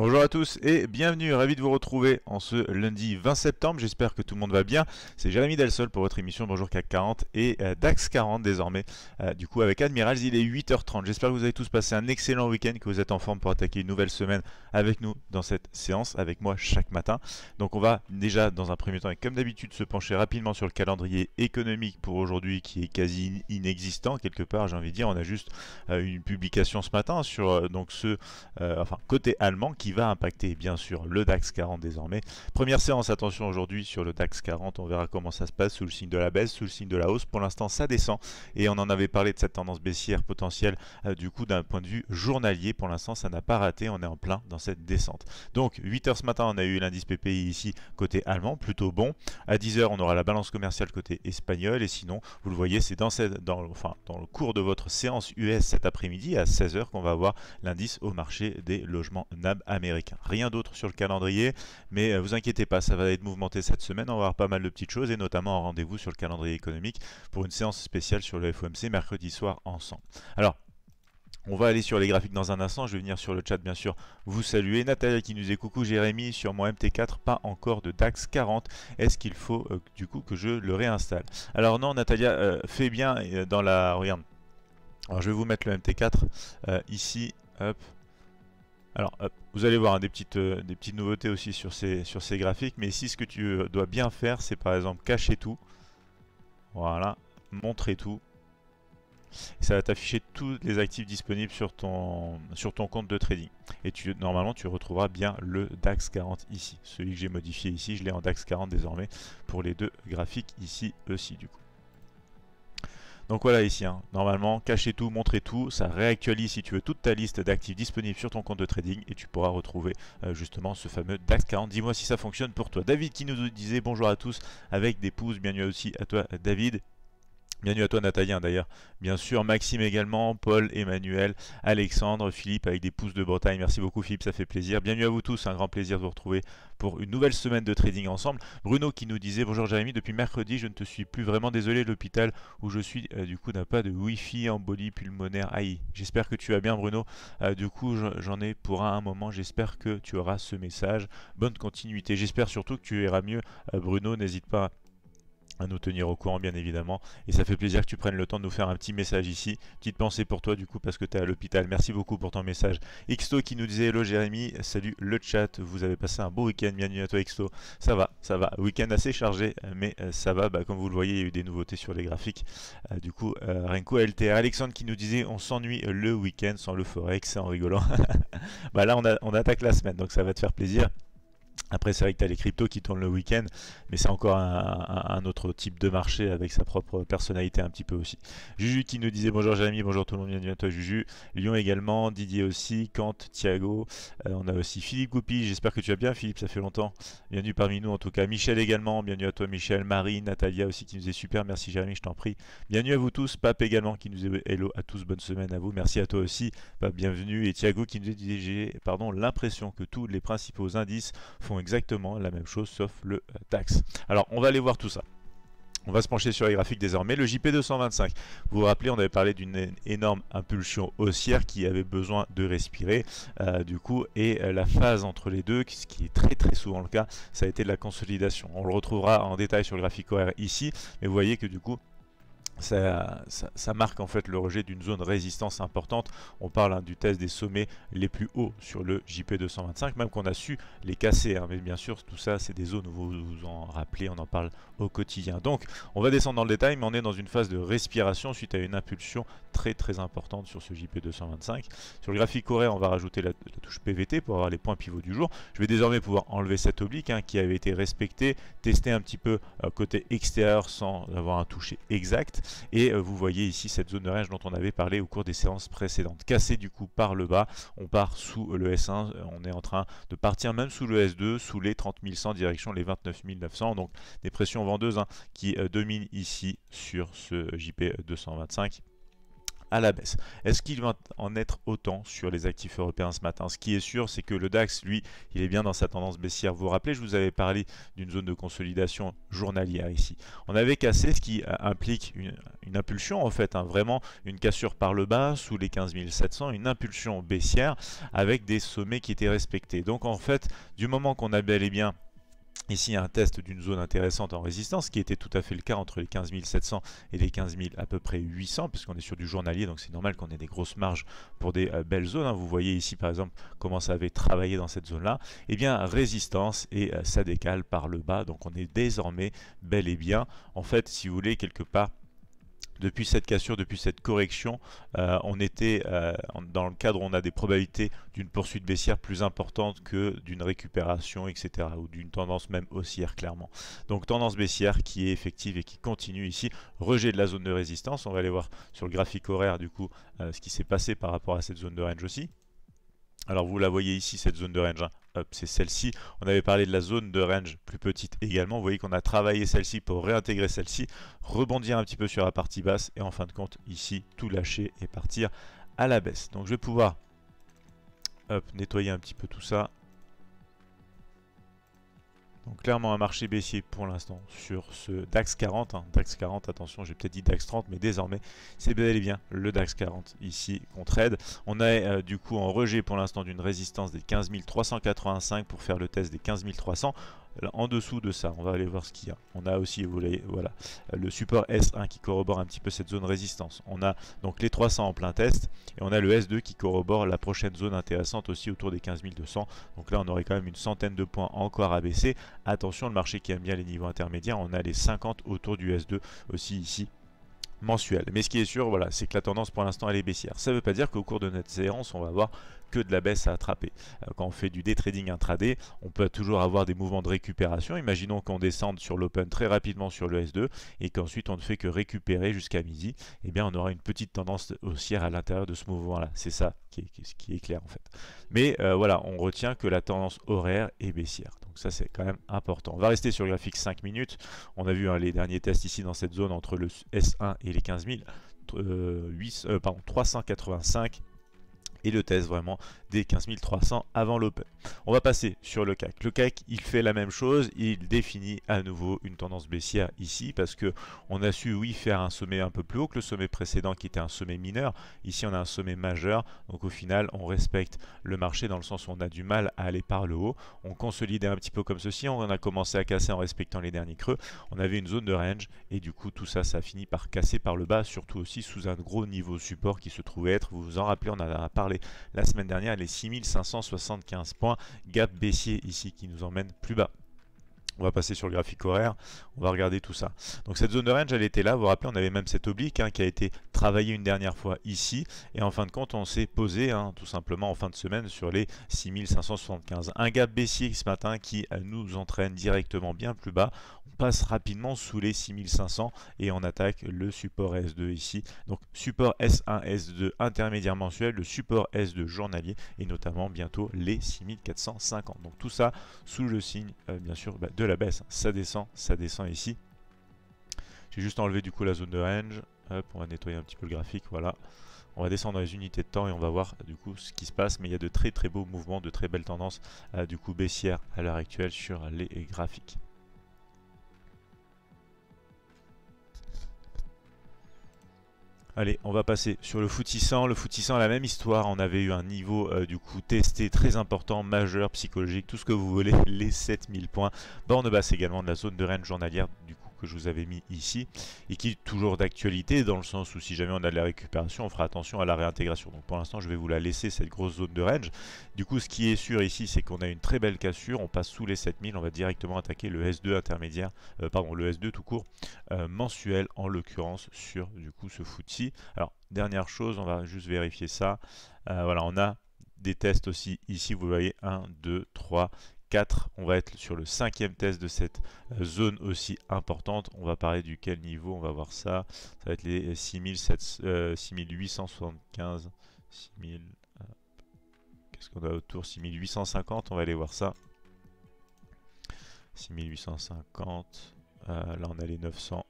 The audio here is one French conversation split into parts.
Bonjour à tous et bienvenue, ravi de vous retrouver en ce lundi 20 septembre, j'espère que tout le monde va bien. C'est Jérémy Delsol pour votre émission Bonjour CAC 40 et euh, DAX 40 désormais. Euh, du coup avec Admirals, il est 8h30. J'espère que vous avez tous passé un excellent week-end, que vous êtes en forme pour attaquer une nouvelle semaine avec nous dans cette séance, avec moi chaque matin. Donc on va déjà dans un premier temps et comme d'habitude se pencher rapidement sur le calendrier économique pour aujourd'hui qui est quasi inexistant quelque part j'ai envie de dire. On a juste euh, une publication ce matin sur donc ce enfin côté allemand qui va impacter bien sûr le DAX 40 désormais. Première séance, attention aujourd'hui sur le DAX 40, on verra comment ça se passe sous le signe de la baisse, sous le signe de la hausse. Pour l'instant, ça descend et on en avait parlé de cette tendance baissière potentielle euh, du coup d'un point de vue journalier. Pour l'instant, ça n'a pas raté, on est en plein dans cette descente. Donc 8h ce matin, on a eu l'indice PPI ici côté allemand, plutôt bon. À 10h, on aura la balance commerciale côté espagnol et sinon, vous le voyez, c'est dans, cette, dans, enfin, dans le cours de votre séance US cet après-midi à 16h qu'on va avoir l'indice au marché des logements NAB Rien d'autre sur le calendrier, mais euh, vous inquiétez pas, ça va être mouvementé cette semaine. On va avoir pas mal de petites choses et notamment un rendez-vous sur le calendrier économique pour une séance spéciale sur le FOMC mercredi soir ensemble. Alors, on va aller sur les graphiques dans un instant, je vais venir sur le chat bien sûr vous saluer. nathalie qui nous est coucou, Jérémy sur mon MT4, pas encore de DAX 40, est-ce qu'il faut euh, du coup que je le réinstalle Alors non nathalie euh, fait fais bien dans la... regarde, alors je vais vous mettre le MT4 ici, hop, alors, euh, vous allez voir hein, euh, des, petites, nouveautés aussi sur ces, graphiques. Mais ici, ce que tu euh, dois bien faire, c'est par exemple cacher tout. Voilà, montrer tout. ça va t'afficher tous les actifs disponibles sur ton, sur ton compte de trading. Et tu, normalement, tu retrouveras bien le DAX 40 ici. Celui que j'ai modifié ici, je l'ai en DAX 40 désormais pour les deux graphiques ici aussi du coup. Donc voilà ici, hein. normalement, cacher tout, montrer tout, ça réactualise si tu veux toute ta liste d'actifs disponibles sur ton compte de trading et tu pourras retrouver euh, justement ce fameux DAX 40. Dis-moi si ça fonctionne pour toi. David qui nous disait bonjour à tous avec des pouces, bienvenue aussi à toi David. Bienvenue à toi Nathalie, d'ailleurs. Bien sûr, Maxime également, Paul, Emmanuel, Alexandre, Philippe avec des pouces de Bretagne. Merci beaucoup Philippe, ça fait plaisir. Bienvenue à vous tous, un grand plaisir de vous retrouver pour une nouvelle semaine de trading ensemble. Bruno qui nous disait bonjour Jérémy, depuis mercredi je ne te suis plus vraiment désolé, l'hôpital où je suis euh, du coup n'a pas de Wi-Fi, embolie pulmonaire, aïe. J'espère que tu vas bien Bruno. Euh, du coup j'en ai pour un, moment, j'espère que tu auras ce message. Bonne continuité, j'espère surtout que tu iras mieux euh, Bruno, n'hésite pas à à nous tenir au courant bien évidemment et ça fait plaisir que tu prennes le temps de nous faire un petit message ici petite pensée pour toi du coup parce que tu es à l'hôpital merci beaucoup pour ton message Xto qui nous disait hello Jérémy salut le chat vous avez passé un beau week-end bienvenue à toi Xto ça va ça va week-end assez chargé mais euh, ça va bah, comme vous le voyez il y a eu des nouveautés sur les graphiques euh, du coup euh, Renko ltr Alexandre qui nous disait on s'ennuie le week-end sans le forex c'est en rigolant bah là on, on attaque la semaine donc ça va te faire plaisir après, c'est vrai que tu as les cryptos qui tournent le week-end, mais c'est encore un, autre type de marché avec sa propre personnalité un petit peu aussi. Juju qui nous disait bonjour Jérémy, bonjour tout le monde, bienvenue à toi Juju. Lyon également, Didier aussi, Kant, Thiago. Euh, on a aussi Philippe Goupy, j'espère que tu vas bien Philippe, ça fait longtemps. Bienvenue parmi nous en tout cas. Michel également, bienvenue à toi Michel, Marie, Natalia aussi qui nous est super, merci Jérémy, je t'en prie. Bienvenue à vous tous, Pape également qui nous est hello à tous, bonne semaine à vous, merci à toi aussi, Pape, bienvenue. Et Thiago qui nous dit j'ai pardon l'impression que tous les principaux indices font exactement la même chose sauf le euh, taxe. Alors on va aller voir tout ça. On va se pencher sur les graphiques désormais. Le JP225, vous vous rappelez, on avait parlé d'une énorme impulsion haussière qui avait besoin de respirer, euh, du coup, et euh, la phase entre les deux, ce qui est très très souvent le cas, ça a été de la consolidation. On le retrouvera en détail sur le graphique horaire ici, mais vous voyez que du coup, ça, marque en fait le rejet d'une zone résistance importante. On parle hein, du test des sommets les plus hauts sur le JP225, même qu'on a su les casser. Hein. mais bien sûr, tout ça, c'est des zones où vous vous en rappelez, on en parle au quotidien. Donc, on va descendre dans le détail, mais on est dans une phase de respiration suite à une impulsion très très importante sur ce JP225. Sur le graphique horaire, on va rajouter la, touche PVT pour avoir les points pivots du jour. Je vais désormais pouvoir enlever cette oblique hein, qui avait été respectée, tester un petit peu euh, côté extérieur sans avoir un toucher exact. Et euh, vous voyez ici cette zone de range dont on avait parlé au cours des séances précédentes. Cassée du coup par le bas, on part sous euh, le S1, euh, on est en train de partir même sous le S2, sous les 30 direction les 29900, Donc des pressions vendeuses hein, qui dominent ici sur ce JP225 la baisse. Est-ce qu'il va en être autant sur les actifs européens ce matin Ce qui est sûr, c'est que le DAX, lui, il est bien dans sa tendance baissière. Vous vous rappelez, je vous avais parlé d'une zone de consolidation journalière ici. On avait cassé ce qui implique une, impulsion, en fait, hein, vraiment une cassure par le bas, sous les 15 700, une impulsion baissière avec des sommets qui étaient respectés. Donc en fait, du moment qu'on a bel et bien Ici, un test d'une zone intéressante en résistance, qui était tout à fait le cas entre les 15 700 et les 15 000 à peu près 800, puisqu'on est sur du journalier, donc c'est normal qu'on ait des grosses marges pour des euh, belles zones. Hein. Vous voyez ici, par exemple, comment ça avait travaillé dans cette zone-là. Eh bien, résistance, et euh, ça décale par le bas, donc on est désormais bel et bien, en fait, si vous voulez, quelque part, depuis cette cassure, depuis cette correction, euh, on était euh, dans le cadre où on a des probabilités d'une poursuite baissière plus importante que d'une récupération, etc. ou d'une tendance même haussière clairement. Donc tendance baissière qui est effective et qui continue ici. Rejet de la zone de résistance, on va aller voir sur le graphique horaire du coup euh, ce qui s'est passé par rapport à cette zone de range aussi. Alors vous la voyez ici, cette zone de range, hein c'est celle-ci. On avait parlé de la zone de range plus petite également. Vous voyez qu'on a travaillé celle-ci pour réintégrer celle-ci, rebondir un petit peu sur la partie basse et en fin de compte ici tout lâcher et partir à la baisse. Donc je vais pouvoir nettoyer un petit peu tout ça. Donc clairement un marché baissier pour l'instant sur ce DAX 40. Hein. DAX 40, attention, j'ai peut-être dit DAX 30, mais désormais, c'est bel et bien le DAX 40 ici qu'on trade. On a euh, du coup en rejet pour l'instant d'une résistance des 15 385 pour faire le test des 15 300 en dessous de ça, on va aller voir ce qu'il y a. On a aussi, vous voilà, le support S1 qui corrobore un petit peu cette zone résistance. On a donc les 300 en plein test et on a le S2 qui corrobore la prochaine zone intéressante aussi autour des 15200. Donc là, on aurait quand même une centaine de points encore à baisser. Attention, le marché qui aime bien les niveaux intermédiaires, on a les 50 autour du S2 aussi ici mensuel. Mais ce qui est sûr, voilà, c'est que la tendance pour l'instant elle est baissière. Ça ne veut pas dire qu'au cours de notre séance, on va avoir que de la baisse à attraper. Euh, quand on fait du day trading intraday, on peut toujours avoir des mouvements de récupération. Imaginons qu'on descende sur l'open très rapidement sur le S2 et qu'ensuite on ne fait que récupérer jusqu'à midi. Eh bien, on aura une petite tendance haussière à l'intérieur de ce mouvement-là. C'est ça qui est, qui clair en fait. Mais euh, voilà, on retient que la tendance horaire est baissière ça c'est quand même important. On va rester sur graphique 5 minutes. On a vu hein, les derniers tests ici dans cette zone entre le S1 et les 15 000. 385 et le test vraiment des 15300 avant l'open. On va passer sur le CAC. Le CAC, il fait la même chose, il définit à nouveau une tendance baissière ici parce que on a su oui faire un sommet un peu plus haut que le sommet précédent qui était un sommet mineur. Ici, on a un sommet majeur. Donc au final, on respecte le marché dans le sens où on a du mal à aller par le haut. On consolidait un petit peu comme ceci, on a commencé à casser en respectant les derniers creux. On avait une zone de range et du coup, tout ça ça finit par casser par le bas, surtout aussi sous un gros niveau support qui se trouvait être, vous vous en rappelez, on a parlé la semaine dernière, les 6575 points, gap baissier ici qui nous emmène plus bas. On va passer sur le graphique horaire, on va regarder tout ça. Donc cette zone de range, elle était là, vous vous rappelez, on avait même cette oblique hein, qui a été travaillée une dernière fois ici. Et en fin de compte, on s'est posé hein, tout simplement en fin de semaine sur les 6575. Un gap baissier ce matin qui nous entraîne directement bien plus bas passe rapidement sous les 6500 et on attaque le support S2 ici. Donc support S1, S2 intermédiaire mensuel, le support S2 journalier et notamment bientôt les 6450. Donc tout ça sous le signe euh, bien sûr bah, de la baisse. Ça descend, ça descend ici. J'ai juste enlevé du coup la zone de range. pour nettoyer un petit peu le graphique, voilà. On va descendre dans les unités de temps et on va voir du coup ce qui se passe. Mais il y a de très très beaux mouvements, de très belles tendances euh, du coup baissières à l'heure actuelle sur les graphiques. Allez, on va passer sur le footissant. Le footissant, la même histoire. On avait eu un niveau euh, du coup testé très important, majeur, psychologique, tout ce que vous voulez, les 7000 points. Borne basse également de la zone de range journalière du que je vous avais mis ici, et qui est toujours d'actualité, dans le sens où si jamais on a de la récupération, on fera attention à la réintégration. Donc pour l'instant, je vais vous la laisser, cette grosse zone de range. Du coup, ce qui est sûr ici, c'est qu'on a une très belle cassure, on passe sous les 7000, on va directement attaquer le S2 intermédiaire, euh, pardon, le S2 tout court, euh, mensuel en l'occurrence sur du coup ce foot-ci Alors, dernière chose, on va juste vérifier ça. Euh, voilà, on a des tests aussi ici, vous voyez 1, 2, 3, on va être sur le cinquième test de cette euh, zone aussi importante. On va parler du quel niveau, on va voir ça. Ça va être les 6875, euh, euh, Qu'est-ce qu'on a autour 6850, on va aller voir ça. 6850, là on a les 900.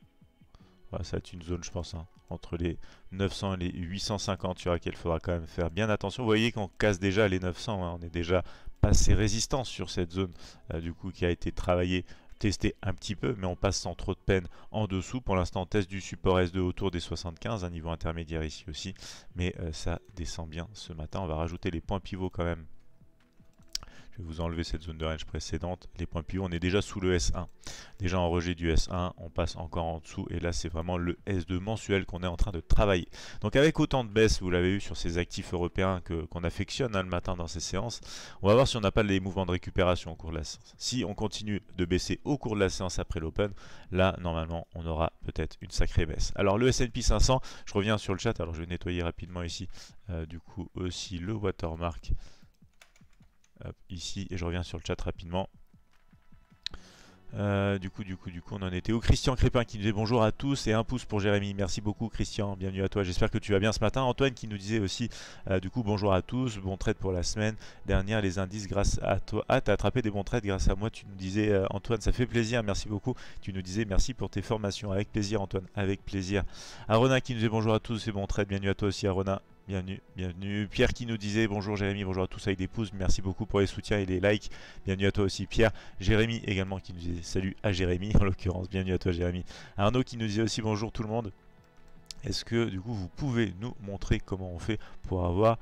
Voilà, ça va être une zone, je pense, hein, entre les 900 et les 850 sur laquelle il faudra quand même faire bien attention. Vous voyez qu'on casse déjà les 900, hein. on est déjà ses résistance sur cette zone euh, du coup qui a été travaillée testée un petit peu, mais on passe sans trop de peine en dessous. Pour l'instant, on du support S2 autour des 75, un niveau intermédiaire ici aussi, mais euh, ça descend bien ce matin. On va rajouter les points pivots quand même vous enlevez cette zone de range précédente, les points pivots, on est déjà sous le S1. Déjà en rejet du S1, on passe encore en dessous, et là c'est vraiment le S2 mensuel qu'on est en train de travailler. Donc avec autant de baisses, vous l'avez eu sur ces actifs européens qu'on affectionne hein, le matin dans ces séances, on va voir si on n'a pas les mouvements de récupération au cours de la séance. Si on continue de baisser au cours de la séance après l'open, là normalement on aura peut-être une sacrée baisse. Alors le S&P 500, je reviens sur le chat, alors je vais nettoyer rapidement ici euh, du coup aussi le watermark ici, et je reviens sur le chat rapidement. Euh, du coup, du coup, du coup, on en était où Christian Crépin qui nous disait bonjour à tous et un pouce pour Jérémy. Merci beaucoup, Christian. Bienvenue à toi. J'espère que tu vas bien ce matin. Antoine qui nous disait aussi, euh, du coup, bonjour à tous. Bon trade pour la semaine dernière. Les indices grâce à toi. Ah, t'as attrapé des bons trades grâce à moi. Tu nous disais, euh, Antoine, ça fait plaisir. Merci beaucoup. Tu nous disais merci pour tes formations. Avec plaisir, Antoine. Avec plaisir. Arona qui nous disait bonjour à tous et bon trade. Bienvenue à toi aussi, Arona. Bienvenue, bienvenue. Pierre qui nous disait bonjour Jérémy, bonjour à tous avec des pouces, merci beaucoup pour les soutiens et les likes. Bienvenue à toi aussi Pierre. Jérémy également qui nous disait salut à Jérémy en l'occurrence, bienvenue à toi Jérémy. Arnaud qui nous disait aussi bonjour tout le monde. Est-ce que du coup vous pouvez nous montrer comment on fait pour avoir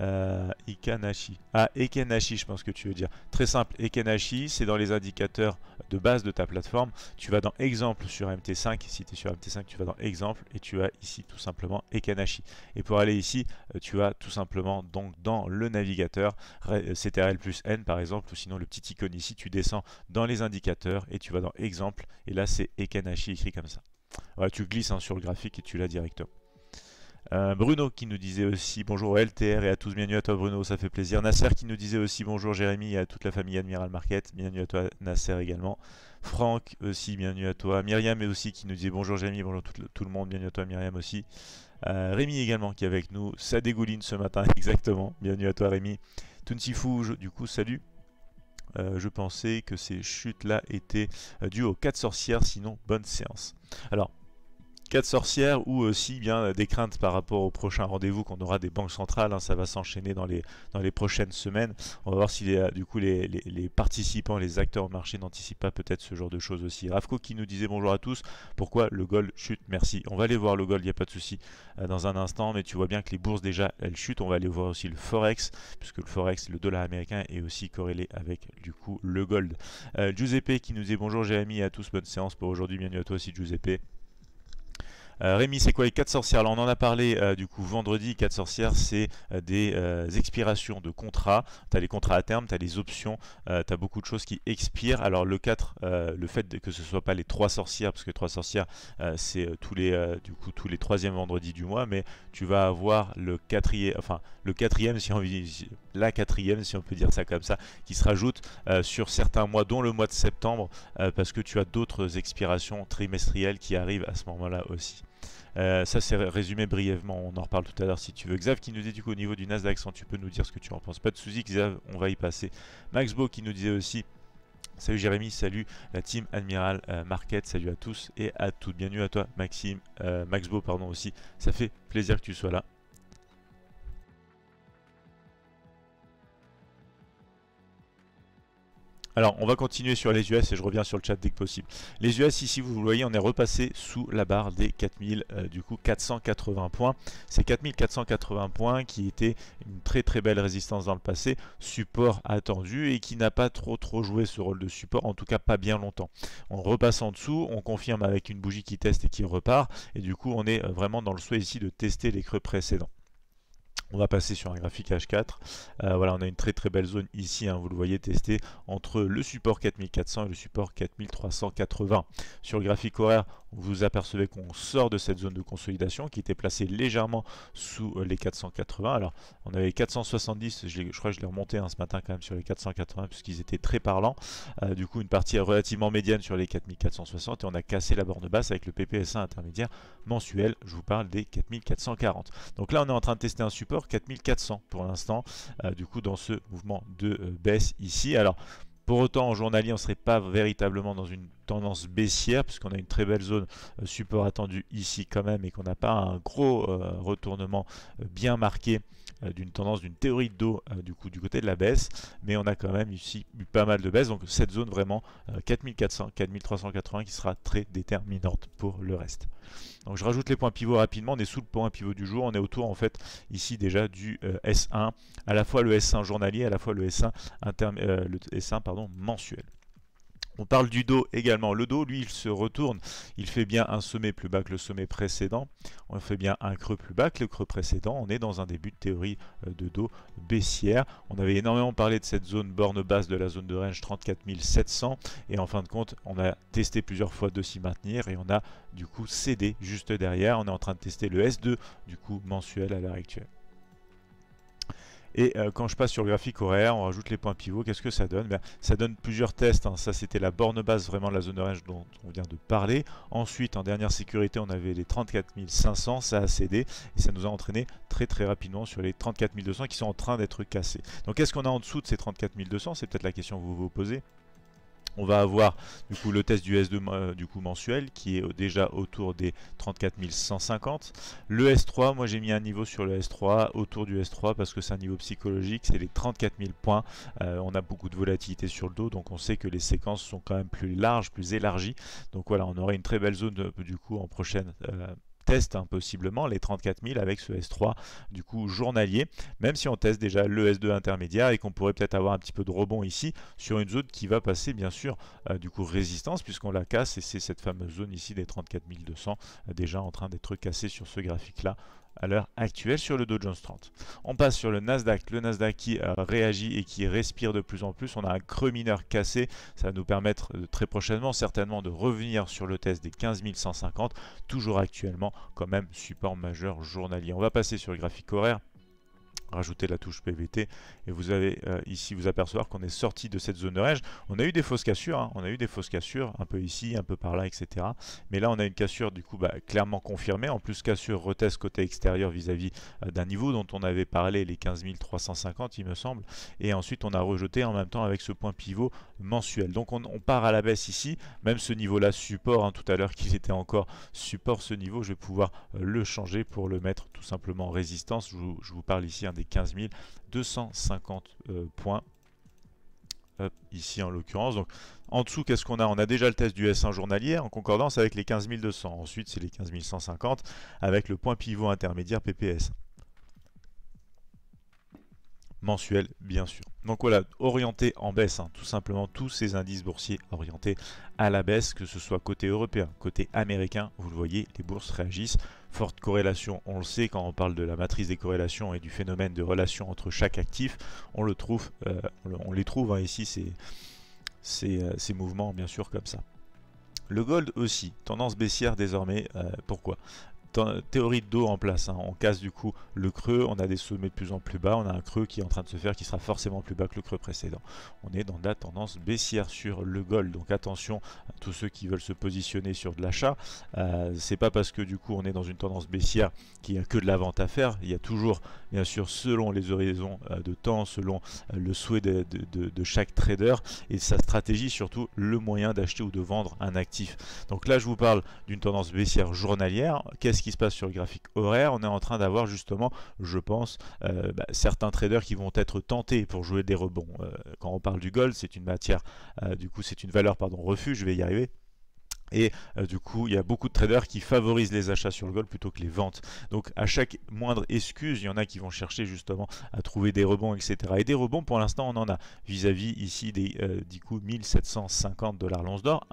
euh, Ikanashi. Ah, Ekenashi, je pense que tu veux dire. Très simple, Ekenashi, c'est dans les indicateurs de base de ta plateforme. Tu vas dans Exemple sur MT5. Si tu es sur MT5, tu vas dans Exemple et tu as ici tout simplement Ekenashi. Et pour aller ici, euh, tu as tout simplement donc dans le navigateur euh, CTRL plus N par exemple, ou sinon le petit icône ici, tu descends dans les indicateurs et tu vas dans Exemple. Et là, c'est Ekenashi écrit comme ça. tu glisses hein, sur le graphique et tu l'as directement. Euh, Bruno qui nous disait aussi bonjour LTR et à tous, bienvenue à toi Bruno, ça fait plaisir. Nasser qui nous disait aussi bonjour Jérémy et à toute la famille Admiral Market, bienvenue à toi Nasser également. Franck aussi, bienvenue à toi. Myriam aussi qui nous disait bonjour Jérémy, bonjour tout le, monde, bienvenue à toi Myriam aussi. Euh, Rémi également qui est avec nous, ça dégouline ce matin exactement, bienvenue à toi Rémi. Tounsifou, du coup salut. Euh, je pensais que ces chutes-là étaient euh, dues aux quatre sorcières, sinon bonne séance. Alors, Quatre sorcières ou aussi euh, bien euh, des craintes par rapport au prochain rendez-vous qu'on aura des banques centrales. Hein, ça va s'enchaîner dans les, dans les prochaines semaines. On va voir si les, euh, du coup les, participants, les acteurs au marché n'anticipent pas peut-être ce genre de choses aussi. Rafko qui nous disait bonjour à tous. Pourquoi le gold chute Merci. On va aller voir le gold, il n'y a pas de souci dans un instant. Mais tu vois bien que les bourses déjà elles chutent. On va aller voir aussi le forex puisque le forex, le dollar américain est aussi corrélé avec du coup le gold. Giuseppe qui nous dit bonjour Jérémy à tous, bonne séance pour aujourd'hui. Bienvenue à toi aussi Giuseppe. Euh, Rémi, c'est quoi les 4 sorcières Alors on en a parlé euh, du coup vendredi, 4 sorcières, c'est euh, des expirations de contrats. Tu as les contrats à terme, tu as les options, tu as beaucoup de choses qui expirent. Alors le 4, le fait que ce ne soit pas les 3 sorcières, parce que 3 sorcières, c'est tous les du coup tous les troisièmes vendredis du mois, mais tu vas avoir le quatrième, enfin le quatrième si on la quatrième si on peut dire ça comme ça, qui se rajoute sur certains mois, dont le mois de septembre, parce que tu as d'autres expirations trimestrielles qui arrivent à ce moment-là aussi. Euh, ça c'est résumé brièvement, on en reparle tout à l'heure si tu veux. Xav qui nous dit du coup au niveau du Nasdaq, sans tu peux nous dire ce que tu en penses. Pas de soucis Xav, on va y passer. Max qui nous disait aussi Salut Jérémy, salut la team Admiral euh, Market, salut à tous et à toutes. Bienvenue à toi Maxime, euh, max Maxbo pardon aussi, ça fait plaisir que tu sois là. Alors, on va continuer sur les US et je reviens sur le chat dès que possible. Les US, ici, vous voyez, on est repassé sous la barre des 4000, euh, du coup, 480 points. Ces 4480 points qui étaient une très très belle résistance dans le passé, support attendu et qui n'a pas trop trop joué ce rôle de support, en tout cas pas bien longtemps. On repasse en dessous, on confirme avec une bougie qui teste et qui repart, et du coup, on est euh, vraiment dans le souhait ici de tester les creux précédents. On va passer sur un graphique H4. Euh, voilà, on a une très très belle zone ici, hein, vous le voyez tester entre le support 4400 et le support 4380. Sur le graphique horaire, vous apercevez qu'on sort de cette zone de consolidation qui était placée légèrement sous euh, les 480. Alors, on avait 470, je, crois que je l'ai remonté hein, ce matin quand même sur les 480 puisqu'ils étaient très parlants. Euh, du coup, une partie relativement médiane sur les 4460 et on a cassé la borne basse avec le PPS1 intermédiaire mensuel. Je vous parle des 4440. Donc là, on est en train de tester un support 4400 pour l'instant, euh, du coup, dans ce mouvement de baisse ici. Alors, pour autant, en journalier, on ne serait pas véritablement dans une tendance baissière puisqu'on a une très belle zone euh, support attendue ici quand même et qu'on n'a pas un gros euh, retournement euh, bien marqué d'une tendance, d'une théorie de dos du coup du côté de la baisse, mais on a quand même ici eu pas mal de baisse, donc cette zone vraiment 4400, 4380 qui sera très déterminante pour le reste. Donc je rajoute les points pivots rapidement, on est sous le point pivot du jour, on est autour en fait ici déjà du S1, à la fois le S1 journalier, à la fois le S1, inter, le S1 pardon, mensuel. On parle du dos également. Le dos, lui, il se retourne. Il fait bien un sommet plus bas que le sommet précédent. On fait bien un creux plus bas que le creux précédent. On est dans un début de théorie euh, de dos baissière. On avait énormément parlé de cette zone borne basse de la zone de range 34700. Et en fin de compte, on a testé plusieurs fois de s'y maintenir. Et on a du coup cédé juste derrière. On est en train de tester le S2 du coup mensuel à l'heure actuelle. Et euh, quand je passe sur le graphique horaire, on rajoute les points pivots, qu'est-ce que ça donne ben, Ça donne plusieurs tests, hein. ça c'était la borne basse vraiment de la zone de range dont on vient de parler. Ensuite, en dernière sécurité, on avait les 34 500, ça a cédé, et ça nous a entraîné très très rapidement sur les 34 200 qui sont en train d'être cassés. Donc quest ce qu'on a en dessous de ces 34 200 C'est peut-être la question que vous vous posez. On va avoir du coup le test du S2 euh, du coup mensuel qui est déjà autour des 34 150. Le S3, moi j'ai mis un niveau sur le S3 autour du S3 parce que c'est un niveau psychologique, c'est les 34 000 points. Euh, on a beaucoup de volatilité sur le dos, donc on sait que les séquences sont quand même plus larges, plus élargies. Donc voilà, on aurait une très belle zone euh, du coup en prochaine teste hein, possiblement les 34 000 avec ce S3 du coup journalier, même si on teste déjà le S2 intermédiaire et qu'on pourrait peut-être avoir un petit peu de rebond ici sur une zone qui va passer bien sûr euh, du coup résistance puisqu'on la casse et c'est cette fameuse zone ici des 34 200 euh, déjà en train d'être cassée sur ce graphique là à l'heure actuelle sur le Dow Jones 30. On passe sur le Nasdaq, le Nasdaq qui euh, réagit et qui respire de plus en plus. On a un creux mineur cassé, ça va nous permettre euh, très prochainement certainement de revenir sur le test des 15 150, toujours actuellement quand même support majeur journalier. On va passer sur le graphique horaire rajouter la touche PVT et vous avez euh, ici vous apercevoir qu'on est sorti de cette zone de On a eu des fausses cassures, hein. on a eu des fausses cassures un peu ici, un peu par là, etc. Mais là on a une cassure du coup bah, clairement confirmée, en plus cassure retest côté extérieur vis-à-vis euh, d'un niveau dont on avait parlé, les 15 350 il me semble, et ensuite on a rejeté en même temps avec ce point pivot mensuel. Donc on, part à la baisse ici, même ce niveau là support, hein. tout à l'heure qu'il était encore support ce niveau, je vais pouvoir euh, le changer pour le mettre tout simplement en résistance, je vous, parle ici un hein, des 15 250 euh, points. ici en l'occurrence. Donc en dessous, qu'est-ce qu'on a On a déjà le test du S1 journalier en concordance avec les 15 200. Ensuite, c'est les 15 150 avec le point pivot intermédiaire PPS mensuel bien sûr. Donc voilà, orienté en baisse, hein, tout simplement tous ces indices boursiers orientés à la baisse, que ce soit côté européen, côté américain, vous le voyez, les bourses réagissent forte corrélation, on le sait quand on parle de la matrice des corrélations et du phénomène de relation entre chaque actif, on, le trouve, euh, on les trouve hein, ici ces, euh, ces, mouvements bien sûr comme ça. Le gold aussi, tendance baissière désormais, euh, pourquoi théorie de dos en place. Hein. On casse du coup le creux, on a des sommets de plus en plus bas, on a un creux qui est en train de se faire qui sera forcément plus bas que le creux précédent. On est dans la tendance baissière sur le gold. Donc attention à tous ceux qui veulent se positionner sur de l'achat. Euh, c'est pas parce que du coup on est dans une tendance baissière qu'il n'y a que de la vente à faire. Il y a toujours bien sûr selon les horizons euh, de temps, selon euh, le souhait de, chaque trader et sa stratégie surtout le moyen d'acheter ou de vendre un actif. Donc là je vous parle d'une tendance baissière journalière. Qu'est-ce qui se passe sur le graphique horaire On est en train d'avoir justement, je pense, euh, bah, certains traders qui vont être tentés pour jouer des rebonds. quand on parle du gold, c'est une matière, du coup c'est une valeur pardon refus. Je vais y arriver et euh, du coup, il y a beaucoup de traders qui favorisent les achats sur le gold plutôt que les ventes. Donc à chaque moindre excuse, il y en a qui vont chercher justement à trouver des rebonds, etc. Et des rebonds, pour l'instant, on en a vis-à-vis ici des euh, du coup 1750 dollars l'once d'or,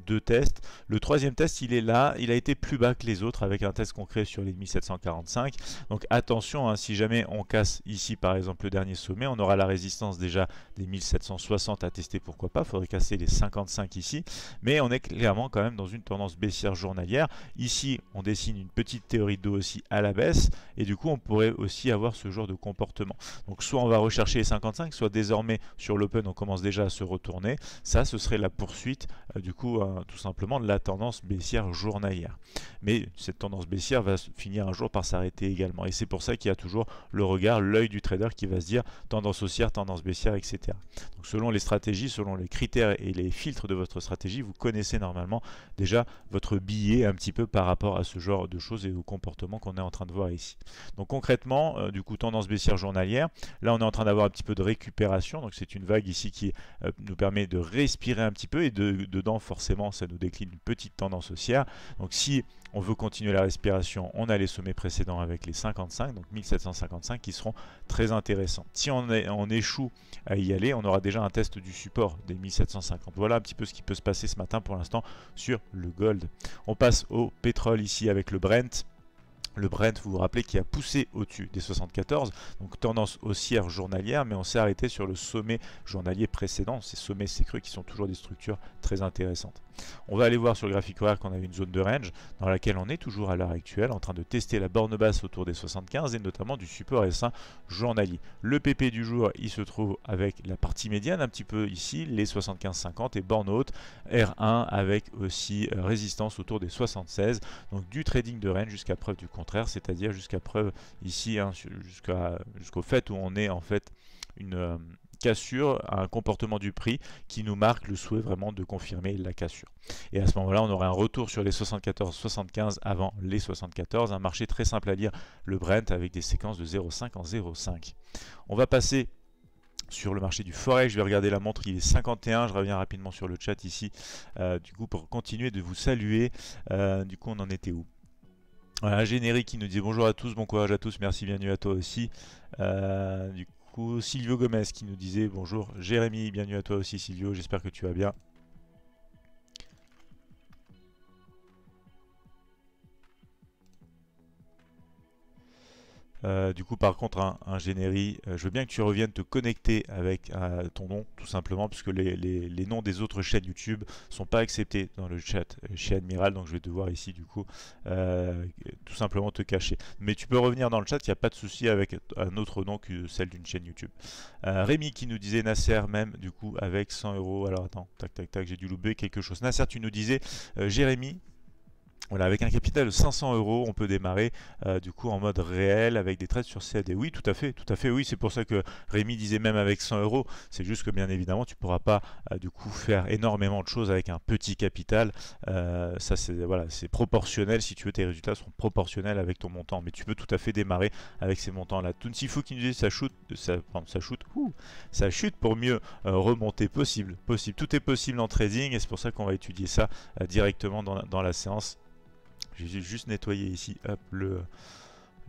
deux tests. Le troisième test, il est là, il a été plus bas que les autres avec un test concret sur les 1745. Donc attention, hein, si jamais on casse ici par exemple le dernier sommet, on aura la résistance déjà des 1760 à tester, pourquoi pas, faudrait casser les 55 ici. Mais on est clairement quand même dans une tendance baissière journalière. Ici, on dessine une petite théorie d'eau aussi à la baisse, et du coup on pourrait aussi avoir ce genre de comportement. Donc soit on va rechercher les 55, soit désormais sur l'open on commence déjà à se retourner. Ça, ce serait la poursuite euh, du coup tout simplement de la tendance baissière journalière. Mais cette tendance baissière va finir un jour par s'arrêter également. Et c'est pour ça qu'il y a toujours le regard, l'œil du trader qui va se dire tendance haussière, tendance baissière, etc. Donc selon les stratégies, selon les critères et les filtres de votre stratégie, vous connaissez normalement déjà votre billet un petit peu par rapport à ce genre de choses et au comportement qu'on est en train de voir ici. Donc concrètement, euh, du coup, tendance baissière journalière. Là, on est en train d'avoir un petit peu de récupération. Donc c'est une vague ici qui euh, nous permet de respirer un petit peu et dedans forcément ça nous décline une petite tendance haussière. Donc si on veut continuer la respiration, on a les sommets précédents avec les 55, donc 1755 qui seront très intéressants. Si on, est, échoue à y aller, on aura déjà un test du support des 1750. Voilà un petit peu ce qui peut se passer ce matin pour l'instant sur le gold. On passe au pétrole ici avec le Brent. Le Brent, vous vous rappelez, qui a poussé au-dessus des 74, donc tendance haussière journalière, mais on s'est arrêté sur le sommet journalier précédent. Ces sommets, ces creux qui sont toujours des structures très intéressantes. On va aller voir sur le graphique horaire qu'on avait une zone de range dans laquelle on est toujours à l'heure actuelle en train de tester la borne basse autour des 75 et notamment du support S1 journalier. Le PP du jour, il se trouve avec la partie médiane un petit peu ici, les 75-50 et borne haute R1 avec aussi euh, résistance autour des 76. Donc du trading de range jusqu'à preuve du contraire, c'est-à-dire jusqu'à preuve ici, hein, jusqu'au fait où on est en fait une... Euh, cassure un comportement du prix qui nous marque le souhait vraiment de confirmer la cassure. Et à ce moment-là, on aurait un retour sur les 74-75 avant les 74, un marché très simple à lire, le Brent avec des séquences de 0,5 en 0,5. On va passer sur le marché du forex. Je vais regarder la montre, il est 51. Je reviens rapidement sur le chat ici, euh, du coup, pour continuer de vous saluer. Euh, du coup, on en était où un générique qui nous dit bonjour à tous, bon courage à tous, merci bienvenue à toi aussi. Euh, du coup, Silvio Gomez qui nous disait bonjour Jérémy, bienvenue à toi aussi Silvio, j'espère que tu vas bien. Euh, du coup, par contre, un, euh, je veux bien que tu reviennes te connecter avec euh, ton nom, tout simplement, puisque les, les, noms des autres chaînes YouTube sont pas acceptés dans le chat chez Admiral, donc je vais devoir ici, du coup, tout simplement te cacher. Mais tu peux revenir dans le chat, il n'y a pas de souci avec un autre nom que celle d'une chaîne YouTube. Rémi qui nous disait Nasser même, du coup, avec 100 euros. Alors attends, tac, tac, tac, j'ai dû louper quelque chose. Nasser, tu nous disais Jérémy, voilà, avec un capital de 500 euros, on peut démarrer euh, du coup en mode réel avec des trades sur CAD. Oui, tout à fait, tout à fait, oui. C'est pour ça que Rémi disait même avec 100 euros. C'est juste que bien évidemment, tu pourras pas euh, du coup faire énormément de choses avec un petit capital. Euh, ça, c'est voilà, c'est proportionnel. Si tu veux, tes résultats sont proportionnels avec ton montant. Mais tu peux tout à fait démarrer avec ces montants-là. Tunsifu qui nous dit ça chute, ça, ça chute ouh, ça chute pour mieux remonter possible, possible. Tout est possible en trading et c'est pour ça qu'on va étudier ça directement dans, dans la séance j'ai juste nettoyé ici le,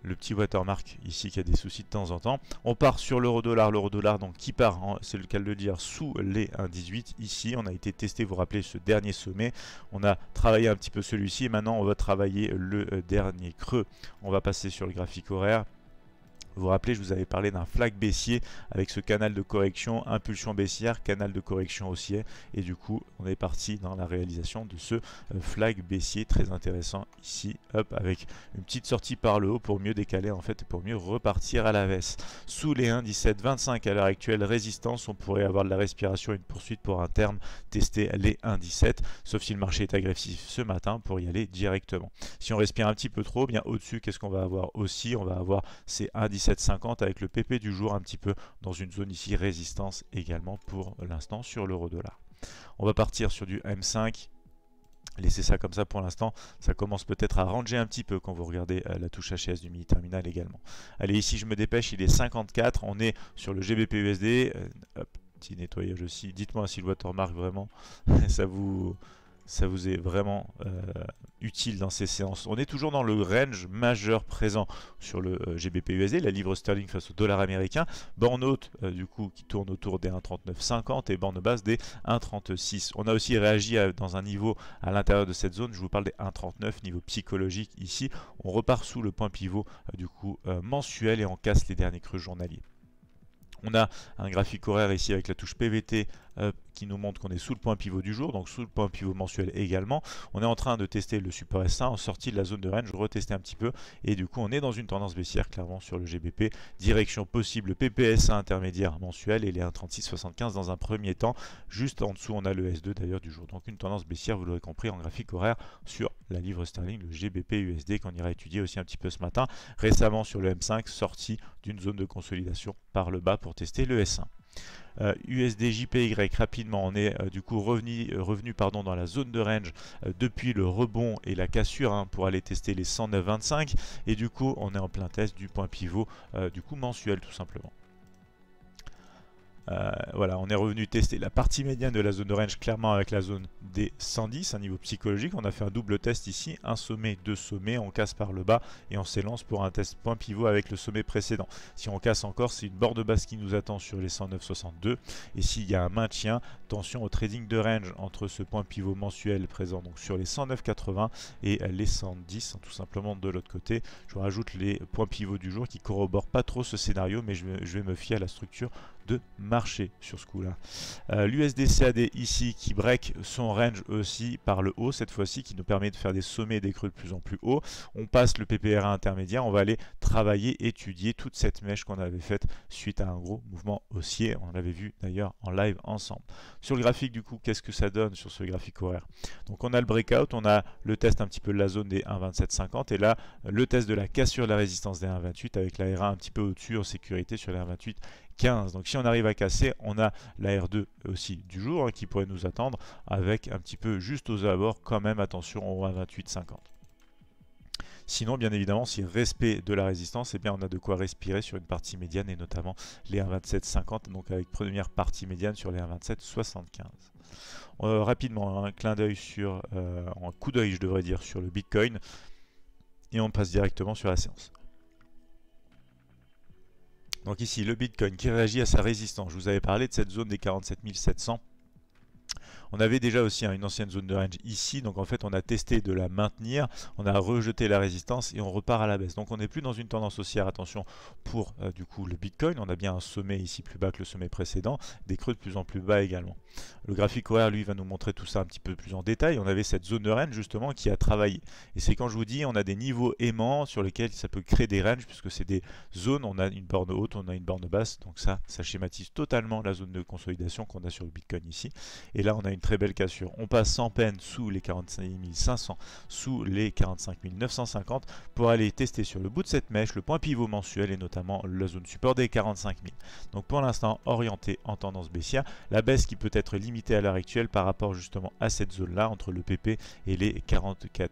le petit watermark ici qui a des soucis de temps en temps. On part sur l'euro dollar, l'euro dollar donc qui part, c'est le cas de le dire, sous les 1,18. Ici, on a été testé, vous vous rappelez, ce dernier sommet. On a travaillé un petit peu celui-ci et maintenant on va travailler le euh, dernier creux. On va passer sur le graphique horaire. Vous vous rappelez, je vous avais parlé d'un flag baissier avec ce canal de correction, impulsion baissière, canal de correction haussier. Et du coup, on est parti dans la réalisation de ce euh, flag baissier très intéressant ici, hop, avec une petite sortie par le haut pour mieux décaler en fait, pour mieux repartir à la veste Sous les 25 à l'heure actuelle, résistance, on pourrait avoir de la respiration et une poursuite pour un terme, tester les 1,17, sauf si le marché est agressif ce matin pour y aller directement. Si on respire un petit peu trop, eh bien au-dessus, qu'est-ce qu'on va avoir aussi On va avoir ces 1,17 750 avec le PP du jour un petit peu dans une zone ici résistance également pour l'instant sur l'euro dollar. On va partir sur du M5, Laissez ça comme ça pour l'instant, ça commence peut-être à ranger un petit peu quand vous regardez euh, la touche HS du mini terminal également. Allez ici je me dépêche, il est 54, on est sur le GBP-USD, euh, petit nettoyage aussi, dites-moi si le marque vraiment ça vous ça vous est vraiment euh, utile dans ces séances. On est toujours dans le range majeur présent sur le euh, GBPUSD, gbp la livre sterling face au dollar américain, borne haute euh, du coup qui tourne autour des 1,3950 et borne basse des 1,36. On a aussi réagi dans un niveau à l'intérieur de cette zone, je vous parle des 1,39, niveau psychologique ici, on repart sous le point pivot du coup mensuel et on casse les derniers creux journaliers. On a un graphique horaire ici avec la touche PVT euh, qui nous montre qu'on est sous le point pivot du jour, donc sous le point pivot mensuel également. On est en train de tester le support S1 en sortie de la zone de range, retester un petit peu, et du coup on est dans une tendance baissière clairement sur le GBP. Direction possible PPS1 intermédiaire mensuel et les 1,3675 dans un premier temps. Juste en dessous on a le S2 d'ailleurs du jour, donc une tendance baissière, vous l'aurez compris, en graphique horaire sur la livre sterling, le GBP USD qu'on ira étudier aussi un petit peu ce matin. Récemment sur le M5, sortie d'une zone de consolidation par le bas pour tester le S1. USDJPY euh, rapidement, on est euh, du coup revenu, euh, revenu pardon, dans la zone de range depuis le rebond et la cassure hein, pour aller tester les 109,25 et du coup on est en plein test du point pivot du coup mensuel tout simplement. Euh, voilà, on est revenu tester la partie médiane de la zone de range clairement avec la zone des 110, un niveau psychologique. On a fait un double test ici, un sommet, deux sommets, on casse par le bas et on s'élance pour un test point pivot avec le sommet précédent. Si on casse encore, c'est une de basse qui nous attend sur les 109,62 et s'il y a un maintien, tension au trading de range entre ce point pivot mensuel présent donc sur les 109,80 et les 110 hein, tout simplement de l'autre côté. Je rajoute les points pivots du jour qui corroborent pas trop ce scénario mais je vais me fier à la structure de marché sur ce coup-là. Euh, L'USD-CAD ici qui break son range aussi par le haut cette fois-ci, qui nous permet de faire des sommets et des creux de plus en plus haut. On passe le PPRA intermédiaire, on va aller travailler, étudier toute cette mèche qu'on avait faite suite à un gros mouvement haussier. On l'avait vu d'ailleurs en live ensemble. Sur le graphique du coup, qu'est-ce que ça donne sur ce graphique horaire Donc on a le breakout, on a le test un petit peu de la zone des 1,2750 et là le test de la cassure de la résistance des 1,28 avec la R1 un petit peu au-dessus en sécurité sur les 1,28 donc si on arrive à casser, on a la R2 aussi du jour hein, qui pourrait nous attendre avec un petit peu juste aux abords quand même attention au 1,2850 28,50. Sinon, bien évidemment, si respect de la résistance, et eh bien, on a de quoi respirer sur une partie médiane et notamment les 1,27,50, donc avec première partie médiane sur les 1,27,75. Euh, rapidement, un clin d'œil sur, euh, un coup d'œil, je devrais dire, sur le Bitcoin et on passe directement sur la séance. Donc ici, le Bitcoin qui réagit à sa résistance. Je vous avais parlé de cette zone des 47 700 on avait déjà aussi hein, une ancienne zone de range ici, donc en fait on a testé de la maintenir, on a rejeté la résistance et on repart à la baisse. Donc on n'est plus dans une tendance haussière, attention, pour euh, du coup le Bitcoin, on a bien un sommet ici plus bas que le sommet précédent, des creux de plus en plus bas également. Le graphique horaire lui va nous montrer tout ça un petit peu plus en détail, on avait cette zone de range justement qui a travaillé. Et c'est quand je vous dis on a des niveaux aimants sur lesquels ça peut créer des ranges puisque c'est des zones, on a une borne haute, on a une borne basse, donc ça, ça schématise totalement la zone de consolidation qu'on a sur le Bitcoin ici. Et là on a une très belle cassure. On passe sans peine sous les 45 500, sous les 45 950 pour aller tester sur le bout de cette mèche le point pivot mensuel et notamment la zone support des 45 000. Donc pour l'instant orienté en tendance baissière, la baisse qui peut être limitée à l'heure actuelle par rapport justement à cette zone là entre le PP et les 44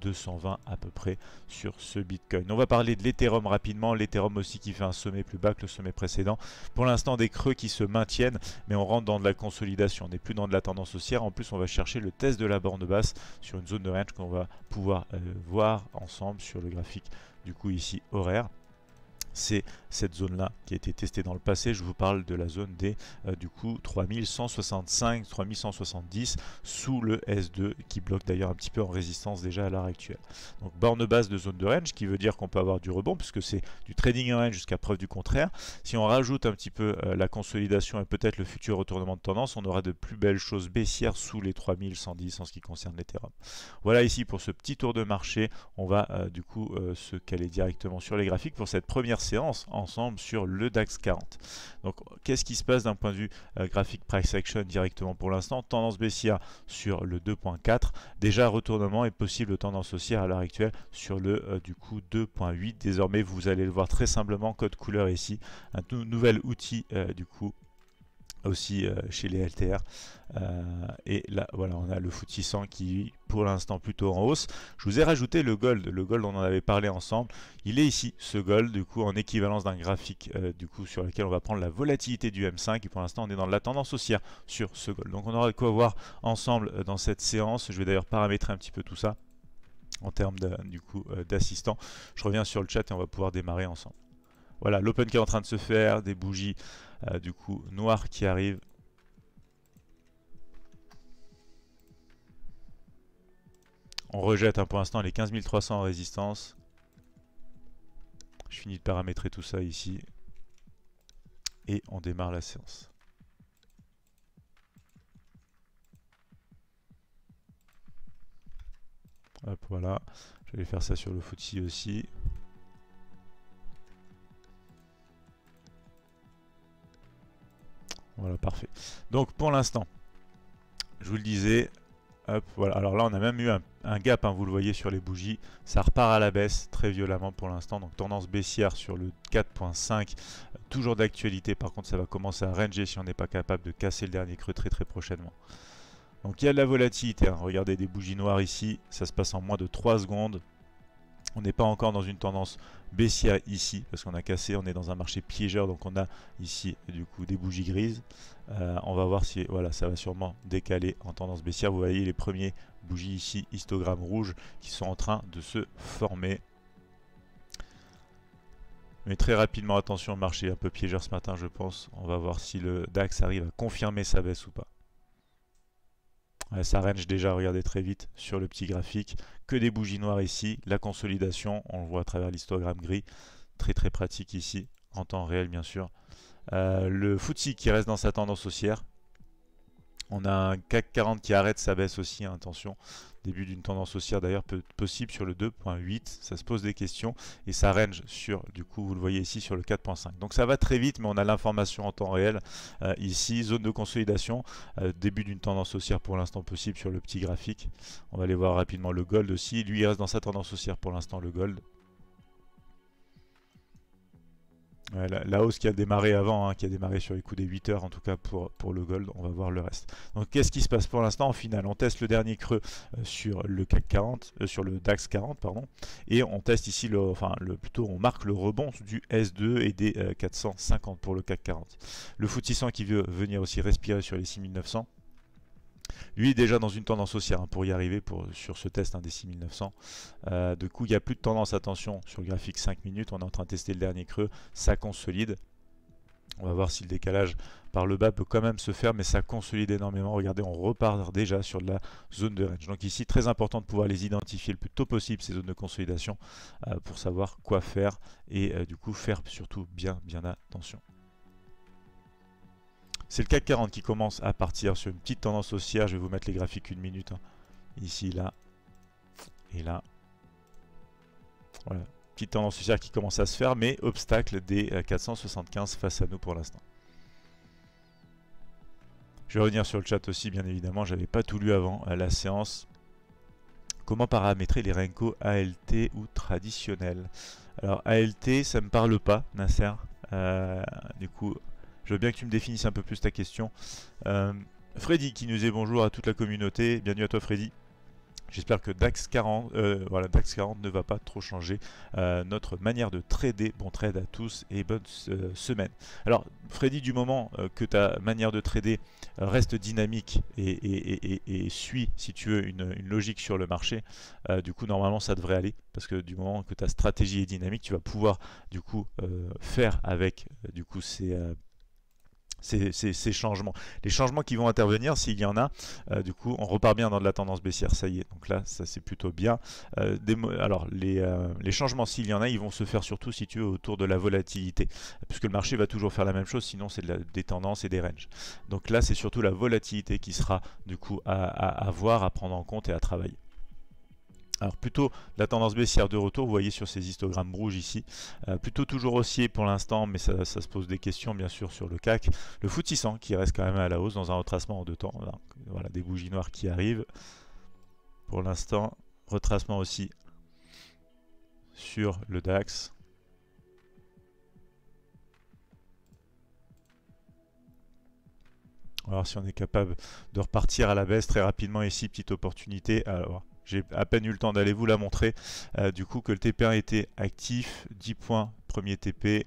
220 à peu près sur ce Bitcoin. On va parler de l'Ethereum rapidement, l'Ethereum aussi qui fait un sommet plus bas que le sommet précédent. Pour l'instant des creux qui se maintiennent mais on rentre dans de la consolidation, on n'est plus dans de la tendance en plus, on va chercher le test de la borne basse sur une zone de range qu'on va pouvoir euh, voir ensemble sur le graphique du coup ici horaire c'est cette zone-là qui a été testée dans le passé. Je vous parle de la zone des euh, du coup 3165, 3170 sous le S2 qui bloque d'ailleurs un petit peu en résistance déjà à l'heure actuelle. Donc borne basse de zone de range qui veut dire qu'on peut avoir du rebond puisque c'est du trading range jusqu'à preuve du contraire. Si on rajoute un petit peu euh, la consolidation et peut-être le futur retournement de tendance, on aura de plus belles choses baissières sous les 3110 en ce qui concerne l'Ethereum. Voilà ici pour ce petit tour de marché, on va euh, du coup se caler directement sur les graphiques pour cette première ensemble sur le DAX 40. Donc qu'est-ce qui se passe d'un point de vue euh, graphique price action directement pour l'instant Tendance baissière sur le 2.4, déjà retournement est possible tendance haussière à l'heure actuelle sur le euh, du coup 2.8. Désormais vous allez le voir très simplement, code couleur ici, un tout nouvel outil euh, du coup aussi euh, chez les LTR. Euh, et là, voilà, on a le Footissant qui, pour l'instant, plutôt en hausse. Je vous ai rajouté le gold. Le gold, on en avait parlé ensemble. Il est ici, ce gold, du coup, en équivalence d'un graphique, euh, du coup, sur lequel on va prendre la volatilité du M5. Et pour l'instant, on est dans la tendance haussière sur ce gold. Donc, on aura de quoi voir ensemble dans cette séance. Je vais d'ailleurs paramétrer un petit peu tout ça en termes du coup d'assistant. Je reviens sur le chat et on va pouvoir démarrer ensemble. Voilà, l'open qui est en train de se faire, des bougies euh, du coup noires qui arrivent. On rejette hein, pour l'instant les 15 300 en résistance. Je finis de paramétrer tout ça ici. Et on démarre la séance. voilà. Je vais faire ça sur le footy aussi. Voilà, parfait. Donc pour l'instant, je vous le disais, hop, voilà. Alors là, on a même eu un, gap, hein, vous le voyez sur les bougies. Ça repart à la baisse très violemment pour l'instant. Donc tendance baissière sur le 4.5. Toujours d'actualité, par contre, ça va commencer à ranger si on n'est pas capable de casser le dernier creux très très prochainement. Donc il y a de la volatilité. Hein. Regardez des bougies noires ici, ça se passe en moins de 3 secondes. On n'est pas encore dans une tendance baissière ici parce qu'on a cassé, on est dans un marché piégeur donc on a ici du coup des bougies grises. Euh, on va voir si voilà ça va sûrement décaler en tendance baissière. Vous voyez les premiers bougies ici, histogrammes rouges qui sont en train de se former. Mais très rapidement, attention, marché un peu piégeur ce matin je pense. On va voir si le DAX arrive à confirmer sa baisse ou pas. Euh, ça range déjà, regardez très vite sur le petit graphique, que des bougies noires ici, la consolidation, on le voit à travers l'histogramme gris, très très pratique ici, en temps réel bien sûr. Euh, le FTSE qui reste dans sa tendance haussière, on a un CAC 40 qui arrête sa baisse aussi, hein, attention. Début d'une tendance haussière d'ailleurs possible sur le 2.8. Ça se pose des questions et ça range sur, du coup, vous le voyez ici sur le 4.5. Donc ça va très vite, mais on a l'information en temps réel euh, ici. Zone de consolidation, euh, début d'une tendance haussière pour l'instant possible sur le petit graphique. On va aller voir rapidement le gold aussi. Lui, il reste dans sa tendance haussière pour l'instant, le gold. la, hausse qui a démarré avant, hein, qui a démarré sur les coups des 8 heures en tout cas pour, pour le gold, on va voir le reste. Donc qu'est-ce qui se passe pour l'instant En final, on teste le dernier creux euh, sur le CAC 40, euh, sur le DAX 40 pardon, et on teste ici le, enfin le, plutôt on marque le rebond du S2 et des 450 euh, pour le CAC 40. Le foot qui veut venir aussi respirer sur les 6900. Lui déjà dans une tendance haussière hein, pour y arriver sur ce test un hein, des 6900. Euh, de coup, il n'y a plus de tendance, attention, sur le graphique 5 minutes, on est en train de tester le dernier creux, ça consolide. On va voir si le décalage par le bas peut quand même se faire, mais ça consolide énormément. Regardez, on repart déjà sur de la zone de range. Donc ici, très important de pouvoir les identifier le plus tôt possible, ces zones de consolidation, euh, pour savoir quoi faire et euh, du coup faire surtout bien, bien attention. C'est le CAC 40 qui commence à partir sur une petite tendance haussière. Je vais vous mettre les graphiques une minute. Hein. Ici, là et là. Voilà, petite tendance haussière qui commence à se faire, mais obstacle des 475 euh, face à nous pour l'instant. Je vais revenir sur le chat aussi, bien évidemment, j'avais pas tout lu avant euh, la séance. Comment paramétrer les Renko ALT ou traditionnels Alors ALT, ça me parle pas, Nasser. Euh, du coup, je veux bien que tu me définisses un peu plus ta question. Euh, Freddy qui nous est bonjour à toute la communauté. Bienvenue à toi Freddy. J'espère que DAX 40, euh, voilà, DAX 40 ne va pas trop changer euh, notre manière de trader. Bon trade à tous et bonne semaine. Alors Freddy, du moment que ta manière de trader reste dynamique et, et, suit, si tu veux, une, une logique sur le marché, du coup normalement ça devrait aller. Parce que du moment que ta stratégie est dynamique, tu vas pouvoir du coup faire avec du coup ces ces, ces, changements. Les changements qui vont intervenir, s'il y en a, euh, du coup, on repart bien dans de la tendance baissière, ça y est. Donc là, ça c'est plutôt bien. Euh, alors, euh, les, changements, s'il y en a, ils vont se faire surtout situés autour de la volatilité, puisque le marché va toujours faire la même chose, sinon c'est des tendances et des ranges. Donc là, c'est surtout la volatilité qui sera, du coup, à, avoir à voir, à prendre en compte et à travailler. Alors plutôt la tendance baissière de retour, vous voyez sur ces histogrammes rouges ici, euh, plutôt toujours haussier pour l'instant, mais ça, se pose des questions bien sûr sur le CAC. Le footissant qui reste quand même à la hausse dans un retracement en deux temps, voilà des bougies noires qui arrivent. Pour l'instant, retracement aussi sur le DAX. On si on est capable de repartir à la baisse très rapidement ici, petite opportunité. Alors, j'ai à peine eu le temps d'aller vous la montrer, euh, du coup que le TP1 était actif, 10 points, premier TP,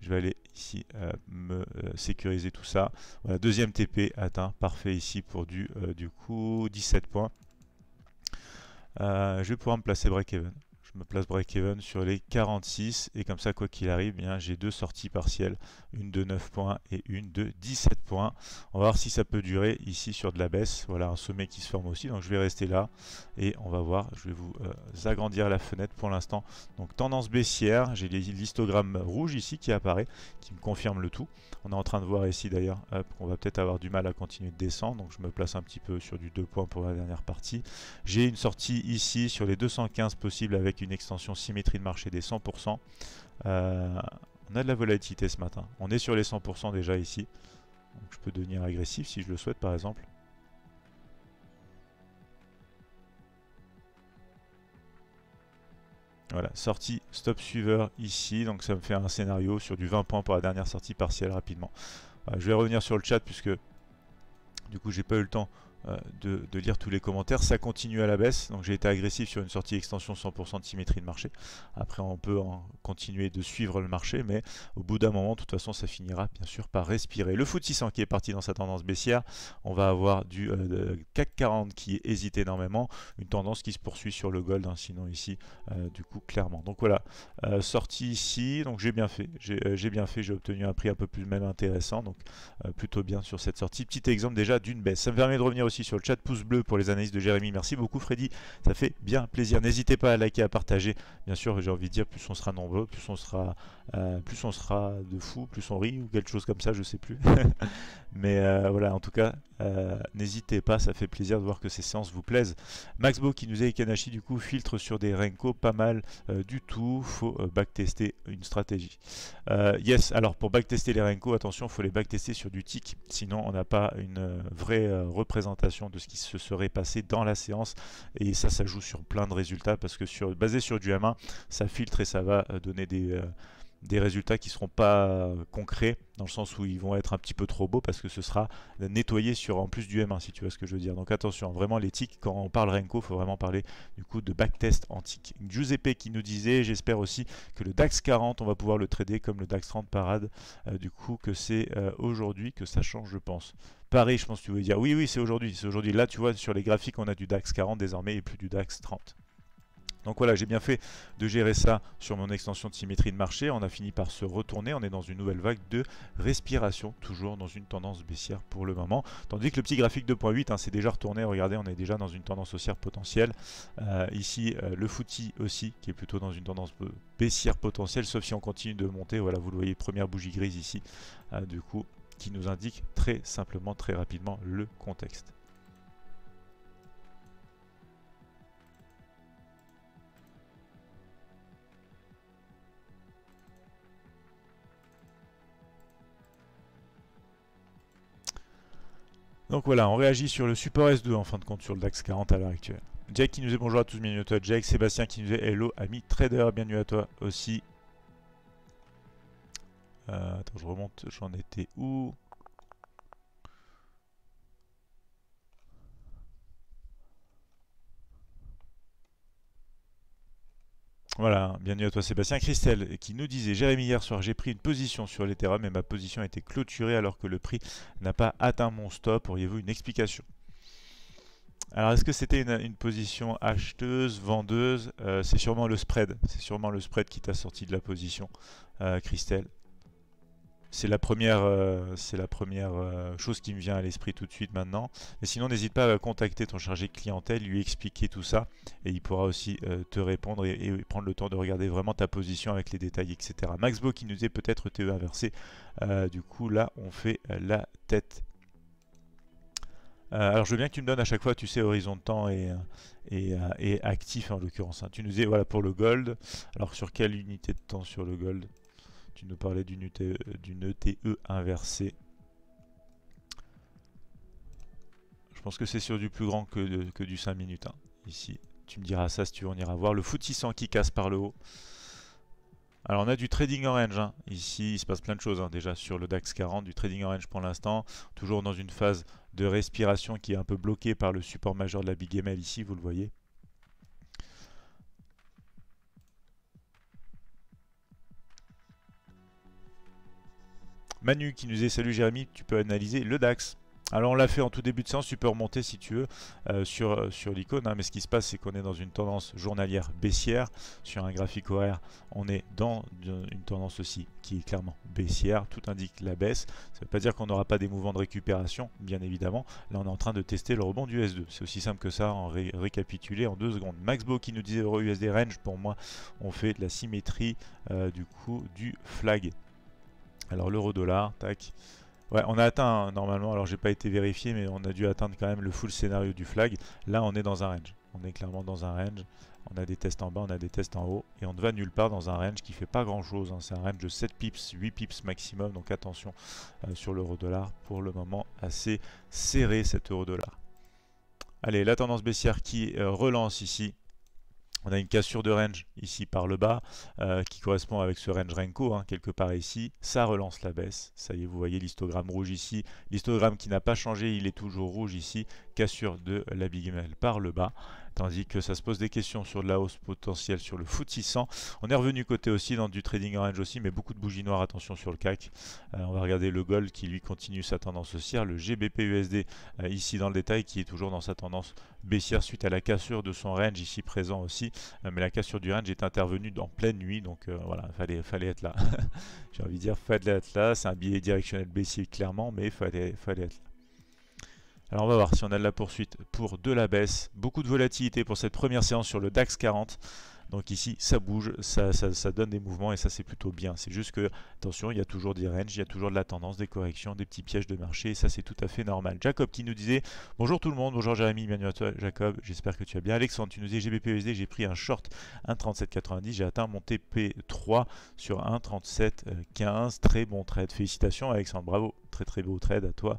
je vais aller ici euh, me euh, sécuriser tout ça, voilà, deuxième TP atteint, parfait ici pour du, du coup 17 points, je vais pouvoir me placer break-even, me place break-even sur les 46 et comme ça quoi qu'il arrive bien j'ai deux sorties partielles une de 9 points et une de 17 points on va voir si ça peut durer ici sur de la baisse voilà un sommet qui se forme aussi donc je vais rester là et on va voir je vais vous euh, agrandir la fenêtre pour l'instant donc tendance baissière j'ai l'histogramme rouge ici qui apparaît qui me confirme le tout on est en train de voir ici d'ailleurs qu'on va peut-être avoir du mal à continuer de descendre donc je me place un petit peu sur du 2 points pour la dernière partie j'ai une sortie ici sur les 215 possibles avec une une extension symétrie de marché des 100%. Euh, on a de la volatilité ce matin. On est sur les 100% déjà ici. je peux devenir agressif si je le souhaite par exemple. Voilà, sortie stop suiveur ici, donc ça me fait un scénario sur du 20 points pour la dernière sortie partielle rapidement. Euh, je vais revenir sur le chat puisque du coup j'ai pas eu le temps euh, de, lire tous les commentaires. Ça continue à la baisse, donc j'ai été agressif sur une sortie extension 100% de symétrie de marché. Après, on peut en continuer de suivre le marché, mais au bout d'un moment, de toute façon, ça finira bien sûr par respirer. Le foot 600 qui est parti dans sa tendance baissière, on va avoir du euh, CAC 40 qui hésite énormément, une tendance qui se poursuit sur le gold, hein, sinon ici, euh, du coup, clairement. Donc voilà, sortie ici, donc j'ai bien fait, j'ai bien fait, j'ai obtenu un prix un peu plus même intéressant, donc plutôt bien sur cette sortie. Petit exemple déjà d'une baisse. Ça me permet de revenir aussi sur le chat. Pouce bleu pour les analyses de Jérémy. Merci beaucoup Freddy, ça fait bien plaisir. N'hésitez pas à liker, à partager. Bien sûr, j'ai envie de dire, plus on sera nombreux, plus on sera euh, plus on sera de fou plus on rit ou quelque chose comme ça, je sais plus. Mais euh, voilà, en tout cas, euh, n'hésitez pas, ça fait plaisir de voir que ces séances vous plaisent. Maxbo qui nous est Kanashi du coup filtre sur des Renko, pas mal du tout, faut backtester une stratégie. yes, alors pour backtester les Renko, attention, faut les backtester sur du tic, sinon on n'a pas une vraie représentation de ce qui se serait passé dans la séance et ça, ça joue sur plein de résultats parce que sur, basé sur du M1, ça filtre et ça va donner des des résultats qui ne seront pas concrets, dans le sens où ils vont être un petit peu trop beaux, parce que ce sera nettoyé sur en plus du M1, si tu vois ce que je veux dire. Donc attention, vraiment l'éthique, quand on parle Renko, il faut vraiment parler du coup de backtest antique. Giuseppe qui nous disait, j'espère aussi que le DAX 40, on va pouvoir le trader comme le DAX 30 parade, euh, du coup que c'est euh, aujourd'hui que ça change, je pense. Paris, je pense que tu veux dire, oui, oui, c'est aujourd'hui, c'est aujourd'hui. Là, tu vois, sur les graphiques, on a du DAX 40 désormais et plus du DAX 30. Donc voilà, j'ai bien fait de gérer ça sur mon extension de symétrie de marché. On a fini par se retourner, on est dans une nouvelle vague de respiration, toujours dans une tendance baissière pour le moment. Tandis que le petit graphique 2.8 s'est hein, déjà retourné, regardez, on est déjà dans une tendance haussière potentielle. Euh, ici, euh, le footy aussi, qui est plutôt dans une tendance baissière potentielle, sauf si on continue de monter. Voilà, vous le voyez, première bougie grise ici, euh, du coup, qui nous indique très simplement, très rapidement le contexte. Donc voilà, on réagit sur le support S2 en fin de compte sur le DAX 40 à l'heure actuelle. Jack qui nous dit bonjour à tous, bienvenue à toi Jack. Sébastien qui nous dit hello, ami trader, bienvenue à toi aussi. Euh, attends, je remonte, j'en étais où Voilà, bienvenue à toi Sébastien. Christelle qui nous disait Jérémy, hier soir j'ai pris une position sur l'Ethereum et ma position a été clôturée alors que le prix n'a pas atteint mon stop. Auriez-vous une explication alors est-ce que c'était une, position acheteuse, vendeuse euh, C'est sûrement le spread. C'est sûrement le spread qui t'a sorti de la position, euh, Christelle c'est la première, euh, c'est la première euh, chose qui me vient à l'esprit tout de suite maintenant. Mais sinon, n'hésite pas à contacter ton chargé clientèle, lui expliquer tout ça, et il pourra aussi euh, te répondre et, prendre le temps de regarder vraiment ta position avec les détails, etc. Maxbo qui nous est peut-être TE inversé. du coup, là, on fait la tête. alors, je veux bien que tu me donnes à chaque fois, tu sais, horizon de temps et, et, et actif en l'occurrence. Hein. Tu nous dis, voilà, pour le gold. Alors, sur quelle unité de temps sur le gold tu nous parlais d'une ETE, e e inversée. Je pense que c'est sur du plus grand que, du 5 minutes. Hein. ici, tu me diras ça si tu veux, on ira voir. Le foot qui casse par le haut. Alors on a du trading orange range, hein. ici il se passe plein de choses hein. déjà sur le DAX 40, du trading orange range pour l'instant, toujours dans une phase de respiration qui est un peu bloquée par le support majeur de la Big ML ici, vous le voyez. Manu qui nous dit salut Jérémy, tu peux analyser le DAX. Alors on l'a fait en tout début de séance, tu peux remonter si tu veux euh, sur, euh, sur l'icône, hein. mais ce qui se passe c'est qu'on est dans une tendance journalière baissière, sur un graphique horaire on est dans une tendance aussi qui est clairement baissière, tout indique la baisse, ça ne veut pas dire qu'on n'aura pas des mouvements de récupération, bien évidemment, là on est en train de tester le rebond du S2, c'est aussi simple que ça en récapitulé en deux secondes. Maxbo qui nous disait Euro USD range, pour moi on fait de la symétrie euh, du coup du flag. Alors l'euro dollar, tac. Ouais, on a atteint hein, normalement, alors j'ai pas été vérifié, mais on a dû atteindre quand même le full scénario du flag. Là, on est dans un range. On est clairement dans un range. On a des tests en bas, on a des tests en haut. Et on ne va nulle part dans un range qui fait pas grand chose. Hein. C'est un range de 7 pips, 8 pips maximum. Donc attention euh, sur l'euro dollar. Pour le moment, assez serré cet euro dollar. Allez, la tendance baissière qui euh, relance ici on a une cassure de range ici par le bas euh, qui correspond avec ce range Renko hein, quelque part ici. Ça relance la baisse. Ça y est, vous voyez l'histogramme rouge ici. L'histogramme qui n'a pas changé, il est toujours rouge ici. Cassure de la Big par le bas tandis que ça se pose des questions sur de la hausse potentielle sur le FTSE On est revenu côté aussi dans du trading range aussi, mais beaucoup de bougies noires, attention sur le CAC. Euh, on va regarder le Gold qui lui continue sa tendance haussière, le GBP-USD euh, ici dans le détail qui est toujours dans sa tendance baissière suite à la cassure de son range ici présent aussi, euh, mais la cassure du range est intervenue dans pleine nuit, donc voilà, fallait, fallait être là. J'ai envie de dire, fallait être là, c'est un billet directionnel baissier clairement, mais fallait, fallait être là. Alors on va voir si on a de la poursuite pour de la baisse. Beaucoup de volatilité pour cette première séance sur le DAX 40. Donc ici, ça bouge, ça, donne des mouvements et ça c'est plutôt bien. C'est juste que, attention, il y a toujours des ranges, il y a toujours de la tendance, des corrections, des petits pièges de marché et ça c'est tout à fait normal. Jacob qui nous disait, bonjour tout le monde, bonjour Jérémy, bienvenue à toi Jacob, j'espère que tu vas bien. Alexandre, tu nous disais GBPUSD, e j'ai pris un short 1.3790, j'ai atteint mon TP3 sur 1.3715, très bon trade. Félicitations Alexandre, bravo, très très beau trade à toi.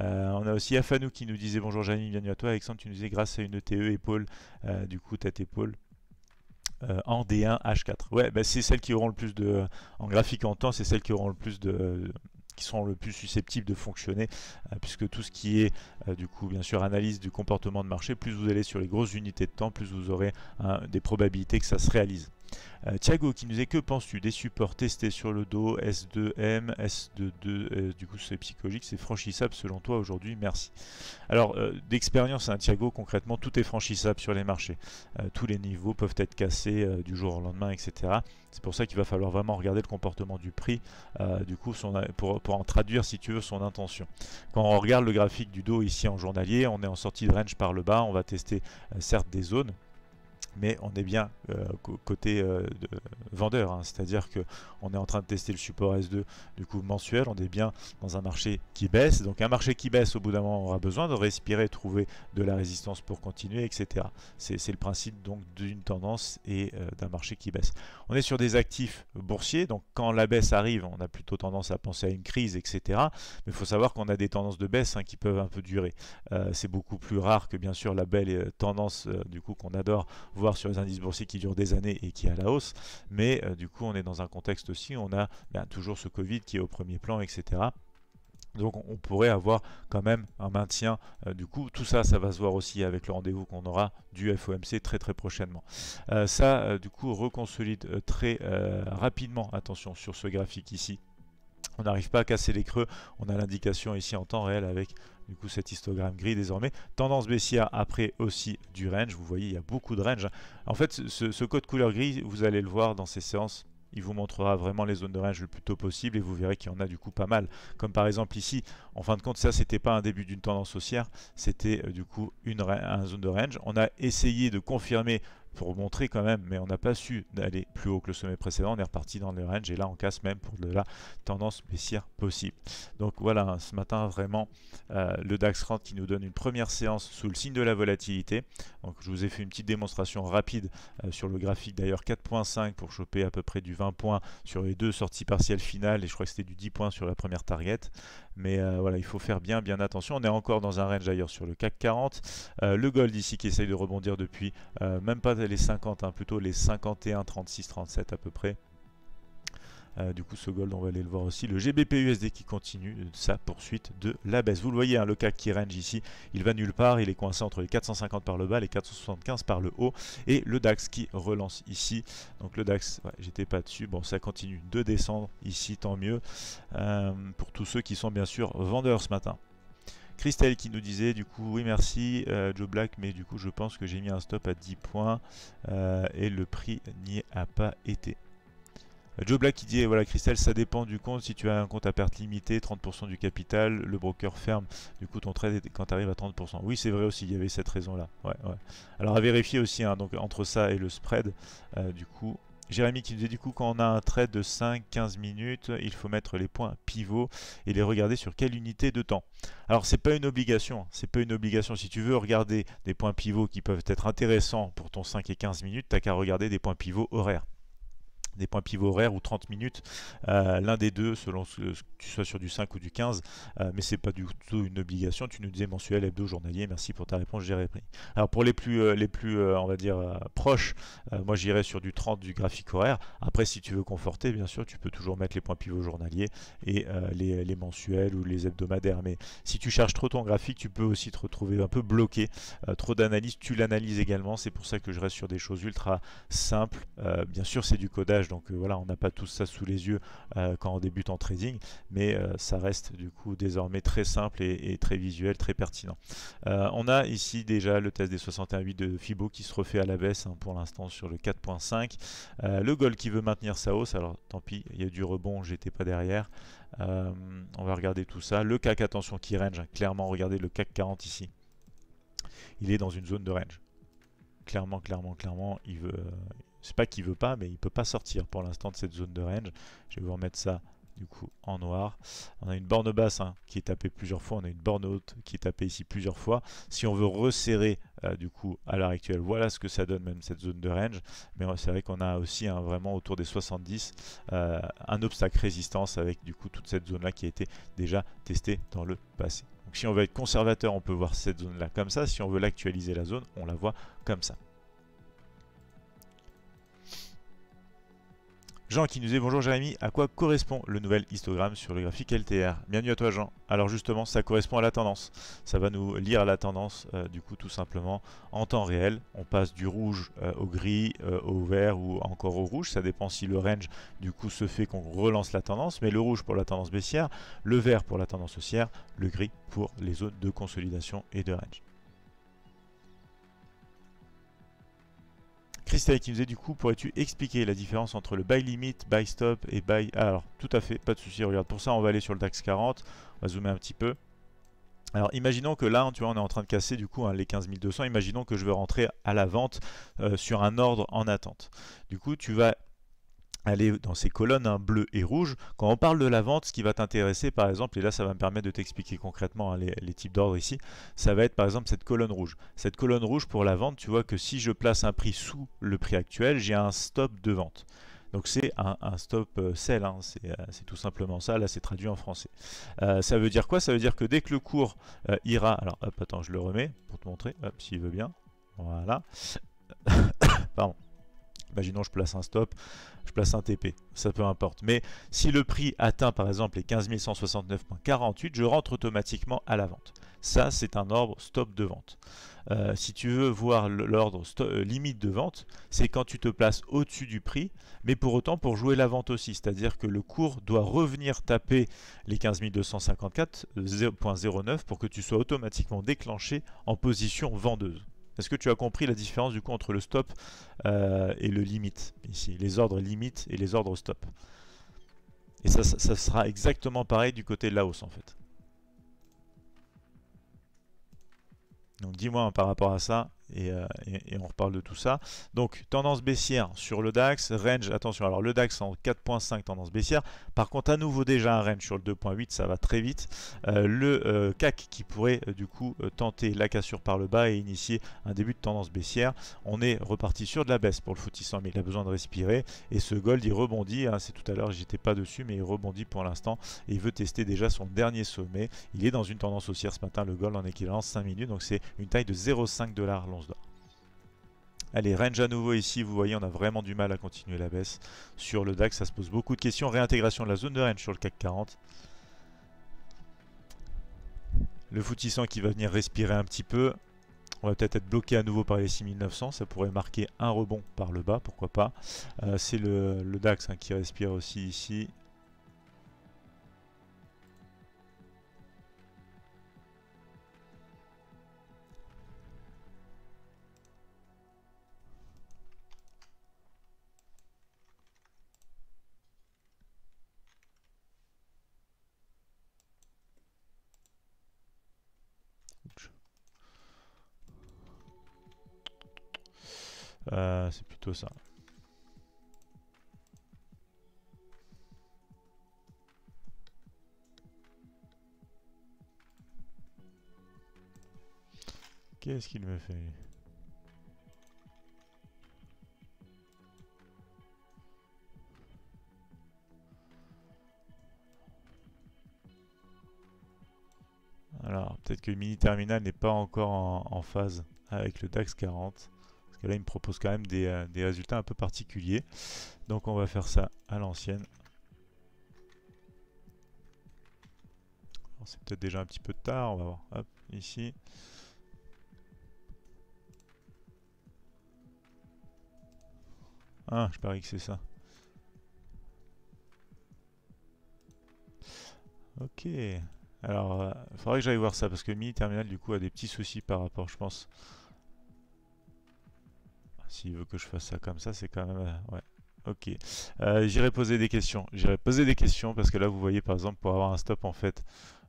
Euh, on a aussi Afanou qui nous disait bonjour Jérémy, bienvenue à toi. Alexandre, tu nous disais grâce à une ETE épaule, euh, du coup, tête épaule, euh, en D1 H4. Ouais, bah, c'est celles qui auront le plus de. En graphique en temps, c'est celles qui auront le plus de qui sont le plus susceptibles de fonctionner euh, puisque tout ce qui est euh, du coup bien sûr analyse du comportement de marché plus vous allez sur les grosses unités de temps plus vous aurez hein, des probabilités que ça se réalise euh, Thiago qui nous est que penses-tu des supports testés sur le dos S2M, s 22 euh, du coup c'est psychologique, c'est franchissable selon toi aujourd'hui, merci. Alors euh, d'expérience, à hein, Thiago concrètement tout est franchissable sur les marchés, tous les niveaux peuvent être cassés du jour au lendemain, etc. C'est pour ça qu'il va falloir vraiment regarder le comportement du prix, du coup pour, pour, en traduire si tu veux son intention. Quand on regarde le graphique du dos ici en journalier, on est en sortie de range par le bas, on va tester certes des zones, mais on est bien euh, côté euh, vendeur, hein. c'est-à-dire que on est en train de tester le support S2 du coup mensuel, on est bien dans un marché qui baisse, donc un marché qui baisse au bout d'un moment on aura besoin de respirer, trouver de la résistance pour continuer, etc. C'est le principe donc d'une tendance et euh, d'un marché qui baisse. On est sur des actifs boursiers, donc quand la baisse arrive, on a plutôt tendance à penser à une crise, etc. Mais il faut savoir qu'on a des tendances de baisse hein, qui peuvent un peu durer. C'est beaucoup plus rare que bien sûr la belle tendance du coup qu'on adore sur les indices boursiers qui durent des années et qui est à la hausse. Mais euh, du coup, on est dans un contexte aussi, on a ben, toujours ce Covid qui est au premier plan, etc. Donc on pourrait avoir quand même un maintien euh, du coup. Tout ça, ça va se voir aussi avec le rendez-vous qu'on aura du FOMC très très prochainement. Euh, ça, du coup, reconsolide très rapidement, attention, sur ce graphique ici, on n'arrive pas à casser les creux. On a l'indication ici en temps réel avec du coup cet histogramme gris désormais. Tendance baissière après aussi du range. Vous voyez, il y a beaucoup de range. En fait, ce, code couleur gris, vous allez le voir dans ces séances il vous montrera vraiment les zones de range le plus tôt possible et vous verrez qu'il y en a du coup pas mal. Comme par exemple ici, en fin de compte, ça c'était pas un début d'une tendance haussière, c'était euh, du coup une, une, zone de range. On a essayé de confirmer pour montrer quand même, mais on n'a pas su d'aller plus haut que le sommet précédent, on est reparti dans le range et là on casse même pour de la tendance baissière possible. Donc voilà, hein, ce matin vraiment euh, le DAX 30 qui nous donne une première séance sous le signe de la volatilité. Donc je vous ai fait une petite démonstration rapide euh, sur le graphique d'ailleurs 4.5 pour choper à peu près du 20 points sur les deux sorties partielles finales et je crois que c'était du 10 points sur la première target. Mais euh, voilà, il faut faire bien, bien attention. On est encore dans un range d'ailleurs sur le CAC 40. Euh, le gold ici qui essaye de rebondir depuis euh, même pas les 50, hein, plutôt les 51, 36, 37 à peu près. Euh, du coup, ce gold, on va aller le voir aussi. Le GBP-USD qui continue euh, sa poursuite de la baisse. Vous le voyez, un hein, le CAC qui range ici, il va nulle part. Il est coincé entre les 450 par le bas, les 475 par le haut. Et le DAX qui relance ici. Donc le DAX, j'étais pas dessus. Bon, ça continue de descendre ici, tant mieux. Euh, pour tous ceux qui sont bien sûr vendeurs ce matin. Christelle qui nous disait du coup oui merci Joe Black mais du coup je pense que j'ai mis un stop à 10 points et le prix n'y a pas été. Joe Black qui dit eh, voilà Christelle ça dépend du compte si tu as un compte à perte limitée 30% du capital le broker ferme du coup ton trade quand tu arrives à 30% oui c'est vrai aussi il y avait cette raison là alors à vérifier aussi hein, donc entre ça et le spread euh, du coup Jérémy qui nous dit du coup quand on a un trade de 5-15 minutes, il faut mettre les points pivots et les regarder sur quelle unité de temps. Alors c'est pas une obligation, hein. c'est pas une obligation. Si tu veux regarder des points pivots qui peuvent être intéressants pour ton 5 et 15 minutes, t'as qu'à regarder des points pivots horaires des points pivots horaires ou 30 minutes, euh, l'un des deux selon ce, que tu sois sur du 5 ou du 15, euh, mais c'est pas du tout une obligation. Tu nous disais mensuel, hebdo, journalier. Merci pour ta réponse, j'ai repris. Alors pour les plus, euh, les plus, on va dire proches, moi j'irai sur du 30 du graphique horaire. Après, si tu veux conforter, bien sûr, tu peux toujours mettre les points pivots journaliers et les, mensuels ou les hebdomadaires. Mais si tu cherches trop ton graphique, tu peux aussi te retrouver un peu bloqué, trop d'analyse. Tu l'analyses également. C'est pour ça que je reste sur des choses ultra simples. bien sûr, c'est du codage donc euh, voilà, on n'a pas tout ça sous les yeux euh, quand on débute en trading, mais euh, ça reste du coup désormais très simple et, très visuel, très pertinent. on a ici déjà le test des 61,8 de Fibo qui se refait à la baisse hein, pour l'instant sur le 4.5. le goal qui veut maintenir sa hausse, alors tant pis, il y a du rebond, j'étais pas derrière. on va regarder tout ça. Le CAC, attention, qui range. Hein, clairement, regardez le CAC 40 ici. Il est dans une zone de range. Clairement, clairement, clairement, il veut, c'est pas qu'il veut pas, mais il peut pas sortir pour l'instant de cette zone de range. Je vais vous remettre ça du coup en noir. On a une borne basse hein, qui est tapée plusieurs fois, on a une borne haute qui est tapée ici plusieurs fois. Si on veut resserrer euh, du coup à l'heure actuelle, voilà ce que ça donne même cette zone de range. Mais euh, c'est vrai qu'on a aussi hein, vraiment autour des 70 euh, un obstacle résistance avec du coup toute cette zone là qui a été déjà testée dans le passé. Donc si on veut être conservateur, on peut voir cette zone là comme ça. Si on veut l'actualiser la zone, on la voit comme ça. Jean qui nous dit bonjour Jérémy, à quoi correspond le nouvel histogramme sur le graphique LTR Bienvenue à toi Jean. Alors justement, ça correspond à la tendance. Ça va nous lire la tendance euh, du coup tout simplement en temps réel. On passe du rouge euh, au gris, euh, au vert ou encore au rouge. Ça dépend si le range du coup se fait qu'on relance la tendance. Mais le rouge pour la tendance baissière, le vert pour la tendance haussière, le gris pour les zones de consolidation et de range. Christelle qui me est du coup, pourrais-tu expliquer la différence entre le buy limit, buy stop et buy... alors, tout à fait, pas de souci, regarde, pour ça on va aller sur le DAX 40, on va zoomer un petit peu. Alors imaginons que là, hein, tu vois, on est en train de casser du coup hein, les 15200 imaginons que je veux rentrer à la vente euh, sur un ordre en attente. Du coup, tu vas aller dans ces colonnes un hein, bleues et rouge Quand on parle de la vente, ce qui va t'intéresser par exemple, et là ça va me permettre de t'expliquer concrètement hein, les, types d'ordres ici, ça va être par exemple cette colonne rouge. Cette colonne rouge pour la vente, tu vois que si je place un prix sous le prix actuel, j'ai un stop de vente. Donc c'est un, stop euh, sell, hein, euh, c'est tout simplement ça, là c'est traduit en français. Euh, ça veut dire quoi Ça veut dire que dès que le cours ira, alors hop attends je le remets pour te montrer, hop s'il veut bien, voilà, pardon imaginons je place un stop, je place un TP, ça peu importe. Mais si le prix atteint par exemple les 15 169.48, je rentre automatiquement à la vente. Ça, c'est un ordre stop de vente. Euh, si tu veux voir l'ordre euh, limite de vente, c'est quand tu te places au-dessus du prix, mais pour autant pour jouer la vente aussi, c'est-à-dire que le cours doit revenir taper les 15 254.09 euh, pour que tu sois automatiquement déclenché en position vendeuse. Est-ce que tu as compris la différence du coup entre le stop euh, et le limite ici, les ordres limite et les ordres stop Et ça, sera exactement pareil du côté de la hausse en fait. Donc dis-moi hein, par rapport à ça, euh, et, on reparle de tout ça. Donc tendance baissière sur le DAX, range, attention, alors le DAX en 4.5 tendance baissière, par contre à nouveau déjà un range sur le 2.8, ça va très vite. Euh, le euh, CAC qui pourrait du coup tenter la cassure par le bas et initier un début de tendance baissière. On est reparti sur de la baisse pour le FTSE 100 il a besoin de respirer et ce gold il rebondit, hein. c'est tout à l'heure j'étais pas dessus mais il rebondit pour l'instant et il veut tester déjà son dernier sommet. Il est dans une tendance haussière ce matin, le gold en équivalence 5 minutes, donc c'est une taille de 0,5 dollars long Allez, range à nouveau ici, vous voyez, on a vraiment du mal à continuer la baisse. Sur le DAX, ça se pose beaucoup de questions. Réintégration de la zone de range sur le CAC 40. Le foutissant qui va venir respirer un petit peu. On va peut-être être bloqué à nouveau par les 6900. Ça pourrait marquer un rebond par le bas, pourquoi pas. Euh, c'est le, DAX hein, qui respire aussi ici. Euh, c'est plutôt ça. Qu'est-ce qu'il me fait Alors, peut-être que le mini terminal n'est pas encore en, en phase avec le DAX 40. Et là il me propose quand même euh, des, résultats un peu particuliers. Donc on va faire ça à l'ancienne. C'est peut-être déjà un petit peu tard, on va voir. Hop, ici. Ah, je parie que c'est ça. Ok. Alors, il euh, faudrait que j'aille voir ça parce que mini terminal du coup a des petits soucis par rapport, je pense. S'il veut que je fasse ça comme ça, c'est quand même... Euh, ouais. Ok. Euh, j'irai poser des questions. J'irai poser des questions parce que là, vous voyez, par exemple, pour avoir un stop en fait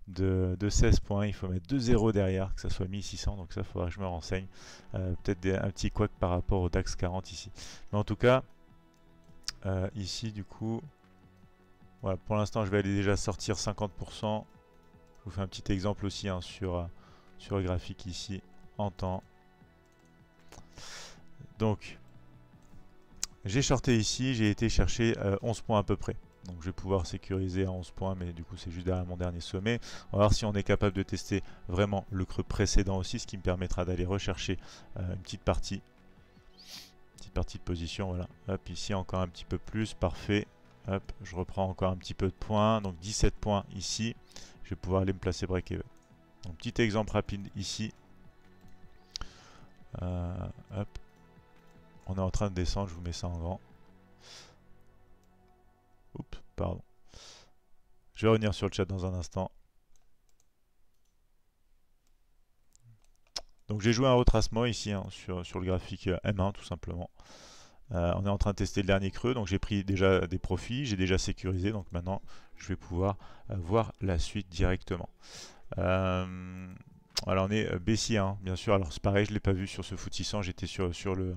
de, 16 points, il faut mettre 2 0 derrière, que ça soit 1600. Donc ça, il faudra que je me renseigne. Euh, peut-être un petit quad par rapport au DAX 40 ici. Mais en tout cas, ici, du coup, voilà, pour l'instant, je vais aller déjà sortir 50%. Je vous fais un petit exemple aussi hein, sur, sur le graphique ici, en temps. Donc, j'ai shorté ici, j'ai été chercher 11 euh, points à peu près. Donc je vais pouvoir sécuriser à 11 points, mais du coup c'est juste derrière mon dernier sommet. On va voir si on est capable de tester vraiment le creux précédent aussi, ce qui me permettra d'aller rechercher euh, une petite partie petite partie de position, voilà. Hop, ici encore un petit peu plus, parfait. Hop, je reprends encore un petit peu de points, donc 17 points ici. Je vais pouvoir aller me placer break petit exemple rapide ici. Euh, hop, on est en train de descendre, je vous mets ça en grand. Oups, pardon. Je vais revenir sur le chat dans un instant. Donc j'ai joué un retracement ici hein, sur, sur, le graphique euh, M1 tout simplement. Euh, on est en train de tester le dernier creux, donc j'ai pris déjà des profits, j'ai déjà sécurisé, donc maintenant je vais pouvoir euh, voir la suite directement. alors on est baissier, hein, bien sûr, alors c'est pareil, je ne l'ai pas vu sur ce foot j'étais sur, sur le,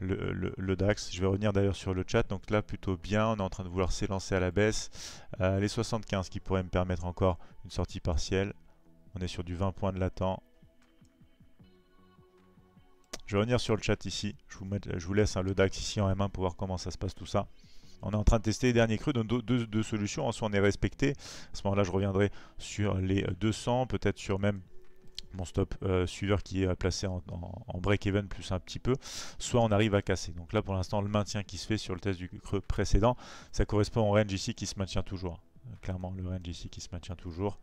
le, DAX. Je vais revenir d'ailleurs sur le chat. Donc là, plutôt bien. On est en train de vouloir s'élancer à la baisse. Euh, les 75 qui pourraient me permettre encore une sortie partielle. On est sur du 20 points de latent. Je vais revenir sur le chat ici. Je vous, met, je vous laisse un hein, le DAX ici en M1 pour voir comment ça se passe tout ça. On est en train de tester les derniers creux, donc deux, solutions. En soit on est respecté. À ce moment-là, je reviendrai sur les 200, peut-être sur même mon stop euh, suiveur qui est placé en, break-even plus un petit peu, soit on arrive à casser. Donc là pour l'instant le maintien qui se fait sur le test du creux précédent, ça correspond au range ici qui se maintient toujours. Clairement le range ici qui se maintient toujours.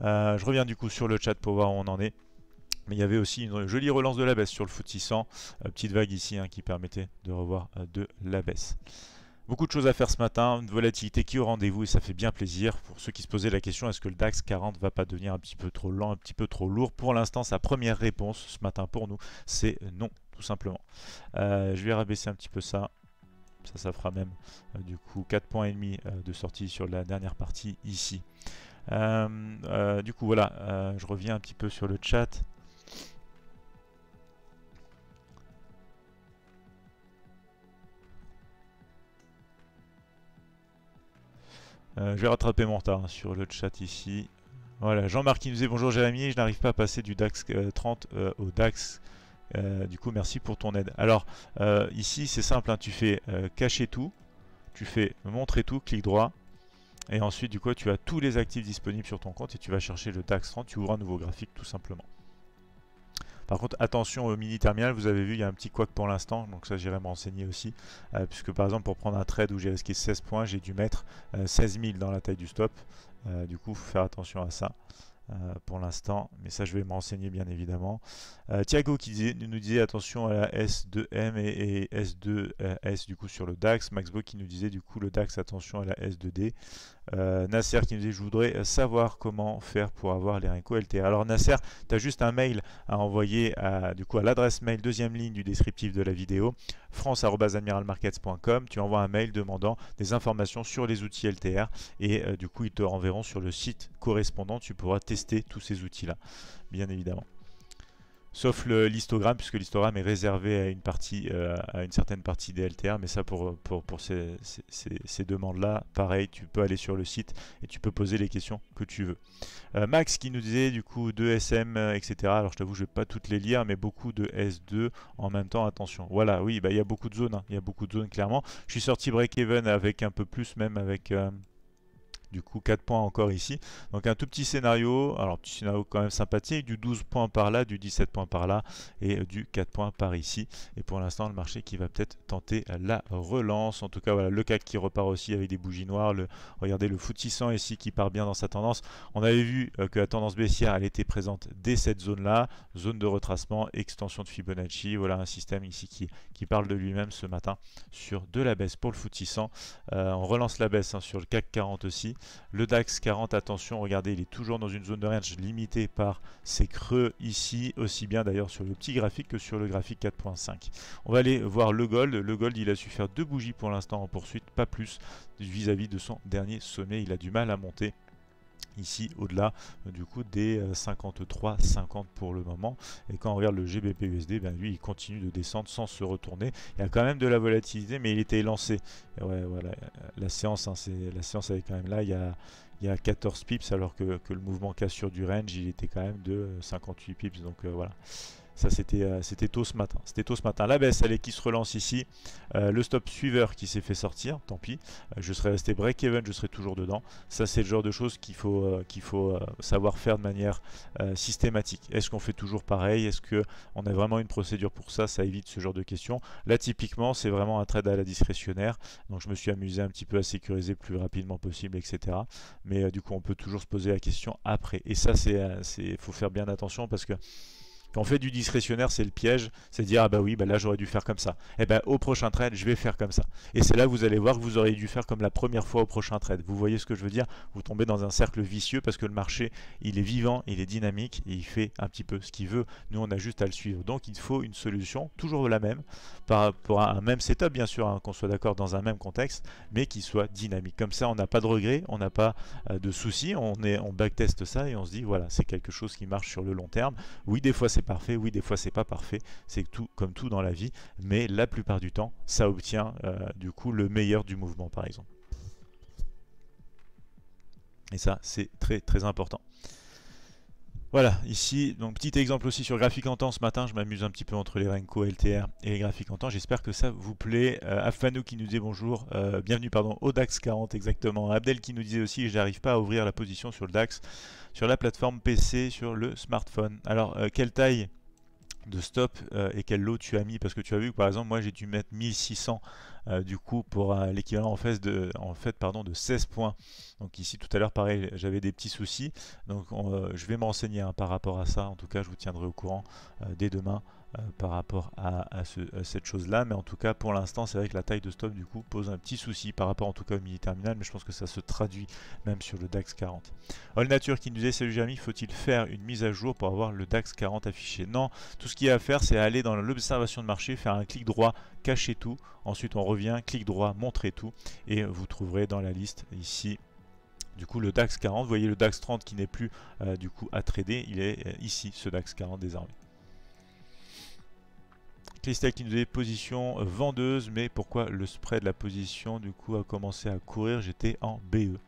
Euh, je reviens du coup sur le chat pour voir où on en est. Mais il y avait aussi une jolie relance de la baisse sur le foot 600, euh, petite vague ici hein, qui permettait de revoir de la baisse. Beaucoup de choses à faire ce matin, une volatilité qui est au rendez-vous et ça fait bien plaisir. Pour ceux qui se posaient la question, est-ce que le DAX 40 va pas devenir un petit peu trop lent, un petit peu trop lourd Pour l'instant, sa première réponse ce matin pour nous, c'est non, tout simplement. Euh, je vais rabaisser un petit peu ça. Ça, ça fera même euh, du coup quatre points et demi euh, de sortie sur la dernière partie ici. du coup, voilà, je reviens un petit peu sur le chat. Euh, je vais rattraper mon retard sur le chat ici. Voilà, Jean-Marc qui nous dit bonjour Jérémy, je n'arrive pas à passer du DAX 30 euh, euh, au DAX. du coup, merci pour ton aide. Alors, ici, c'est simple, hein, tu fais cacher tout, tu fais montrer tout, clic droit, et ensuite, du coup, tu as tous les actifs disponibles sur ton compte et tu vas chercher le DAX 30, tu ouvres un nouveau graphique tout simplement. Par contre, attention au mini terminal, vous avez vu, il y a un petit quack pour l'instant, donc ça j'irai me renseigner aussi, euh, puisque par exemple pour prendre un trade où j'ai risqué 16 points, j'ai dû mettre 16000 euh, 16 dans la taille du stop. Euh, du coup, faut faire attention à ça. pour l'instant, mais ça je vais me bien évidemment. Thiago qui nous disait attention à la S2M et, S2S du coup sur le DAX. Maxbo qui nous disait du coup le DAX attention à la S2D. Euh, Nasser qui nous dit je voudrais savoir comment faire pour avoir les reco LTR. Alors Nasser, tu as juste un mail à envoyer à, du coup à l'adresse mail deuxième ligne du descriptif de la vidéo france@admiralmarkets.com. Tu envoies un mail demandant des informations sur les outils LTR et euh, du coup ils te renverront sur le site correspondant. Tu pourras tester tous ces outils là, bien évidemment sauf l'histogramme, puisque l'histogramme est réservé à une, partie, euh, à une certaine partie des LTR, mais ça pour, pour, ces, demandes-là, pareil, tu peux aller sur le site et tu peux poser les questions que tu veux. Euh, Max qui nous disait du coup 2SM, etc. Euh, Alors je t'avoue, je vais pas toutes les lire, mais beaucoup de S2 en même temps, attention. Voilà, oui, bah, il y a beaucoup de zones, hein. il y a beaucoup de zones clairement. Je suis sorti break-even avec un peu plus, même avec... Du coup, 4 points encore ici. Donc un tout petit scénario, alors petit scénario quand même sympathique, du 12 points par là, du 17 points par là et du 4 points par ici. Et pour l'instant, le marché qui va peut-être tenter la relance. En tout cas, voilà, le CAC qui repart aussi avec des bougies noires. Le, regardez le Footissant ici qui part bien dans sa tendance. On avait vu euh, que la tendance baissière, elle était présente dès cette zone-là, zone de retracement, extension de Fibonacci. Voilà un système ici qui, qui parle de lui-même ce matin sur de la baisse pour le Footissant. Euh, on relance la baisse hein, sur le CAC 40 aussi. Le DAX 40, attention, regardez, il est toujours dans une zone de range limitée par ses creux ici, aussi bien d'ailleurs sur le petit graphique que sur le graphique 4.5. On va aller voir le gold. Le gold, il a su faire deux bougies pour l'instant en poursuite, pas plus vis à -vis de son dernier sommet. Il a du mal à monter ici au-delà euh, du coup des 53 euh, 50 pour le moment et quand on regarde le GBP/USD ben lui il continue de descendre sans se retourner il y a quand même de la volatilité mais il était lancé ouais, voilà euh, la séance hein, c'est la séance elle est quand même là il y a il y 14 pips alors que, le mouvement cassure du range il était quand même de 58 pips donc voilà ça, euh, c'était tôt ce matin. C'était tôt ce matin. La baisse, elle est qui se relance ici. Euh, le stop suiveur qui s'est fait sortir, tant pis. Euh, je serais resté break-even, je serais toujours dedans. Ça, c'est le genre de choses qu'il faut, qu'il faut savoir faire de manière systématique. Est-ce qu'on fait toujours pareil Est-ce qu'on a vraiment une procédure pour ça Ça évite ce genre de questions. Là, typiquement, c'est vraiment un trade à la discrétionnaire. Donc, je me suis amusé un petit peu à sécuriser le plus rapidement possible, etc. Mais du coup, on peut toujours se poser la question après. Et ça, c'est faut faire bien attention parce que quand on fait du discrétionnaire, c'est le piège, c'est dire ah bah oui, bah là j'aurais dû faire comme ça. Et eh ben au prochain trade, je vais faire comme ça. Et c'est là que vous allez voir que vous auriez dû faire comme la première fois au prochain trade. Vous voyez ce que je veux dire Vous tombez dans un cercle vicieux parce que le marché, il est vivant, il est dynamique il fait un petit peu ce qu'il veut. Nous, on a juste à le suivre. Donc il faut une solution toujours la même par rapport à un même setup bien sûr, hein, qu'on soit d'accord dans un même contexte, mais qui soit dynamique. Comme ça, on n'a pas de regrets, on n'a pas euh, de soucis, on est on backtest ça et on se dit voilà, c'est quelque chose qui marche sur le long terme. Oui, des fois c'est parfait, oui, des fois c'est pas parfait, c'est tout comme tout dans la vie, mais la plupart du temps, ça obtient euh, du coup le meilleur du mouvement par exemple. Et ça, c'est très très important. Voilà, ici, donc petit exemple aussi sur graphique en temps ce matin, je m'amuse un petit peu entre les Renko LTR et les graphiques en temps, j'espère que ça vous plaît. Euh, Afano qui nous dit bonjour, euh, bienvenue pardon au DAX 40 exactement, Abdel qui nous disait aussi j'arrive pas à ouvrir la position sur le DAX, sur la plateforme PC, sur le smartphone. Alors euh, quelle taille de stop euh, et quel lot tu as mis parce que tu as vu que par exemple moi j'ai dû mettre 1600 euh, du coup pour euh, l'équivalent en fait, de, en fait pardon, de 16 points. Donc ici tout à l'heure pareil j'avais des petits soucis donc euh, je vais m'enseigner renseigner hein, par rapport à ça en tout cas je vous tiendrai au courant dès demain euh, par rapport à, cette chose-là. Mais en tout cas, pour l'instant, c'est vrai que la taille de stop, du coup, pose un petit souci par rapport en tout cas au mini-terminal, mais je pense que ça se traduit même sur le DAX 40. All Nature qui nous disait, salut Jeremy, faut-il faire une mise à jour pour avoir le DAX 40 affiché Non, tout ce qu'il y a à faire, c'est aller dans l'observation de marché, faire un clic droit, cacher tout. Ensuite, on revient, clic droit, montrer tout. Et vous trouverez dans la liste ici du coup le DAX 40. Vous voyez le DAX 30 qui n'est plus euh, du coup à trader, il est euh, ici ce DAX 40 désormais. Clistel qui nous des position euh, vendeuse, mais pourquoi le spread de la position du coup a commencé à courir J'étais en BE.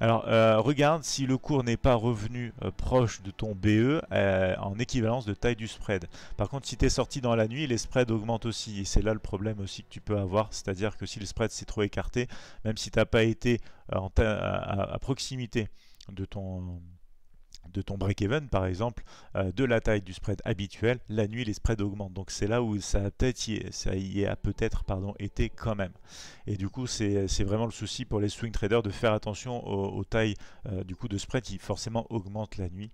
Alors euh, regarde si le cours n'est pas revenu euh, proche de ton BE en équivalence de taille du spread. Par contre si tu es sorti dans la nuit, les spreads augmentent aussi et c'est là le problème aussi que tu peux avoir. C'est-à-dire que si le spread s'est trop écarté, même si tu n'as pas été à, proximité de ton, de ton break-even, par exemple, euh, de la taille du spread habituel, la nuit, les spreads augmentent. Donc c'est là où ça, peut ça y a peut-être pardon, été quand même. Et du coup, c'est, c'est vraiment le souci pour les swing traders de faire attention aux, tailles euh, du coup, de spread qui forcément augmentent la nuit.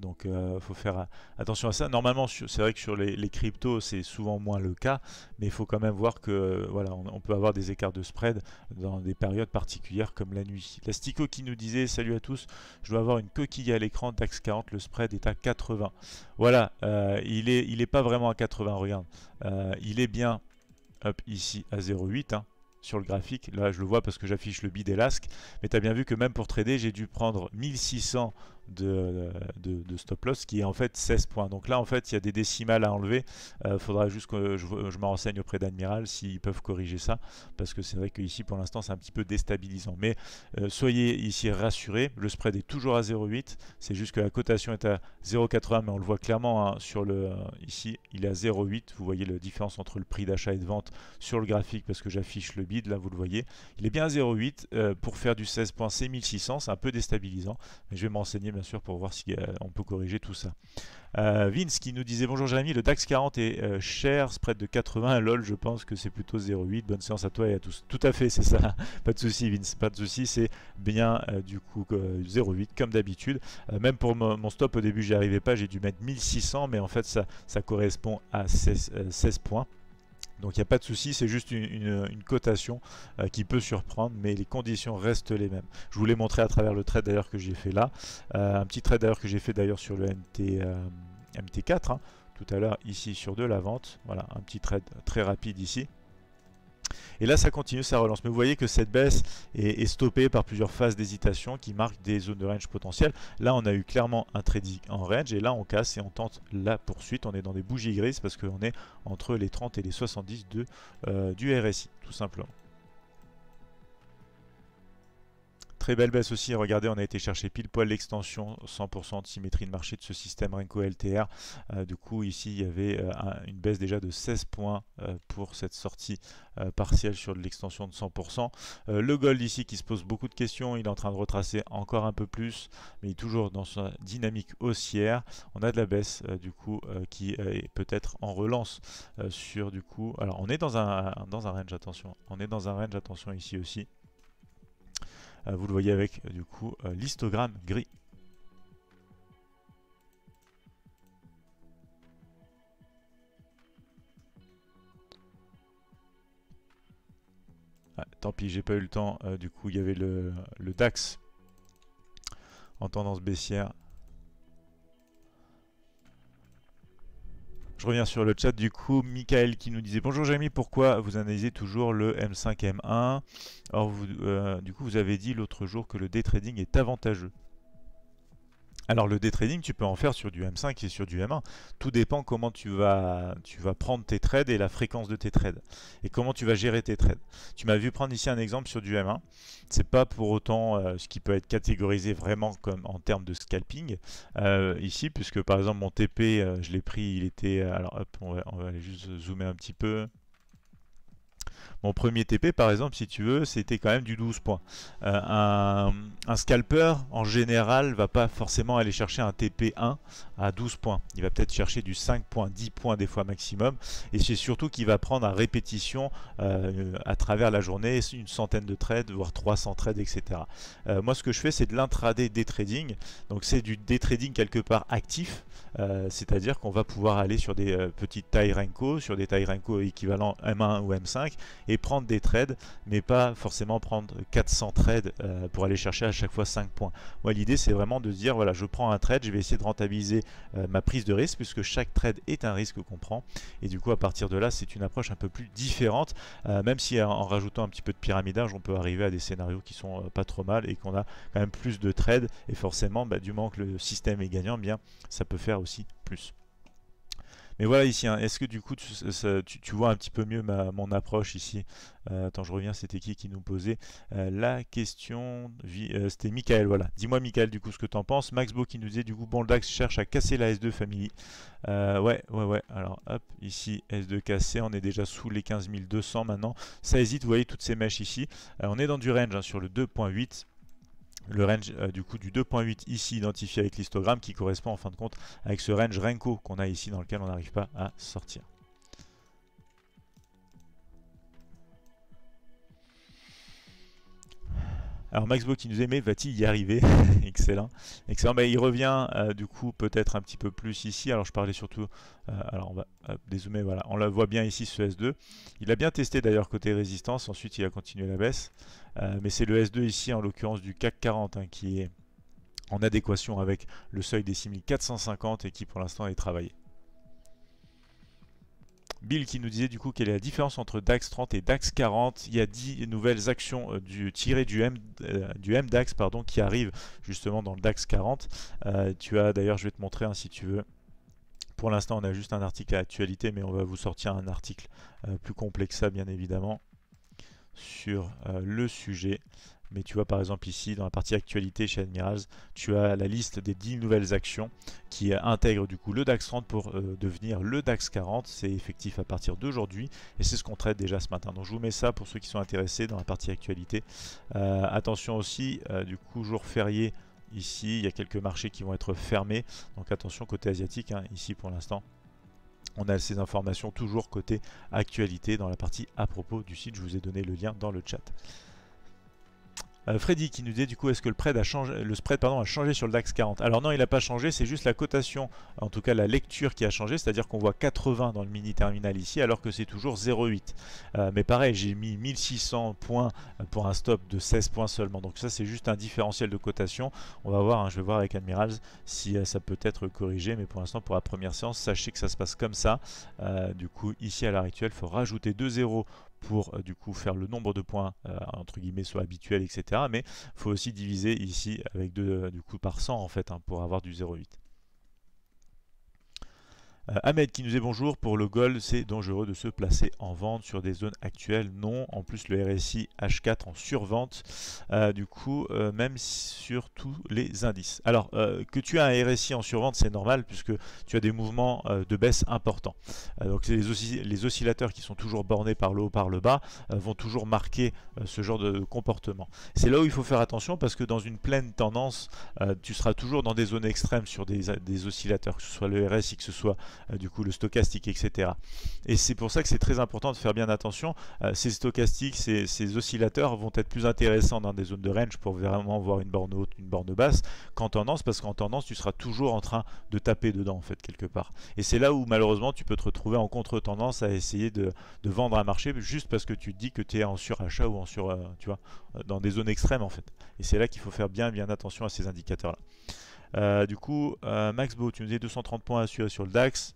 Donc il euh, faut faire euh, attention à ça. Normalement, c'est vrai que sur les, cryptos, c'est souvent moins le cas, mais il faut quand même voir que euh, voilà, on, peut avoir des écarts de spread dans des périodes particulières comme la nuit. L'astico qui nous disait salut à tous, je dois avoir une coquille à l'écran, DAX 40, le spread est à 80. Voilà, il est il est pas vraiment à 80, regarde. il est bien ici à 0,8. Hein, sur le graphique. Là, je le vois parce que j'affiche le bid et Mais tu as bien vu que même pour trader, j'ai dû prendre 1600 euh, de, stop loss qui est en fait 16 points. Donc là en fait il y a des décimales à enlever. Euh, faudra juste que je, me renseigne auprès d'Admiral s'ils peuvent corriger ça parce que c'est vrai que ici pour l'instant c'est un petit peu déstabilisant. Mais euh, soyez ici rassurés, le spread est toujours à 0,8. C'est juste que la cotation est à 0,80 mais on le voit clairement hein, sur le ici il est à 0,8. Vous voyez la différence entre le prix d'achat et de vente sur le graphique parce que j'affiche le bid là vous le voyez. Il est bien à 0,8 pour faire du 16 points c'est 1600 c'est un peu déstabilisant mais je vais m'enseigner bien sûr, pour voir si on peut corriger tout ça. Euh, Vince qui nous disait Bonjour Jérémy, le DAX 40 est euh, cher, spread de 80. LOL, je pense que c'est plutôt 0,8. Bonne séance à toi et à tous. Tout à fait, c'est ça. pas de souci, Vince, pas de souci. C'est bien euh, du coup 0,8 comme d'habitude. même pour mon stop au début, j'y arrivais pas. J'ai dû mettre 1600, mais en fait, ça, ça correspond à 16 points. Donc il n'y a pas de souci, c'est juste une, cotation euh, qui peut surprendre, mais les conditions restent les mêmes. Je vous l'ai montré à travers le trade d'ailleurs que j'ai fait là, euh, un petit trade d'ailleurs que j'ai fait d'ailleurs sur le MT, euh, MT4, hein. tout à l'heure ici sur de la vente, voilà un petit trade très rapide ici. Et là, ça continue sa relance. Mais vous voyez que cette baisse est, stoppée par plusieurs phases d'hésitation qui marquent des zones de range potentielles. Là, on a eu clairement un trading en range et là, on casse et on tente la poursuite. On est dans des bougies grises parce qu'on est entre les 30 et les 70 euh, du RSI, tout simplement. Très belle baisse aussi. Regardez, on a été chercher pile poil l'extension 100% de symétrie de marché de ce système Renko LTR. Euh, du coup, ici, il y avait euh, une baisse déjà de 16 points euh, pour cette sortie partielle sur l'extension de 100%. le gold ici qui se pose beaucoup de questions. Il est en train de retracer encore un peu plus, mais toujours dans sa dynamique haussière. On a de la baisse du coup qui est peut-être en relance sur du coup. Alors, on est dans un, dans un range, attention. On est dans un range, attention ici aussi. Euh, vous le voyez avec euh, du coup euh, l'histogramme gris. Ah, tant pis, j'ai pas eu le temps. du coup, il y avait le, le DAX en tendance baissière Je reviens sur le chat du coup. Michael qui nous disait Bonjour Jamie, pourquoi vous analysez toujours le M5, M1 Or, vous, euh, du coup, vous avez dit l'autre jour que le day trading est avantageux. Alors le day trading, tu peux en faire sur du M5 et sur du M1. Tout dépend comment tu vas, tu vas prendre tes trades et la fréquence de tes trades. Et comment tu vas gérer tes trades. Tu m'as vu prendre ici un exemple sur du M1. C'est pas pour autant euh, ce qui peut être catégorisé vraiment comme en termes de scalping. Euh, ici, puisque par exemple mon TP, euh, je l'ai pris, il était... alors hop, on va, on va aller juste zoomer un petit peu. Mon premier TP, par exemple, si tu veux, c'était quand même du 12 points. Euh, un, scalper, en général, va pas forcément aller chercher un TP1 à 12 points. Il va peut-être chercher du 5 points, 10 points des fois maximum. Et c'est surtout qu'il va prendre à répétition euh, à travers la journée une centaine de trades, voire 300 trades, etc. Euh, moi, ce que je fais, c'est de l'intraday day trading. Donc, c'est du day trading quelque part actif. C'est-à-dire qu'on va pouvoir aller sur des petites tailles Renko, sur des tailles Renko équivalent M1 ou M5 et prendre des trades, mais pas forcément prendre 400 trades euh, pour aller chercher à chaque fois 5 points. Moi, l'idée, c'est vraiment de dire, voilà, je prends un trade, je vais essayer de rentabiliser euh, ma prise de risque, puisque chaque trade est un risque qu'on prend. Et du coup, à partir de là, c'est une approche un peu plus différente, euh, même si en rajoutant un petit peu de pyramidage, on peut arriver à des scénarios qui sont pas trop mal et qu'on a quand même plus de trades. Et forcément, bah, du moment que le système est gagnant, bien, ça peut faire aussi plus. Mais voilà ici, hein, est-ce que du coup tu, vois un petit peu mieux mon approche ici euh, Attends, je reviens, c'était qui qui nous posait euh, la question euh, C'était Michael, voilà. Dis-moi Michael du coup ce que t'en penses. Max Beau qui nous disait du coup dax cherche à casser la S2 Family. ouais, ouais, ouais. Alors hop, ici S2 cassé, on est déjà sous les 15200 maintenant. Ça hésite, vous voyez toutes ces mèches ici. on est dans du range hein, sur le 2.8 le range euh, du coup du 2.8 ici identifié avec l'histogramme qui correspond en fin de compte avec ce range Renko qu'on a ici dans lequel on n'arrive pas à sortir. Alors Maxbo qui nous aimait, va-t-il y arriver Excellent. Excellent. mais bah, il revient euh, du coup peut-être un petit peu plus ici. Alors je parlais surtout, euh, alors on va dézoomer, voilà, on la voit bien ici ce S2. Il a bien testé d'ailleurs côté résistance, ensuite il a continué la baisse. Euh, mais c'est le S2 ici en l'occurrence du CAC 40 hein, qui est en adéquation avec le seuil des 6450 et qui pour l'instant est travaillé. Bill qui nous disait du coup quelle est la différence entre DAX 30 et DAX 40. Il y a 10 nouvelles actions euh, du, tirées du, M, euh, MDAX pardon, qui arrivent justement dans le DAX 40. Euh, tu as d'ailleurs, je vais te montrer hein, si tu veux. Pour l'instant, on a juste un article à actualité, mais on va vous sortir un article plus complexe, ça bien évidemment, sur le sujet. Mais tu vois par exemple ici dans la partie actualité chez Admirals, tu as la liste des 10 nouvelles actions qui intègrent du coup le DAX 30 pour euh, devenir le DAX 40. C'est effectif à partir d'aujourd'hui et c'est ce qu'on traite déjà ce matin. Donc je vous mets ça pour ceux qui sont intéressés dans la partie actualité. Euh, attention aussi euh, du coup jour férié ici, il y a quelques marchés qui vont être fermés. Donc attention côté asiatique hein, ici pour l'instant. On a ces informations toujours côté actualité dans la partie à propos du site. Je vous ai donné le lien dans le chat. Euh, Freddy qui nous dit du coup est-ce que le, spread a changé, le spread a changé sur le DAX 40 Alors non, il n'a pas changé, c'est juste la cotation, en tout cas la lecture qui a changé, c'est-à-dire qu'on voit 80 dans le mini terminal ici alors que c'est toujours 0,8. Euh, mais pareil, j'ai mis 1600 points euh, pour un stop de 16 points seulement. Donc ça c'est juste un différentiel de cotation. On va voir, hein, je vais voir avec Admirals si ça peut être corrigé, mais pour l'instant pour la première séance, sachez que ça se passe comme ça. du coup ici à l'heure actuelle, il faut rajouter 2 zéros pour euh, du coup faire le nombre de points euh, entre guillemets soit habituel etc mais faut aussi diviser ici avec deux euh, du coup par 100 en fait hein, pour avoir du 0,8 euh, Ahmed qui nous est bonjour, pour le gold c'est dangereux de se placer en vente sur des zones actuelles, non, en plus le RSI H4 en survente, euh, du coup euh, même sur tous les indices. Alors que tu as un RSI en survente c'est normal puisque tu as des mouvements de baisse importants. donc les, les, oscillateurs qui sont toujours bornés par le haut, par le bas, vont toujours marquer ce genre de comportement. C'est là où il faut faire attention parce que dans une pleine tendance, tu seras toujours dans des zones extrêmes sur des, des oscillateurs, que ce soit le RSI, que ce soit euh, du coup le stochastique, etc. Et c'est pour ça que c'est très important de faire bien attention. Euh, ces stochastiques, ces, oscillateurs vont être plus intéressants dans des zones de range pour vraiment voir une borne haute, une borne basse, qu'en tendance, parce qu'en tendance, tu seras toujours en train de taper dedans, en fait, quelque part. Et c'est là où, malheureusement, tu peux te retrouver en contre-tendance à essayer de, vendre un marché juste parce que tu te dis que tu es en surachat ou en sur, euh, tu vois, dans des zones extrêmes, en fait. Et c'est là qu'il faut faire bien, bien attention à ces indicateurs-là. Euh, du coup, euh, Max Beau, tu nous disais 230 points suivre sur le DAX.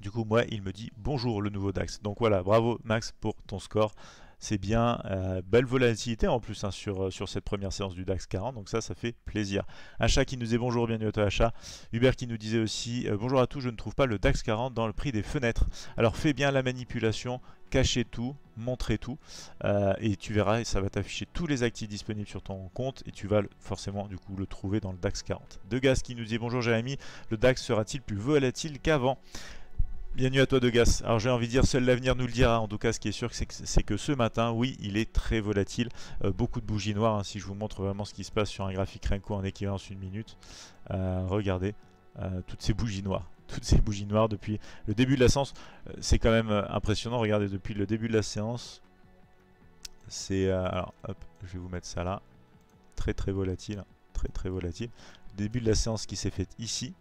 Du coup, moi, il me dit bonjour le nouveau DAX. Donc voilà, bravo Max pour ton score. C'est bien, euh, belle volatilité en plus hein, sur, cette première séance du DAX 40, donc ça, ça fait plaisir. Achat qui nous dit bonjour, bienvenue à toi Achat. Hubert qui nous disait aussi bonjour à tous, je ne trouve pas le DAX 40 dans le prix des fenêtres. Alors fais bien la manipulation, cacher tout, montrer tout euh, et tu verras et ça va t'afficher tous les actifs disponibles sur ton compte et tu vas forcément du coup le trouver dans le DAX 40. De qui nous dit bonjour Jérémy, le DAX sera-t-il plus volatile qu'avant Bienvenue à toi Degas. Alors j'ai envie de dire, seul l'avenir nous le dira. En tout cas, ce qui est sûr, c'est que ce matin, oui, il est très volatile. Euh, beaucoup de bougies noires. Hein. si je vous montre vraiment ce qui se passe sur un graphique Renko en équivalence une minute, euh, regardez toutes ces bougies noires toutes ces bougies noires depuis le début de la séance. Euh, c'est quand même euh, impressionnant, regardez, depuis le début de la séance, c'est... Euh, alors, hop, je vais vous mettre ça là. Très très volatile, hein. très très volatile. début de la séance qui s'est faite ici,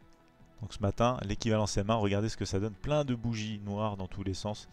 donc ce matin, l'équivalent est 1 regardez ce que ça donne, plein de bougies noires dans tous les sens.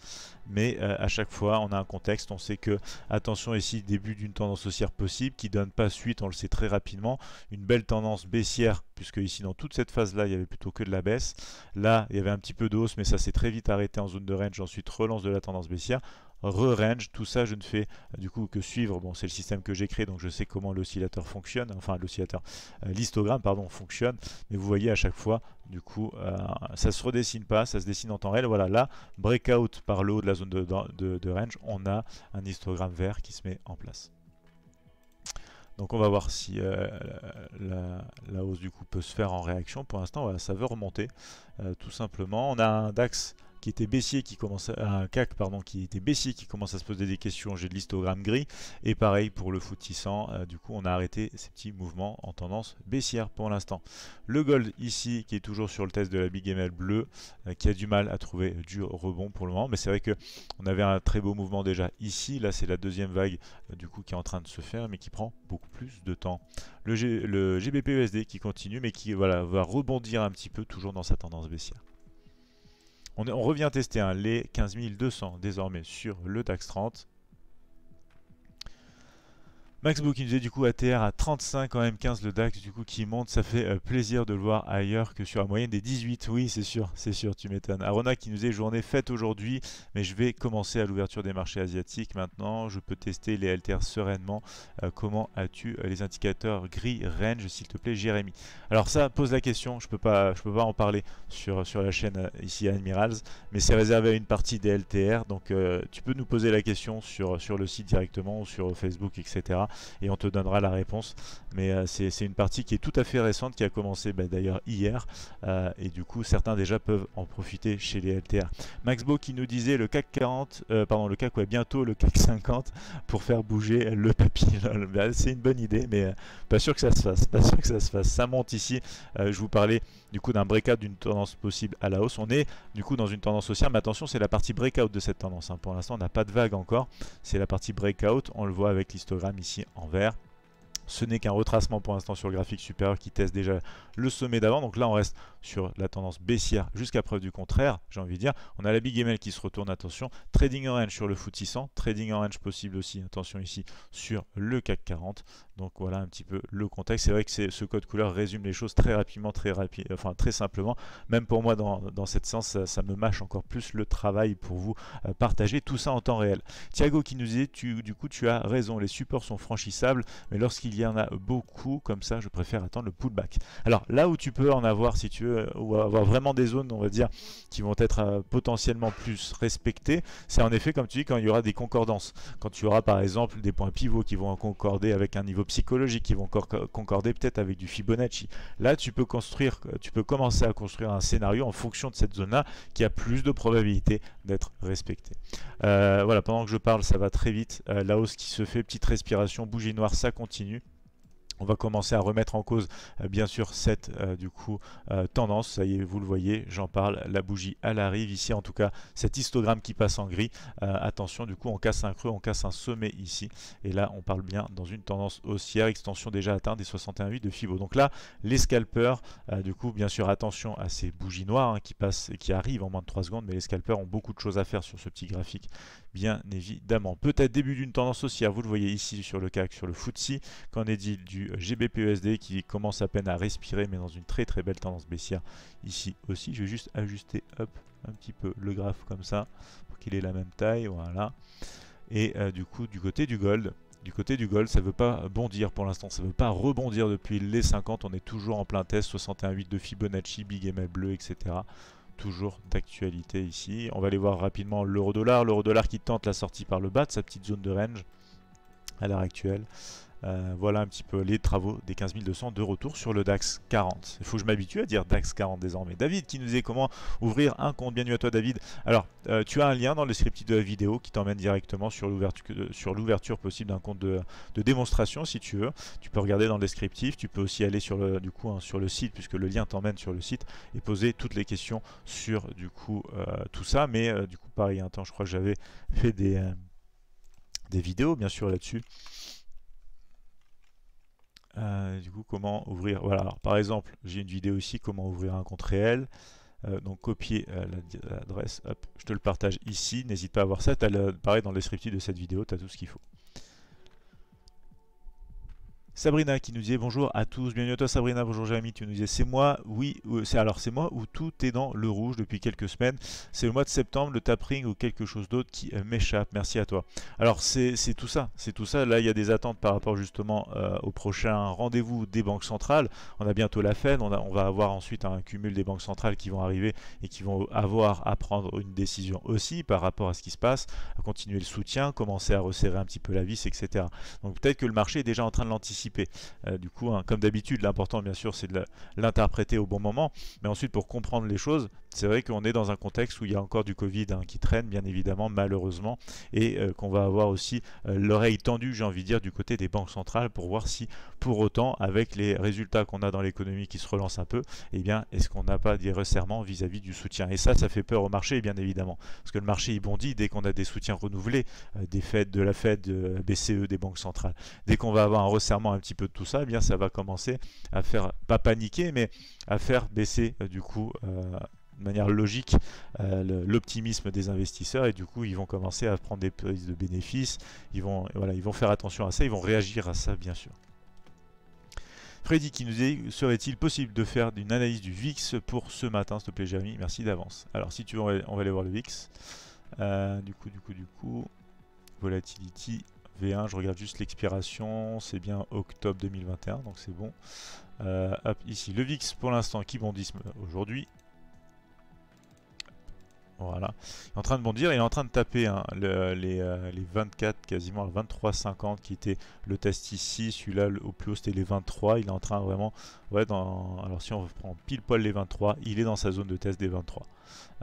Mais euh, à chaque fois, on a un contexte, on sait que, attention ici, début d'une tendance haussière possible, qui donne pas suite, on le sait très rapidement. Une belle tendance baissière, puisque ici, dans toute cette phase-là, il y avait plutôt que de la baisse. Là, il y avait un petit peu de hausse, mais ça s'est très vite arrêté en zone de range, ensuite relance de la tendance baissière re-range, tout ça je ne fais euh, du coup que suivre, bon c'est le système que j'ai créé donc je sais comment l'oscillateur fonctionne, enfin l'oscillateur, euh, l'histogramme pardon fonctionne, mais vous voyez à chaque fois du coup euh, ça se redessine pas, ça se dessine en temps réel, voilà là breakout par le haut de la zone de, range, on a un histogramme vert qui se met en place. Donc on va voir si la, hausse du coup peut se faire en réaction. Pour l'instant, ça veut remonter tout simplement. On a un DAX qui était baissier qui commence à, un CAC pardon qui était baissier qui commence à se poser des questions j'ai de l'histogramme gris et pareil pour le foutissant euh, du coup on a arrêté ces petits mouvements en tendance baissière pour l'instant le gold ici qui est toujours sur le test de la Big ML bleue euh, qui a du mal à trouver du rebond pour le moment mais c'est vrai que on avait un très beau mouvement déjà ici là c'est la deuxième vague euh, du coup qui est en train de se faire mais qui prend beaucoup plus de temps le, G, le qui continue mais qui voilà va rebondir un petit peu toujours dans sa tendance baissière on, revient tester hein, les 15 200 désormais sur le Tax 30. Max qui nous est du coup ATR à 35 quand M15, le DAX du coup qui monte, ça fait euh, plaisir de le voir ailleurs que sur la moyenne des 18, oui c'est sûr, c'est sûr, tu m'étonnes. Arona qui nous est journée faite aujourd'hui, mais je vais commencer à l'ouverture des marchés asiatiques maintenant, je peux tester les LTR sereinement. Euh, comment as-tu euh, les indicateurs gris range s'il te plaît Jérémy Alors ça pose la question, je peux pas, je peux pas en parler sur, sur la chaîne ici à Admirals, mais c'est réservé à une partie des LTR, donc tu peux nous poser la question sur, sur le site directement ou sur Facebook, etc et on te donnera la réponse. Mais euh, c'est une partie qui est tout à fait récente, qui a commencé bah, d'ailleurs hier, euh, et du coup certains déjà peuvent en profiter chez les LTR. Maxbo qui nous disait le CAC 40, euh, pardon le CAC ouais bientôt le CAC 50 pour faire bouger le papillon. Bah, c'est une bonne idée, mais pas sûr que ça se fasse. Pas sûr que ça se fasse. Ça monte ici. je vous parlais du coup d'un breakout d'une tendance possible à la hausse. On est du coup dans une tendance haussière, mais attention, c'est la partie breakout de cette tendance. Hein. Pour l'instant, on n'a pas de vague encore. C'est la partie breakout. On le voit avec l'histogramme ici en vert. Ce n'est qu'un retracement pour l'instant sur le graphique supérieur qui teste déjà le sommet d'avant. Donc là, on reste sur la tendance baissière jusqu'à preuve du contraire, j'ai envie de dire. On a la Big ML qui se retourne, attention. Trading range sur le footissant trading trading range possible aussi, attention ici, sur le CAC 40. Donc voilà un petit peu le contexte. C'est vrai que ce code couleur résume les choses très rapidement, très rapide, enfin très simplement. Même pour moi dans, dans cette sens ça, me mâche encore plus le travail pour vous euh, partager tout ça en temps réel. Thiago qui nous dit, tu, du coup tu as raison, les supports sont franchissables, mais lorsqu'il y en a beaucoup comme ça, je préfère attendre le pullback. Alors là où tu peux en avoir si tu veux euh, ou avoir vraiment des zones, on va dire, qui vont être euh, potentiellement plus respectées, c'est en effet, comme tu dis, quand il y aura des concordances. Quand tu auras, par exemple, des points pivots qui vont concorder avec un niveau psychologique, qui vont encore concorder peut-être avec du Fibonacci. Là, tu peux construire, tu peux commencer à construire un scénario en fonction de cette zone-là qui a plus de probabilité d'être respectée. Euh, voilà, pendant que je parle, ça va très vite. la hausse qui se fait, petite respiration, bougie noire, ça continue on va commencer à remettre en cause euh, bien sûr cette euh, du coup euh, tendance ça y est vous le voyez j'en parle la bougie à la rive ici en tout cas cet histogramme qui passe en gris attention du coup on casse un creux on casse un sommet ici et là on parle bien dans une tendance haussière extension déjà atteinte des 61,8 de Fibo donc là les scalpers du coup bien sûr attention à ces bougies noires hein, qui passent et qui arrivent en moins de 3 secondes mais les scalpers ont beaucoup de choses à faire sur ce petit graphique bien évidemment. Peut-être début d'une tendance haussière, hein, vous le voyez ici sur le CAC, sur le FTSE, qu'en est-il du GBPUSD e qui commence à peine à respirer, mais dans une très très belle tendance baissière ici aussi. Je vais juste ajuster hop, un petit peu le graphe comme ça, pour qu'il ait la même taille, voilà. Et euh, du coup, du côté du gold, du côté du gold, ça ne veut pas bondir pour l'instant, ça ne veut pas rebondir depuis les 50, on est toujours en plein test, 61,8 de Fibonacci, Big ML bleu, etc toujours d'actualité ici. On va aller voir rapidement l'euro-dollar. L'euro-dollar qui tente la sortie par le bas de sa petite zone de range à l'heure actuelle. Euh, voilà un petit peu les travaux des 15200 de retour sur le DAX 40. Il faut que je m'habitue à dire DAX 40 désormais. David qui nous dit comment ouvrir un compte. Bienvenue à toi David. Alors, euh, tu as un lien dans le descriptif de la vidéo qui t'emmène directement sur euh, l'ouverture possible d'un compte de, démonstration si tu veux. Tu peux regarder dans le descriptif, tu peux aussi aller sur le, du coup, hein, sur le site puisque le lien t'emmène sur le site et poser toutes les questions sur du coup tout ça. Mais du coup, pareil, un temps je crois que j'avais fait des, des vidéos bien sûr là-dessus. Euh, du coup, comment ouvrir Voilà, par exemple, j'ai une vidéo ici, comment ouvrir un compte réel. Euh, donc copier euh, l'adresse, hop, je te le partage ici, n'hésite pas à voir ça, as apparaît dans le descriptif de cette vidéo, tu as tout ce qu'il faut. Sabrina qui nous disait bonjour à tous, bienvenue à toi Sabrina, bonjour Jamie. tu nous disais c'est moi, oui, c'est alors c'est moi où tout est dans le rouge depuis quelques semaines, c'est le mois de septembre, le tapering ou quelque chose d'autre qui euh, m'échappe, merci à toi. Alors c'est tout ça, c'est tout ça, là il y a des attentes par rapport justement euh, au prochain rendez-vous des banques centrales, on a bientôt la Fed, on, on va avoir ensuite un cumul des banques centrales qui vont arriver et qui vont avoir à prendre une décision aussi par rapport à ce qui se passe, à continuer le soutien, commencer à resserrer un petit peu la vis, etc. Donc peut-être que le marché est déjà en train de l'anticiper euh, du coup, hein, comme d'habitude, l'important bien sûr c'est de l'interpréter au bon moment, mais ensuite pour comprendre les choses, c'est vrai qu'on est dans un contexte où il y a encore du Covid hein, qui traîne, bien évidemment, malheureusement, et euh, qu'on va avoir aussi euh, l'oreille tendue, j'ai envie de dire, du côté des banques centrales pour voir si, pour autant, avec les résultats qu'on a dans l'économie qui se relance un peu, eh bien, est-ce qu'on n'a pas des resserrements vis-à-vis du soutien Et ça, ça fait peur au marché, bien évidemment, parce que le marché, il bondit dès qu'on a des soutiens renouvelés, euh, des fêtes de la Fed, BCE, des banques centrales. Dès qu'on va avoir un resserrement un petit peu de tout ça, eh bien, ça va commencer à faire, pas paniquer, mais à faire baisser, du coup, de manière logique euh, l'optimisme des investisseurs et du coup ils vont commencer à prendre des prises de bénéfices, ils vont, voilà, ils vont faire attention à ça, ils vont réagir à ça bien sûr. Freddy qui nous dit serait-il possible de faire une analyse du VIX pour ce matin, s'il te plaît Jérémy, merci d'avance. Alors si tu veux on va, aller voir le VIX. Euh, du coup, du coup, du coup, volatility V1, je regarde juste l'expiration, c'est bien octobre 2021, donc c'est bon. Euh, ici, le VIX pour l'instant qui bondisse aujourd'hui, voilà. Il est en train de bondir, il est en train de taper hein, les, 24, euh, quasiment 23,50 qui était le test ici. Celui-là, au plus haut, c'était les 23. Il est en train vraiment, ouais, dans, alors si on prend pile poil les 23, il est dans sa zone de test des 23.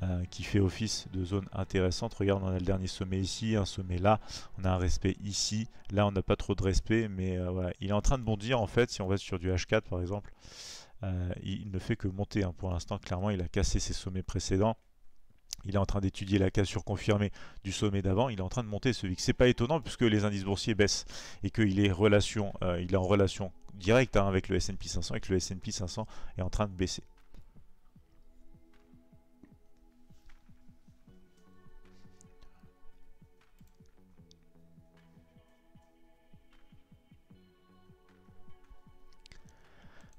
Euh, qui fait office de zone intéressante. Regarde, on a le dernier sommet ici, un sommet là, on a un respect ici. Là, on n'a pas trop de respect, mais euh, Il est en train de bondir, en fait, si on va sur du H4, par exemple. il ne fait que monter hein, pour l'instant clairement il a cassé ses sommets précédents il est en train d'étudier la cassure confirmée du sommet d'avant. Il est en train de monter ce VIX. C'est pas étonnant puisque les indices boursiers baissent et qu'il est, relation, euh, il est en relation directe hein, avec le S&P 500 et que le S&P 500 est en train de baisser.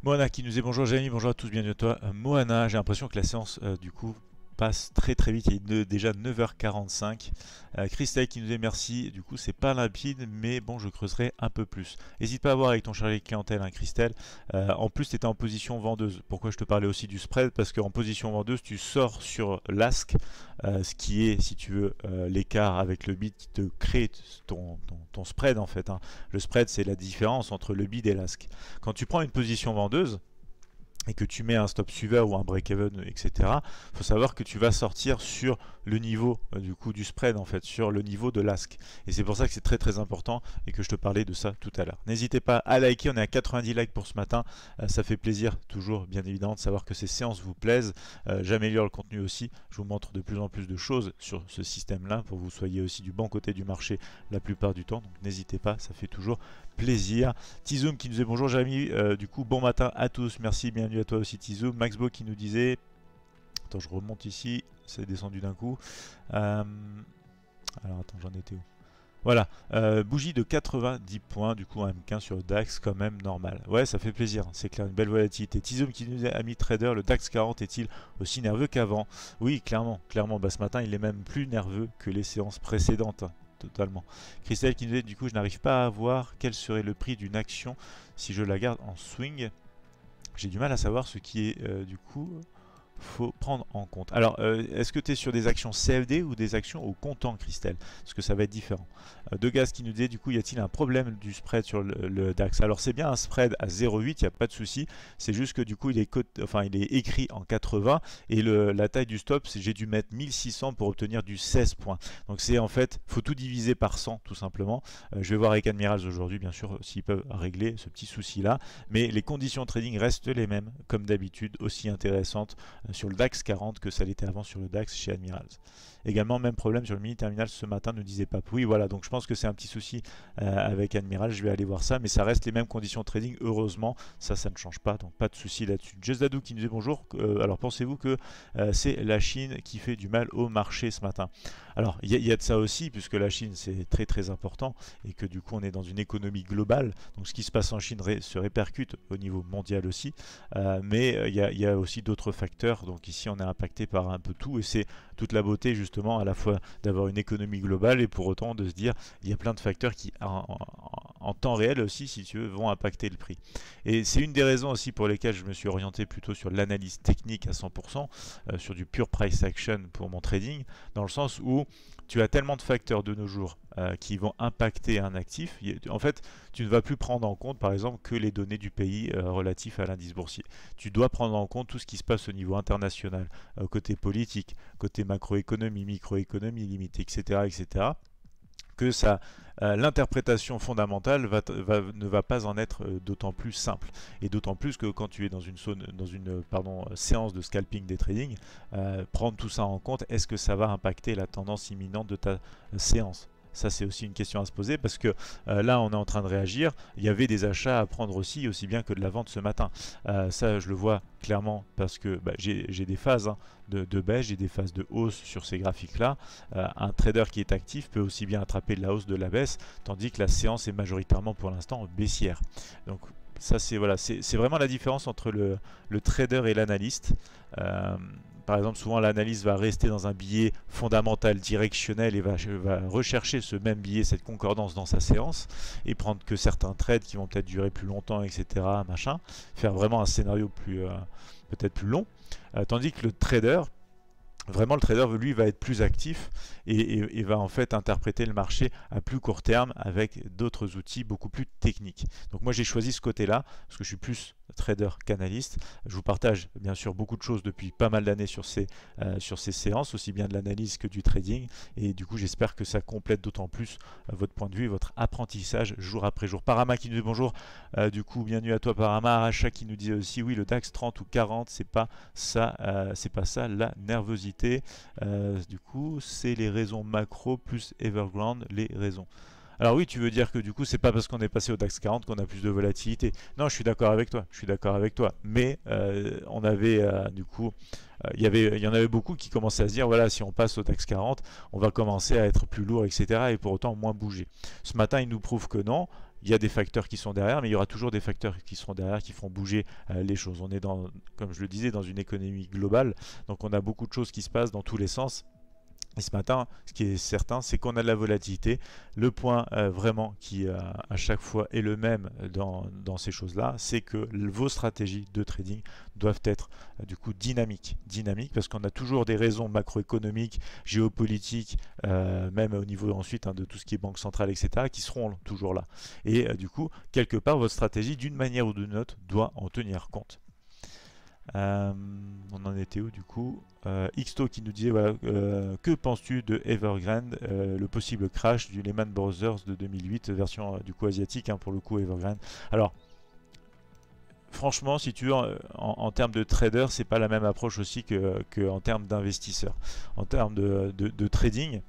Moana qui nous est bonjour Jamie. bonjour à tous, bienvenue à toi. Euh, Moana, j'ai l'impression que la séance euh, du coup passe très très vite, il est déjà 9h45. Euh, Christelle qui nous est merci, du coup c'est pas limpide mais bon je creuserai un peu plus. hésite pas à voir avec ton chargé de clientèle, un hein, Christelle. Euh, en plus tu étais en position vendeuse, pourquoi je te parlais aussi du spread Parce qu'en position vendeuse tu sors sur l'ASC, euh, ce qui est si tu veux l'écart avec le bid qui te crée ton, spread en fait. Hein. Le spread c'est la différence entre le bid et lask Quand tu prends une position vendeuse, et que tu mets un stop suiveur ou un break-even, etc., faut savoir que tu vas sortir sur le niveau euh, du coup du spread en fait, sur le niveau de l'ask Et c'est pour ça que c'est très très important et que je te parlais de ça tout à l'heure. N'hésitez pas à liker, on est à 90 likes pour ce matin, euh, ça fait plaisir toujours bien évidemment de savoir que ces séances vous plaisent. Euh, j'améliore le contenu aussi, je vous montre de plus en plus de choses sur ce système là pour que vous soyez aussi du bon côté du marché la plupart du temps. Donc n'hésitez pas, ça fait toujours plaisir. Tizoum qui nous disait bonjour Jérémy, euh, du coup bon matin à tous, merci, bienvenue à toi aussi Tizoum. Maxbo qui nous disait, attends je remonte ici, c'est descendu d'un coup. Euh, alors attends j'en étais où voilà, euh, bougie de 90 points, du coup un M15 sur DAX, quand même normal. Ouais, ça fait plaisir, hein, c'est clair, une belle volatilité. Tizum qui nous est ami trader, le DAX 40 est-il aussi nerveux qu'avant Oui, clairement, clairement, bah, ce matin il est même plus nerveux que les séances précédentes totalement. Christelle qui nous dit du coup je n'arrive pas à voir quel serait le prix d'une action si je la garde en swing. J'ai du mal à savoir ce qui est euh, du coup faut prendre en compte. Alors, euh, est-ce que tu es sur des actions CFD ou des actions au comptant, Christelle Parce que ça va être différent. Euh, de gaz qui nous dit, du coup, y a-t-il un problème du spread sur le, DAX Alors, c'est bien un spread à 0,8, il n'y a pas de souci. C'est juste que, du coup, il est, enfin, il est écrit en 80 et le, la taille du stop, c'est j'ai dû mettre 1600 pour obtenir du 16 points. Donc, c'est en fait, faut tout diviser par 100, tout simplement. Euh, je vais voir avec Admirals aujourd'hui, bien sûr, s'ils peuvent régler ce petit souci-là. Mais les conditions de trading restent les mêmes, comme d'habitude, aussi intéressantes sur le DAX 40 que ça l'était avant sur le DAX chez admiral Également, même problème sur le mini terminal ce matin, ne disait pas Oui, voilà, donc je pense que c'est un petit souci euh, avec Admiral, je vais aller voir ça, mais ça reste les mêmes conditions de trading, heureusement, ça, ça ne change pas, donc pas de souci là-dessus. Just Dadou qui nous dit bonjour, euh, alors pensez-vous que euh, c'est la Chine qui fait du mal au marché ce matin Alors, il y, a de ça aussi, puisque la Chine, c'est très très important, et que du coup, on est dans une économie globale, donc ce qui se passe en Chine se répercute au niveau mondial aussi, mais il y a aussi d'autres facteurs donc ici on est impacté par un peu tout et c'est toute la beauté justement à la fois d'avoir une économie globale et pour autant de se dire il y a plein de facteurs qui en, temps réel aussi si tu veux vont impacter le prix. Et c'est une des raisons aussi pour lesquelles je me suis orienté plutôt sur l'analyse technique à 100%, euh, sur du pure price action pour mon trading, dans le sens où tu as tellement de facteurs de nos jours euh, qui vont impacter un actif. En fait, tu ne vas plus prendre en compte, par exemple, que les données du pays euh, relatifs à l'indice boursier. Tu dois prendre en compte tout ce qui se passe au niveau international, côté politique, côté macroéconomie, microéconomie limitée, etc., etc., que ça, euh, l'interprétation fondamentale ne va pas en être euh, d'autant plus simple. Et d'autant plus que quand tu es dans une, zone, dans une euh, pardon, séance de scalping des trading, prendre tout ça en compte, est-ce que ça va impacter la tendance imminente de ta séance ça, c'est aussi une question à se poser parce que euh, là, on est en train de réagir. Il y avait des achats à prendre aussi, aussi bien que de la vente ce matin. Euh, ça, je le vois clairement parce que bah, j'ai des phases hein, de, baisse, j'ai des phases de hausse sur ces graphiques-là. Euh, un trader qui est actif peut aussi bien attraper de la hausse de la baisse, tandis que la séance est majoritairement pour l'instant baissière. Donc, ça, c'est voilà, c'est vraiment la différence entre le trader et l'analyste par exemple, souvent l'analyse va rester dans un billet fondamental directionnel et va, rechercher ce même billet, cette concordance dans sa séance et prendre que certains trades qui vont peut-être durer plus longtemps, etc. Machin, faire vraiment un scénario plus euh, peut-être plus long. Euh, tandis que le trader vraiment le trader lui va être plus actif et, va en fait interpréter le marché à plus court terme avec d'autres outils beaucoup plus techniques. Donc moi j'ai choisi ce côté là parce que je suis plus trader qu'analyste. Je vous partage bien sûr beaucoup de choses depuis pas mal d'années sur, ces euh, sur ces séances, aussi bien de l'analyse que du trading et du coup j'espère que ça complète d'autant plus euh, votre point de vue et votre apprentissage jour après jour. Parama qui nous dit bonjour, euh, du coup bienvenue à toi Parama, arracha qui nous dit aussi oui le DAX 30 ou 40 c'est pas ça, c'est pas ça la nervosité euh, du coup, c'est les raisons macro plus Evergrande, les raisons. Alors oui, tu veux dire que du coup, c'est pas parce qu'on est passé au DAX 40 qu'on a plus de volatilité. Non, je suis d'accord avec toi. Je suis d'accord avec toi. Mais euh, on avait euh, du coup, il y avait, il y en avait beaucoup qui commençaient à se dire voilà, si on passe au DAX 40, on va commencer à être plus lourd, etc. Et pour autant moins bouger. Ce matin, il nous prouve que non il y a des facteurs qui sont derrière, mais il y aura toujours des facteurs qui seront derrière, qui feront bouger euh, les choses. On est dans, comme je le disais, dans une économie globale, donc on a beaucoup de choses qui se passent dans tous les sens ce matin, ce qui est certain, c'est qu'on a de la volatilité. Le point euh, vraiment qui euh, à chaque fois est le même dans, ces choses-là, c'est que vos stratégies de trading doivent être euh, du coup dynamiques. Dynamiques parce qu'on a toujours des raisons macroéconomiques, géopolitiques, même au niveau ensuite hein, de tout ce qui est banque centrale, etc., qui seront toujours là. Et du coup, quelque part, votre stratégie, d'une manière ou d'une autre, doit en tenir compte. Euh, on en était où du coup euh, Xto qui nous disait euh, que penses-tu de Evergrande, le possible crash du Lehman Brothers de 2008, version du coup asiatique hein, pour le coup Evergrande. Alors franchement, si tu veux, en, termes de trader, c'est pas la même approche aussi que, en termes d'investisseur, en termes de, trading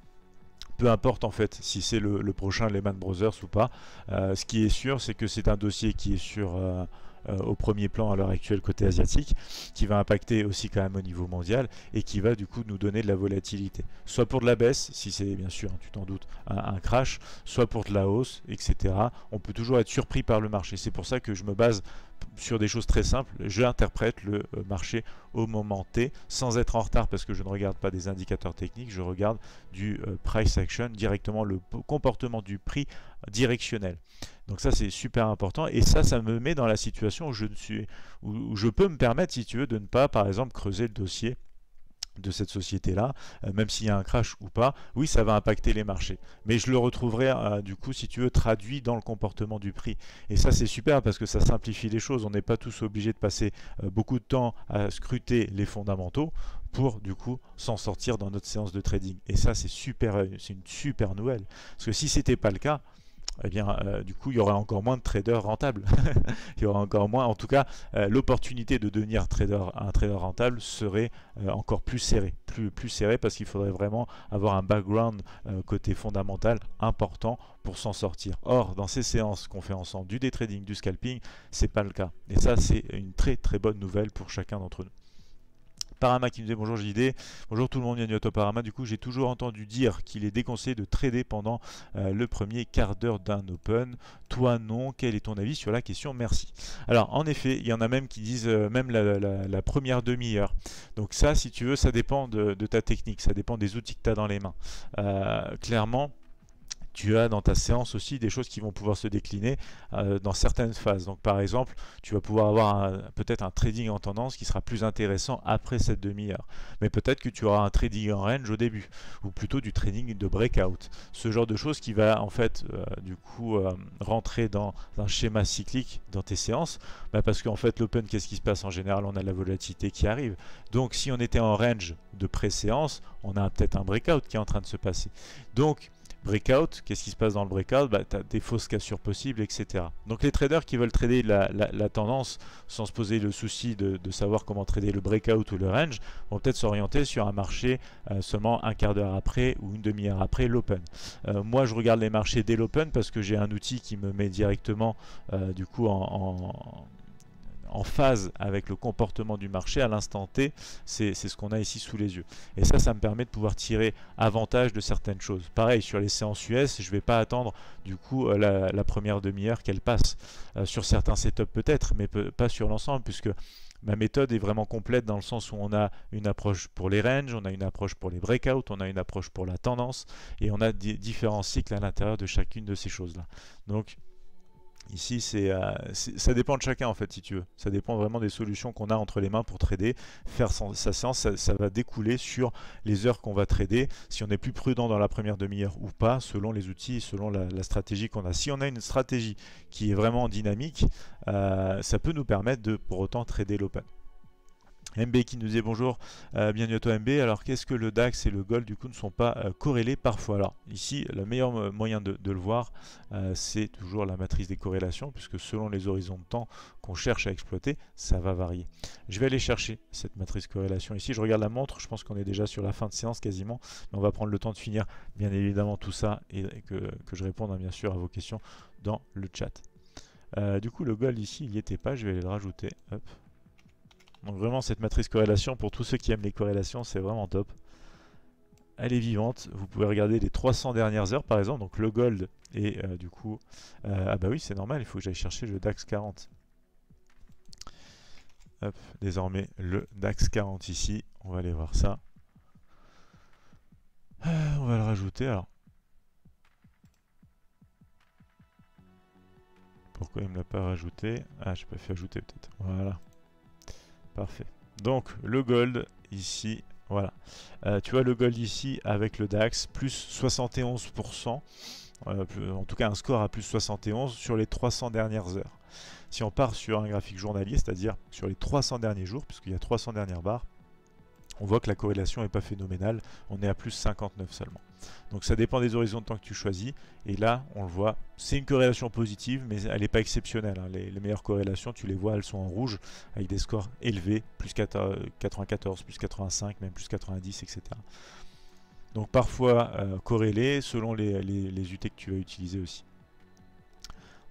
peu importe en fait si c'est le, prochain Lehman Brothers ou pas. ce qui est sûr, c'est que c'est un dossier qui est sur, euh, au premier plan à l'heure actuelle côté asiatique, qui va impacter aussi quand même au niveau mondial et qui va du coup nous donner de la volatilité. Soit pour de la baisse, si c'est bien sûr, hein, tu t'en doutes, un, crash, soit pour de la hausse, etc. On peut toujours être surpris par le marché. C'est pour ça que je me base sur des choses très simples, j'interprète le euh, marché au moment T sans être en retard parce que je ne regarde pas des indicateurs techniques, je regarde du euh, price action directement le comportement du prix directionnel. Donc ça c'est super important et ça ça me met dans la situation où je ne suis où je peux me permettre si tu veux de ne pas par exemple creuser le dossier de cette société-là, euh, même s'il y a un crash ou pas, oui, ça va impacter les marchés. Mais je le retrouverai, euh, du coup, si tu veux, traduit dans le comportement du prix. Et ça, c'est super parce que ça simplifie les choses. On n'est pas tous obligés de passer euh, beaucoup de temps à scruter les fondamentaux pour, du coup, s'en sortir dans notre séance de trading. Et ça, c'est super, c'est une super nouvelle. Parce que si c'était pas le cas, eh bien, euh, du coup, il y aura encore moins de traders rentables. il y aura encore moins, en tout cas, euh, l'opportunité de devenir trader, un trader rentable serait euh, encore plus serrée, plus, plus serrée parce qu'il faudrait vraiment avoir un background côté fondamental important pour s'en sortir. Or, dans ces séances qu'on fait ensemble, du day trading, du scalping, c'est pas le cas. Et ça, c'est une très très bonne nouvelle pour chacun d'entre nous. Parama qui me dit bonjour JD, bonjour tout le monde, bienvenue à Du coup, j'ai toujours entendu dire qu'il est déconseillé de trader pendant euh, le premier quart d'heure d'un open. Toi non, quel est ton avis sur la question Merci. Alors en effet, il y en a même qui disent euh, même la, première demi-heure. Donc ça, si tu veux, ça dépend de, ta technique, ça dépend des outils que tu as dans les mains. Euh, clairement, tu as dans ta séance aussi des choses qui vont pouvoir se décliner euh, dans certaines phases. Donc par exemple, tu vas pouvoir avoir peut-être un trading en tendance qui sera plus intéressant après cette demi-heure. Mais peut-être que tu auras un trading en range au début, ou plutôt du trading de breakout. Ce genre de choses qui va en fait euh, du coup euh, rentrer dans un schéma cyclique dans tes séances, bah, parce qu'en fait l'open, qu'est-ce qui se passe en général On a la volatilité qui arrive. Donc si on était en range de pré-séance, on a peut-être un breakout qui est en train de se passer. Donc, breakout, qu'est-ce qui se passe dans le breakout bah, Tu as des fausses cassures possibles, etc. Donc les traders qui veulent trader la, tendance sans se poser le souci de, savoir comment trader le breakout ou le range vont peut-être s'orienter sur un marché euh, seulement un quart d'heure après ou une demi-heure après l'open. Euh, moi je regarde les marchés dès l'open parce que j'ai un outil qui me met directement euh, du coup en en phase avec le comportement du marché à l'instant T, c'est ce qu'on a ici sous les yeux. Et ça, ça me permet de pouvoir tirer avantage de certaines choses. Pareil, sur les séances US, je ne vais pas attendre du coup euh, la, première demi-heure qu'elle passe. Euh, sur certains setups peut-être, mais pas sur l'ensemble, puisque ma méthode est vraiment complète dans le sens où on a une approche pour les ranges, on a une approche pour les breakouts, on a une approche pour la tendance et on a différents cycles à l'intérieur de chacune de ces choses-là. Donc Ici, euh, c'est, ça dépend de chacun en fait, si tu veux. Ça dépend vraiment des solutions qu'on a entre les mains pour trader. Faire sa, séance, ça, va découler sur les heures qu'on va trader, si on est plus prudent dans la première demi-heure ou pas, selon les outils, selon la, stratégie qu'on a. Si on a une stratégie qui est vraiment dynamique, euh, ça peut nous permettre de pour autant trader l'open. MB qui nous dit bonjour, euh, bienvenue à toi MB. Alors qu'est-ce que le DAX et le Gold du coup ne sont pas euh, corrélés parfois Alors ici, le meilleur euh, moyen de, le voir, euh, c'est toujours la matrice des corrélations, puisque selon les horizons de temps qu'on cherche à exploiter, ça va varier. Je vais aller chercher cette matrice corrélation ici. Je regarde la montre, je pense qu'on est déjà sur la fin de séance quasiment, mais on va prendre le temps de finir bien évidemment tout ça et que, je réponde hein, bien sûr à vos questions dans le chat. du coup, le Gold ici, il n'y était pas, je vais le rajouter. Donc vraiment cette matrice corrélation, pour tous ceux qui aiment les corrélations, c'est vraiment top. Elle est vivante, vous pouvez regarder les 300 dernières heures par exemple, donc le gold et euh, du coup... Euh, ah bah oui c'est normal, il faut que j'aille chercher le DAX 40. Hop, désormais le DAX 40 ici, on va aller voir ça. Euh, on va le rajouter alors. Pourquoi il me l'a pas rajouté Ah, j'ai pas fait ajouter peut-être. Voilà. Parfait. Donc le gold ici, voilà. Euh, tu vois le gold ici avec le DAX, plus 71%, euh, en tout cas un score à plus 71 sur les 300 dernières heures. Si on part sur un graphique journalier, c'est-à-dire sur les 300 derniers jours, puisqu'il y a 300 dernières barres, on voit que la corrélation n'est pas phénoménale, on est à plus 59 seulement. Donc ça dépend des horizons de temps que tu choisis. Et là, on le voit, c'est une corrélation positive, mais elle n'est pas exceptionnelle. Hein. Les, meilleures corrélations, tu les vois, elles sont en rouge, avec des scores élevés, plus 94, euh, plus 85, même plus 90, etc. Donc parfois euh, corrélées selon les, les UT que tu vas utiliser aussi.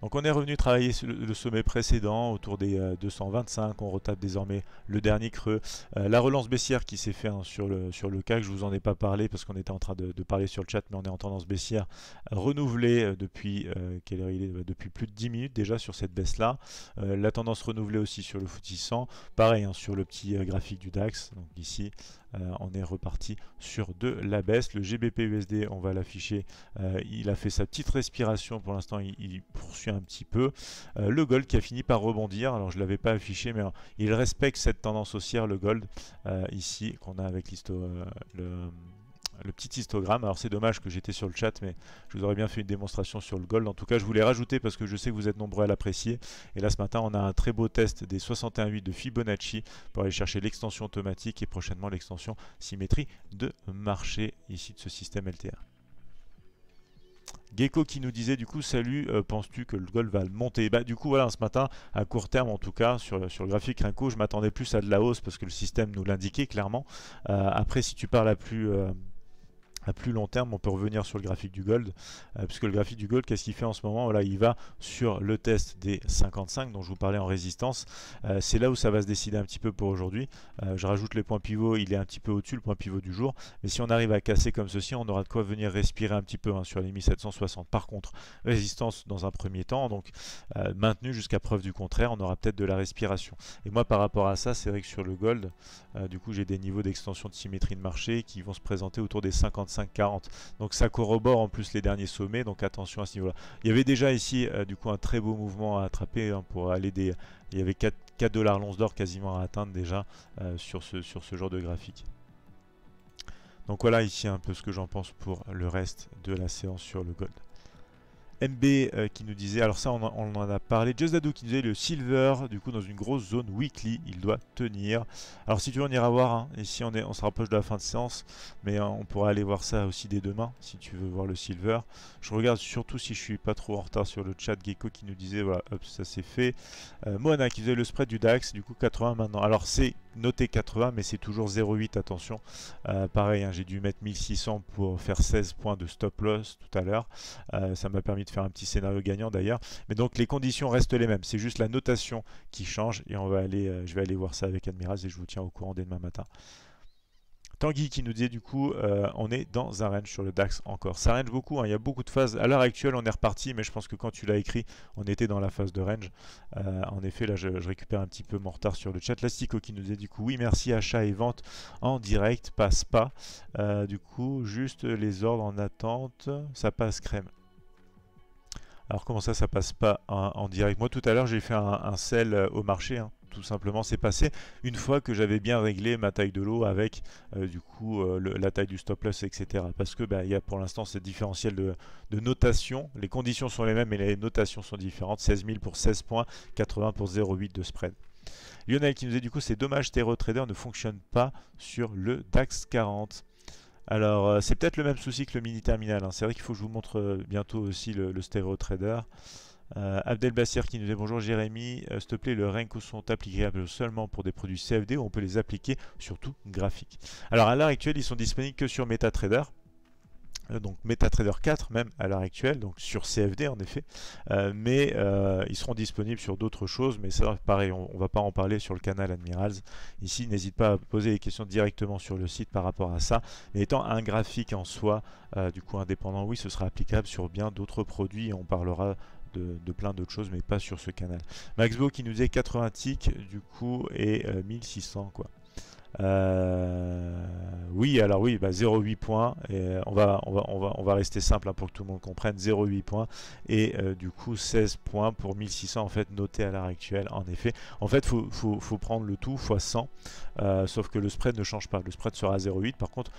Donc on est revenu travailler sur le sommet précédent autour des 225, euh, on retape désormais le dernier creux. Euh, la relance baissière qui s'est fait hein, sur, le, sur le CAC, je vous en ai pas parlé parce qu'on était en train de, parler sur le chat, mais on est en tendance baissière renouvelée euh, depuis, quelle bah, depuis plus de 10 minutes déjà sur cette baisse-là. la tendance renouvelée aussi sur le footissant. pareil hein, sur le petit graphique du DAX, donc ici euh, on est reparti sur de la baisse. Le GBP USD, on va l'afficher, euh, il a fait sa petite respiration, pour l'instant il, poursuit un petit peu. Euh, le gold qui a fini par rebondir, alors je ne l'avais pas affiché, mais il respecte cette tendance haussière, le gold, ici, qu'on a avec l'histoire le petit histogramme. Alors c'est dommage que j'étais sur le chat, mais je vous aurais bien fait une démonstration sur le gold. En tout cas, je voulais rajouter parce que je sais que vous êtes nombreux à l'apprécier. Et là, ce matin, on a un très beau test des 61.8 de Fibonacci pour aller chercher l'extension automatique et prochainement l'extension symétrie de marché ici de ce système LTR. Gecko qui nous disait du coup salut euh, penses-tu que le gold va monter bah du coup voilà ce matin à court terme en tout cas sur, sur le graphique coup je m'attendais plus à de la hausse parce que le système nous l'indiquait clairement euh, après si tu parles à plus euh, à plus long terme, on peut revenir sur le graphique du gold, euh, puisque le graphique du gold, qu'est-ce qu'il fait en ce moment Voilà, il va sur le test des 55 dont je vous parlais en résistance. Euh, c'est là où ça va se décider un petit peu pour aujourd'hui. Euh, je rajoute les points pivots, il est un petit peu au-dessus, le point pivot du jour. Mais si on arrive à casser comme ceci, on aura de quoi venir respirer un petit peu hein, sur les 1760. Par contre, résistance dans un premier temps, donc maintenu jusqu'à preuve du contraire, on aura peut-être de la respiration. Et moi, par rapport à ça, c'est vrai que sur le gold, du coup, j'ai des niveaux d'extension de symétrie de marché qui vont se présenter autour des 55 donc ça corrobore en plus les derniers sommets, donc attention à ce niveau-là. Il y avait déjà ici euh, du coup un très beau mouvement à attraper hein, pour aller des... Il y avait 4, 4 dollars l'once d'or quasiment à atteindre déjà euh, sur, ce, sur ce genre de graphique. Donc voilà ici un peu ce que j'en pense pour le reste de la séance sur le gold. MB euh, qui nous disait, alors ça on, en a parlé, Just qui nous disait le silver, du coup dans une grosse zone weekly, il doit tenir. Alors si tu veux on ira voir, ici hein. on, est, on se rapproche de la fin de séance, mais hein, on pourrait aller voir ça aussi dès demain, si tu veux voir le silver. Je regarde surtout si je suis pas trop en retard sur le chat, Gecko qui nous disait, voilà, hop, ça c'est fait. Euh, Moana qui faisait le spread du DAX, du coup 80 maintenant. Alors c'est noté 80, mais c'est toujours 0,8, attention. Euh, pareil, hein, j'ai dû mettre 1600 pour faire 16 points de stop loss tout à l'heure. Euh, ça m'a permis de faire un petit scénario gagnant d'ailleurs. Mais donc les conditions restent les mêmes, c'est juste la notation qui change. Et on va aller, euh, je vais aller voir ça avec Admiral et je vous tiens au courant dès demain matin. Tanguy qui nous dit du coup, euh, on est dans un range sur le DAX encore. Ça range beaucoup, hein. il y a beaucoup de phases. À l'heure actuelle, on est reparti, mais je pense que quand tu l'as écrit, on était dans la phase de range. Euh, en effet, là, je, récupère un petit peu mon retard sur le chat. Lastico qui nous dit du coup, oui, merci, achat et vente en direct, passe pas. Euh, du coup, juste les ordres en attente, ça passe crème. Alors comment ça, ça passe pas en, direct Moi, tout à l'heure, j'ai fait un, sel sell au marché. Hein tout simplement c'est passé une fois que j'avais bien réglé ma taille de l'eau avec euh, du coup euh, la taille du stop loss etc parce que bah, il y a pour l'instant ce différentiel de, notation les conditions sont les mêmes mais les notations sont différentes 16 000 pour 16 points 80 pour 0,8 de spread Lionel qui nous dit du coup c'est dommage Stereo Trader ne fonctionne pas sur le DAX 40 alors, euh, c'est peut-être le même souci que le mini terminal. Hein. C'est vrai qu'il faut que je vous montre bientôt aussi le, le stéréo trader. Abdel euh, Abdelbassir qui nous dit bonjour Jérémy, euh, s'il te plaît, le Renko sont applicables seulement pour des produits CFD ou on peut les appliquer surtout graphique Alors à l'heure actuelle, ils sont disponibles que sur MetaTrader euh, donc MetaTrader 4 même à l'heure actuelle, donc sur CFD en effet, mais ils seront disponibles sur d'autres choses, mais ça pareil, on, ne va pas en parler sur le canal Admirals. Ici, n'hésite pas à poser les questions directement sur le site par rapport à ça, mais étant un graphique en soi, du coup indépendant, oui, ce sera applicable sur bien d'autres produits, et on parlera de, plein d'autres choses, mais pas sur ce canal. Maxbo qui nous est 80 tics du coup, et 1600, euh, quoi. Euh, oui, alors oui, bah 0,8 points. Et euh, on, va, on, va, on, va, rester simple hein, pour que tout le monde comprenne. 0,8 points. Et euh, du coup, 16 points pour 1600 en fait noté à l'heure actuelle. En effet, en fait, faut, faut, prendre le tout x 100. sauf que le spread ne change pas. Le spread sera 0,8. Par contre,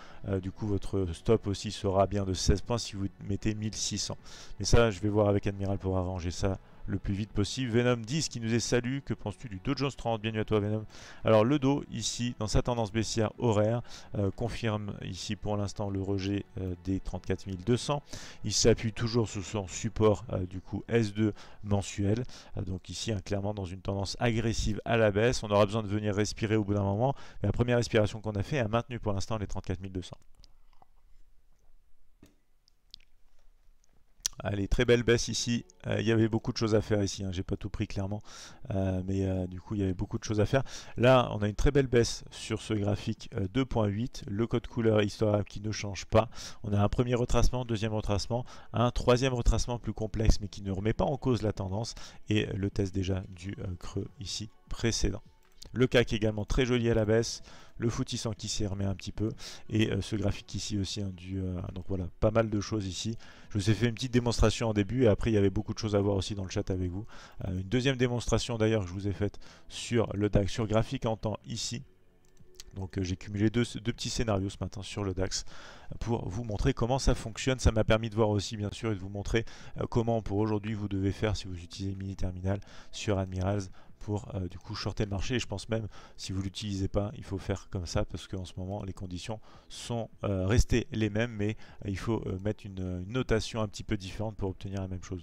du coup, votre stop aussi sera bien de 16 points si vous mettez 1600. Mais ça, je vais voir avec Admiral pour arranger ça le plus vite possible. Venom 10 qui nous est salué. Que penses-tu du Dow Jones 30 Bienvenue à toi Venom. Alors le dos ici dans sa tendance baissière horaire euh, confirme ici pour l'instant le rejet euh, des 34 200. Il s'appuie toujours sur son support euh, du coup S2 mensuel. donc ici hein, clairement dans une tendance agressive à la baisse. On aura besoin de venir respirer au bout d'un moment. la première respiration qu'on a fait a maintenu pour l'instant les 34 200. Allez, très belle baisse ici. Euh, il y avait beaucoup de choses à faire ici. Hein. J'ai pas tout pris clairement. Euh, mais euh, du coup, il y avait beaucoup de choses à faire. Là, on a une très belle baisse sur ce graphique 2.8. Le code couleur histoire qui ne change pas. On a un premier retracement, deuxième retracement, un troisième retracement plus complexe mais qui ne remet pas en cause la tendance. Et le test déjà du creux ici précédent. Le CAC également très joli à la baisse. Le footissant qui s'est remet un petit peu. Et euh, ce graphique ici aussi. un hein, du, euh, donc voilà, pas mal de choses ici. Je vous ai fait une petite démonstration en début. Et après, il y avait beaucoup de choses à voir aussi dans le chat avec vous. Euh, une deuxième démonstration d'ailleurs que je vous ai faite sur le DAX, sur graphique en temps ici. Donc j'ai cumulé deux, petits scénarios ce matin sur le DAX pour vous montrer comment ça fonctionne. Ça m'a permis de voir aussi bien sûr et de vous montrer comment pour aujourd'hui vous devez faire si vous utilisez Mini Terminal sur Admirals pour euh, du coup shorter le marché. je pense même si vous l'utilisez pas, il faut faire comme ça parce qu'en ce moment les conditions sont euh, restées les mêmes, mais euh, il faut mettre une notation un petit peu différente pour obtenir la même chose.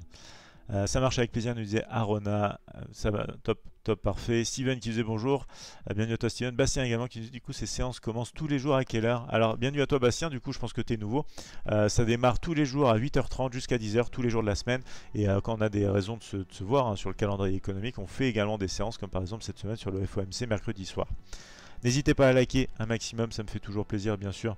Euh, ça marche avec plaisir, nous disait Arona. Euh, ça va, top, top, parfait. Steven qui disait bonjour. Euh, bienvenue à toi, Steven. Bastien également qui dit du coup, ces séances commencent tous les jours à quelle heure Alors, bienvenue à toi, Bastien. Du coup, je pense que tu es nouveau. ça démarre tous les jours à 8h30 jusqu'à 10h, tous les jours de la semaine. Et quand on a des raisons de se, voir hein, sur le calendrier économique, on fait également des séances, comme par exemple cette semaine sur le FOMC mercredi soir. N'hésitez pas à liker un maximum, ça me fait toujours plaisir, bien sûr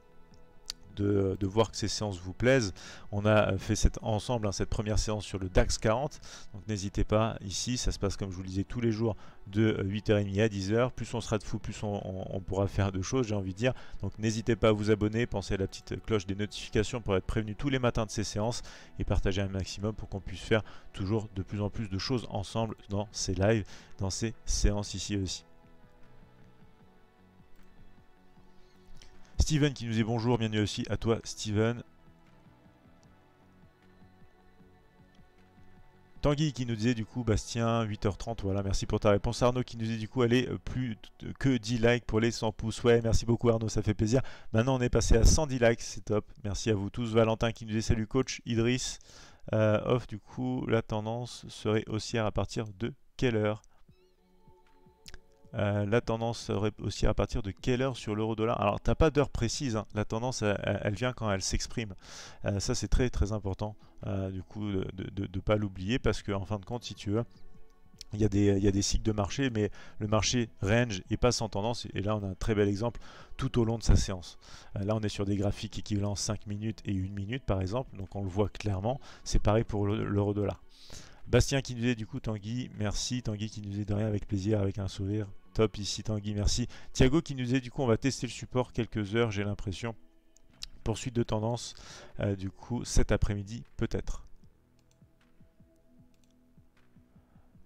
de, voir que ces séances vous plaisent. On a euh, fait cette, ensemble hein, cette première séance sur le DAX 40, donc n'hésitez pas ici, ça se passe comme je vous le disais tous les jours de 8h30 euh, à 10h. Plus on sera de fou, plus on, pourra faire de choses, j'ai envie de dire. Donc n'hésitez pas à vous abonner, pensez à la petite euh, cloche des notifications pour être prévenu tous les matins de ces séances et partager un maximum pour qu'on puisse faire toujours de plus en plus de choses ensemble dans ces lives, dans ces séances ici aussi. Steven qui nous dit bonjour, bienvenue aussi à toi Steven. Tanguy qui nous disait du coup Bastien 8h30 voilà merci pour ta réponse Arnaud qui nous dit du coup allez euh, plus que 10 likes pour les 100 pouces ouais merci beaucoup Arnaud ça fait plaisir maintenant on est passé à 110 likes c'est top merci à vous tous Valentin qui nous dit salut coach Idriss euh, off du coup la tendance serait haussière à partir de quelle heure euh, la tendance serait aussi à partir de quelle heure sur l'euro dollar Alors, t'as pas d'heure précise, hein. la tendance elle, vient quand elle s'exprime. Euh, ça, c'est très très important, euh, du coup, de ne pas l'oublier parce qu'en fin de compte, si tu veux. Il y, a des, des cycles de marché, mais le marché range et pas sans tendance. Et là, on a un très bel exemple tout au long de sa séance. Là, on est sur des graphiques équivalents 5 minutes et 1 minute, par exemple. Donc, on le voit clairement. C'est pareil pour l'euro-dollar. Bastien qui nous est du coup Tanguy, merci Tanguy qui nous est de rien avec plaisir, avec un sourire. Top ici Tanguy, merci. Thiago qui nous est du coup on va tester le support quelques heures j'ai l'impression. Poursuite de tendance euh, du coup cet après-midi peut-être.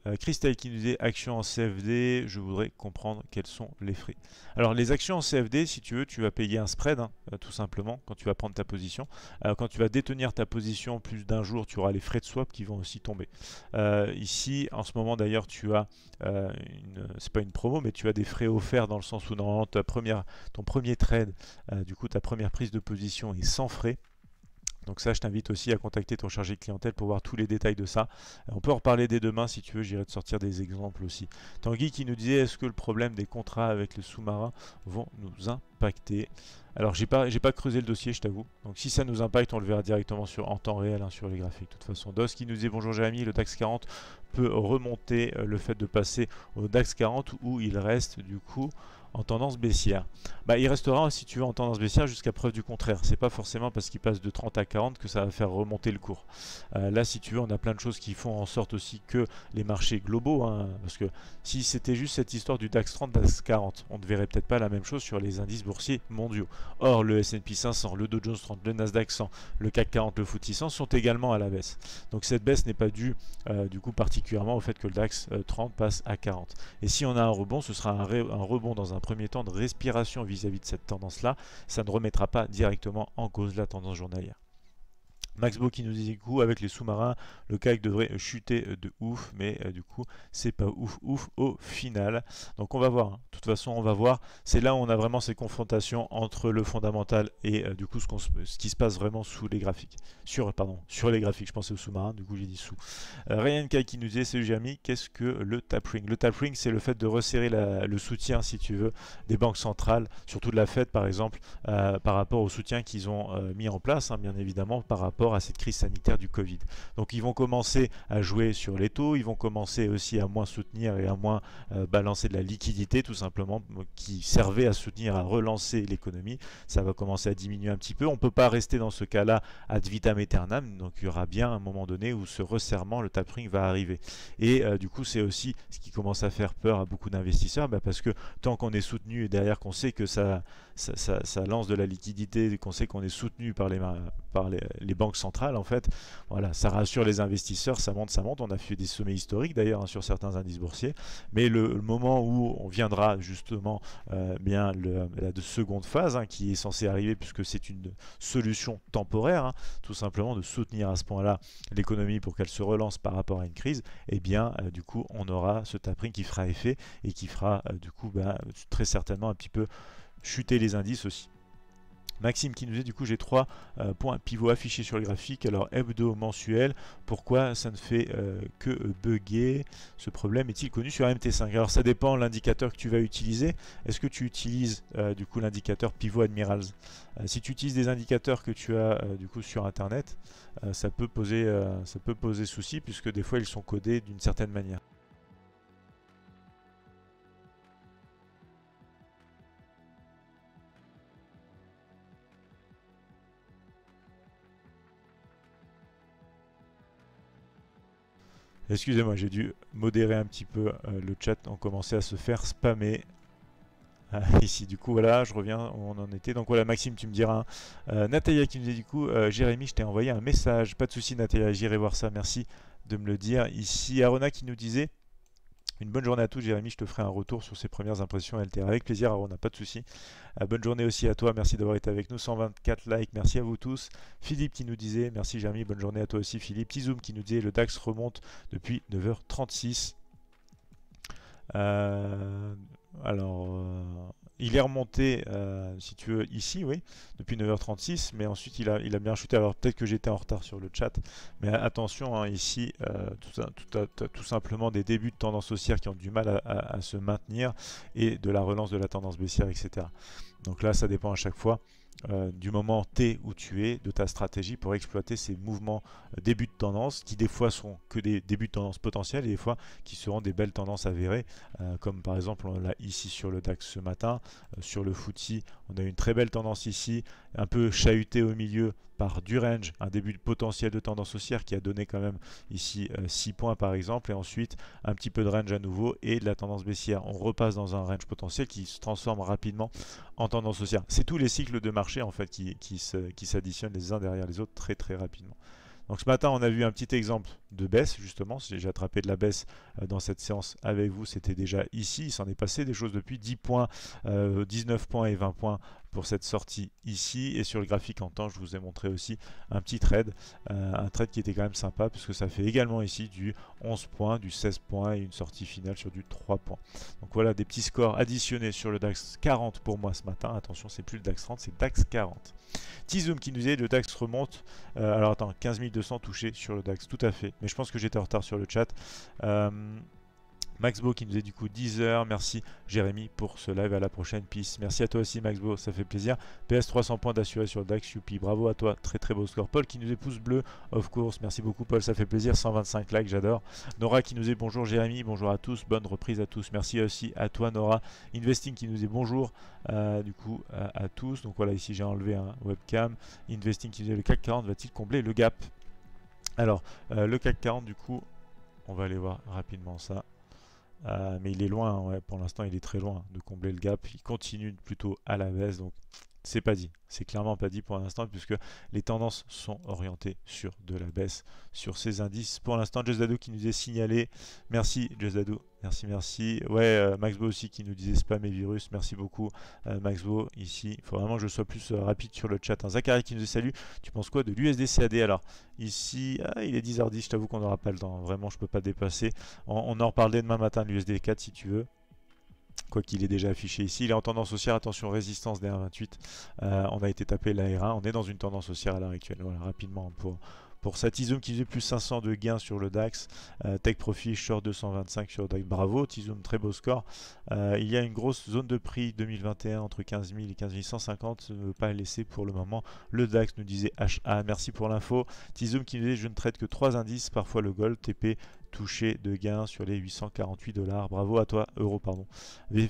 Euh, Christelle qui nous dit actions en CFD, je voudrais comprendre quels sont les frais. Alors les actions en CFD, si tu veux, tu vas payer un spread, hein, euh, tout simplement, quand tu vas prendre ta position. Euh, quand tu vas détenir ta position plus d'un jour, tu auras les frais de swap qui vont aussi tomber. ici, en ce moment d'ailleurs, tu as, c'est pas une promo, mais tu as des frais offerts dans le sens où normalement ta première, ton premier trade, du coup ta première prise de position est sans frais. Donc ça, je t'invite aussi à contacter ton chargé de clientèle pour voir tous les détails de ça. Euh, on peut en reparler dès demain si tu veux, j'irai te sortir des exemples aussi. Tanguy qui nous disait est-ce que le problème des contrats avec le sous-marin vont nous impacter alors j'ai pas j'ai pas creusé le dossier, je t'avoue. Donc si ça nous impacte, on le verra directement sur, en temps réel hein, sur les graphiques. De toute façon, DOS qui nous dit bonjour Jérémy, le DAX 40 peut remonter euh, le fait de passer au DAX 40 où il reste du coup en tendance baissière. Bah, il restera, si tu veux, en tendance baissière jusqu'à preuve du contraire. C'est pas forcément parce qu'il passe de 30 à 40 que ça va faire remonter le cours. Euh, là, si tu veux, on a plein de choses qui font en sorte aussi que les marchés globaux, hein, parce que si c'était juste cette histoire du DAX 30, DAX 40, on ne verrait peut-être pas la même chose sur les indices boursiers mondiaux. Or, le S&P 500, le Dow Jones 30, le Nasdaq 100, le CAC 40, le FTSE 100 sont également à la baisse. Donc cette baisse n'est pas due, euh, du coup, particulièrement au fait que le DAX 30 euh, passe à 40. Et si on a un rebond, ce sera un, un rebond dans un premier temps de respiration vis-à-vis de cette tendance-là. Ça ne remettra pas directement en cause la tendance journalière. Maxbo qui nous dit du coup avec les sous-marins, le CAC devrait chuter de ouf, mais euh, du coup c'est pas ouf ouf au final. Donc on va voir, hein. de toute façon on va voir. C'est là où on a vraiment ces confrontations entre le fondamental et euh, du coup ce, qu'on ce, qui se passe vraiment sous les graphiques. Sur, pardon, sur les graphiques, je pensais au sous marins du coup j'ai dit sous. rien euh, Ryan qui nous dit c'est Jamy, qu'est-ce que le tapering Le tapering c'est le fait de resserrer le soutien si tu veux des banques centrales, surtout de la Fed par exemple, par rapport au soutien qu'ils ont mis en place, hein, bien évidemment, par rapport à cette crise sanitaire du Covid. Donc ils vont commencer à jouer sur les taux, ils vont commencer aussi à moins soutenir et à moins euh, balancer de la liquidité tout simplement qui servait à soutenir, à relancer l'économie. Ça va commencer à diminuer un petit peu. On peut pas rester dans ce cas-là ad vitam aeternam, donc il y aura bien un moment donné où ce resserrement, le tapering va arriver. Et euh, du coup c'est aussi ce qui commence à faire peur à beaucoup d'investisseurs bah, parce que tant qu'on est soutenu et derrière qu'on sait que ça, ça, lance de la liquidité, qu'on sait qu'on est soutenu par les, par les banques centrale en fait. Voilà, ça rassure les investisseurs, ça monte, ça monte. On a fait des sommets historiques d'ailleurs hein, sur certains indices boursiers. Mais le, moment où on viendra justement euh, bien la de seconde phase hein, qui est censée arriver puisque c'est une solution temporaire, hein, tout simplement de soutenir à ce point-là l'économie pour qu'elle se relance par rapport à une crise, et eh bien euh, du coup on aura ce tapering qui fera effet et qui fera euh, du coup bah, très certainement un petit peu chuter les indices aussi. Maxime qui nous dit du coup j'ai trois euh, points pivot affichés sur le graphique. Alors hebdo mensuel, pourquoi ça ne fait euh, que euh, bugger Ce problème est-il connu sur MT5 Alors ça dépend l'indicateur que tu vas utiliser. Est-ce que tu utilises du coup l'indicateur pivot admirals Si tu utilises des indicateurs que tu as du coup sur internet, ça peut poser ça peut poser souci puisque des fois ils sont codés d'une certaine manière. Excusez-moi, j'ai dû modérer un petit peu euh, le chat, on commençait à se faire spammer. Ah, ici du coup voilà je reviens où on en était donc voilà Maxime tu me diras euh, qui nous dit du coup euh, Jérémy je t'ai envoyé un message pas de souci Natalia j'irai voir ça merci de me le dire ici Arona qui nous disait une bonne journée à tous, Jérémy. Je te ferai un retour sur ces premières impressions LTR. Avec plaisir, on n'a pas de souci. Euh, bonne journée aussi à toi. Merci d'avoir été avec nous. 124 likes. Merci à vous tous. Philippe qui nous disait, merci Jérémy. Bonne journée à toi aussi, Philippe. Tizoum qui nous disait, le DAX remonte depuis 9h36. Euh, alors, euh, il est remonté, euh, si tu veux, ici, oui, depuis 9h36, mais ensuite il a, il a bien chuté. Alors peut-être que j'étais en retard sur le chat, mais attention, hein, ici, euh, tout, simplement des débuts de tendance haussière qui ont du mal à, se maintenir et de la relance de la tendance baissière, etc. Donc là, ça dépend à chaque fois. Euh, du moment T où tu es de ta stratégie pour exploiter ces mouvements euh, début de tendance qui des fois sont que des débuts de tendance potentiels et des fois qui seront des belles tendances avérées euh, comme par exemple on l'a ici sur le DAX ce matin sur le footy on a une très belle tendance ici un peu chahutée au milieu par du range un début de potentiel de tendance haussière qui a donné quand même ici 6 euh, points par exemple, et ensuite un petit peu de range à nouveau et de la tendance baissière. On repasse dans un range potentiel qui se transforme rapidement en tendance haussière. C'est tous les cycles de marché en fait qui, qui s'additionnent les uns derrière les autres très très rapidement. Donc ce matin, on a vu un petit exemple de baisse, justement. J'ai attrapé de la baisse euh, dans cette séance avec vous. C'était déjà ici. Il s'en est passé des choses depuis 10 points, 19 euh, points et 20 points cette sortie ici. Et sur le graphique en temps, je vous ai montré aussi un petit trade, euh, un trade qui était quand même sympa puisque ça fait également ici du 11 points, du 16 points et une sortie finale sur du 3 points. Donc voilà des petits scores additionnés sur le DAX 40 pour moi ce matin. Attention, c'est plus le DAX 30, c'est DAX 40. zoom qui nous est, le DAX remonte. Euh, alors attends, 15200 touchés sur le DAX, tout à fait. Mais je pense que j'étais en retard sur le chat. Euh, Maxbo qui nous est du coup 10 heures. Merci Jérémy pour ce live. À la prochaine. piste Merci à toi aussi Maxbo, ça fait plaisir. PS 300 points d'assuré sur Dax Youpi. Bravo à toi. Très très beau score. Paul qui nous est pouce bleu. Of course. Merci beaucoup Paul, ça fait plaisir. 125 likes, j'adore. Nora qui nous est bonjour Jérémy. Bonjour à tous. Bonne reprise à tous. Merci aussi à toi Nora. Investing qui nous est bonjour. Euh, du coup euh, à tous. Donc voilà, ici j'ai enlevé un webcam. Investing qui nous est le CAC 40 va-t-il combler le gap alors, euh, le CAC 40, du coup, on va aller voir rapidement ça. Euh, mais il est loin, pour l'instant il est très loin de combler le gap. Il continue plutôt à la baisse, donc c'est pas dit, c'est clairement pas dit pour l'instant puisque les tendances sont orientées sur de la baisse sur ces indices. Pour l'instant, Dado qui nous est signalé, merci Dado, merci, merci. Ouais, euh, max Maxbo aussi qui nous disait spam et virus, merci beaucoup euh, max Maxbo ici. Il faut vraiment que je sois plus euh, rapide sur le chat. un hein. Zachary qui nous est salué. tu penses quoi de l'USDCAD Alors ici, ah, il est 10h10, je t'avoue qu'on n'aura pas le temps, vraiment je peux pas dépasser. On, en reparlait demain matin de l'USD4 si tu veux quoi qu'il est déjà affiché ici. Il est en tendance haussière, attention, résistance des 28 euh, on a été tapé la 1 on est dans une tendance haussière à l'heure actuelle. Voilà, rapidement pour, pour Tizum qui faisait plus 500 de gains sur le DAX, euh, Tech Profit short 225 sur le DAX, bravo Tizum, très beau score. Euh, il y a une grosse zone de prix 2021 entre 15 000 et 15 150, ne pas laisser pour le moment. Le DAX nous disait HA, merci pour l'info. Tizum qui nous je ne traite que trois indices, parfois le Gold, TP, touché de gain sur les 848 dollars. Bravo à toi, euro, pardon.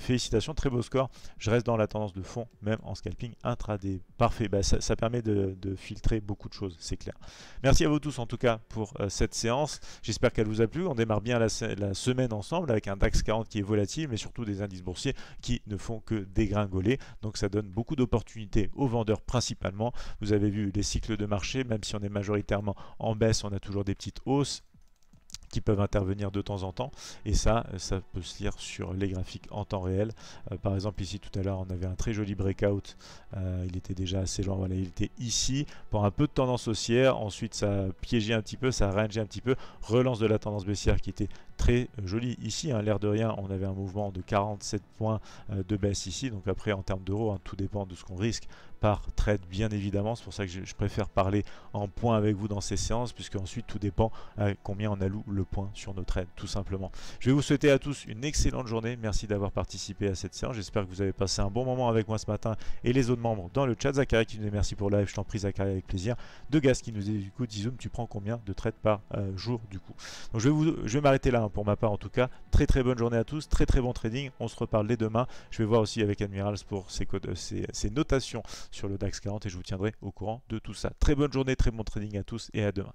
Félicitations, très beau score. Je reste dans la tendance de fond, même en scalping intraday. Parfait, bah, ça, permet de, filtrer beaucoup de choses, c'est clair. Merci à vous tous en tout cas pour euh, cette séance. J'espère qu'elle vous a plu. On démarre bien la, la, semaine ensemble avec un DAX 40 qui est volatile, mais surtout des indices boursiers qui ne font que dégringoler. Donc ça donne beaucoup d'opportunités aux vendeurs principalement. Vous avez vu les cycles de marché, même si on est majoritairement en baisse, on a toujours des petites hausses qui peuvent intervenir de temps en temps. Et ça, ça peut se lire sur les graphiques en temps réel. Euh, par exemple, ici tout à l'heure, on avait un très joli breakout. Euh, il était déjà assez loin. Voilà, il était ici pour un peu de tendance haussière. Ensuite, ça piégeait un petit peu, ça rangeait un petit peu, relance de la tendance baissière qui était très joli ici. Hein, L'air de rien, on avait un mouvement de 47 points euh, de baisse ici. Donc après, en termes d'euros, hein, tout dépend de ce qu'on risque par trade, bien évidemment. C'est pour ça que je, préfère parler en point avec vous dans ces séances, puisque ensuite, tout dépend à euh, combien on alloue le point sur nos trades, tout simplement. Je vais vous souhaiter à tous une excellente journée. Merci d'avoir participé à cette séance. J'espère que vous avez passé un bon moment avec moi ce matin et les autres membres dans le chat. Zachary qui nous dit merci pour le live, je t'en prie Zachary avec plaisir. De Gas qui nous dit du coup, tu prends combien de trades par euh, jour du coup Donc je vais, je vais m'arrêter là hein. Hein, pour ma part en tout cas. Très très bonne journée à tous, très très bon trading. On se reparle dès demain. Je vais voir aussi avec Admirals pour codes, euh, ses notations sur le DAX 40 et je vous tiendrai au courant de tout ça. Très bonne journée, très bon trading à tous et à demain.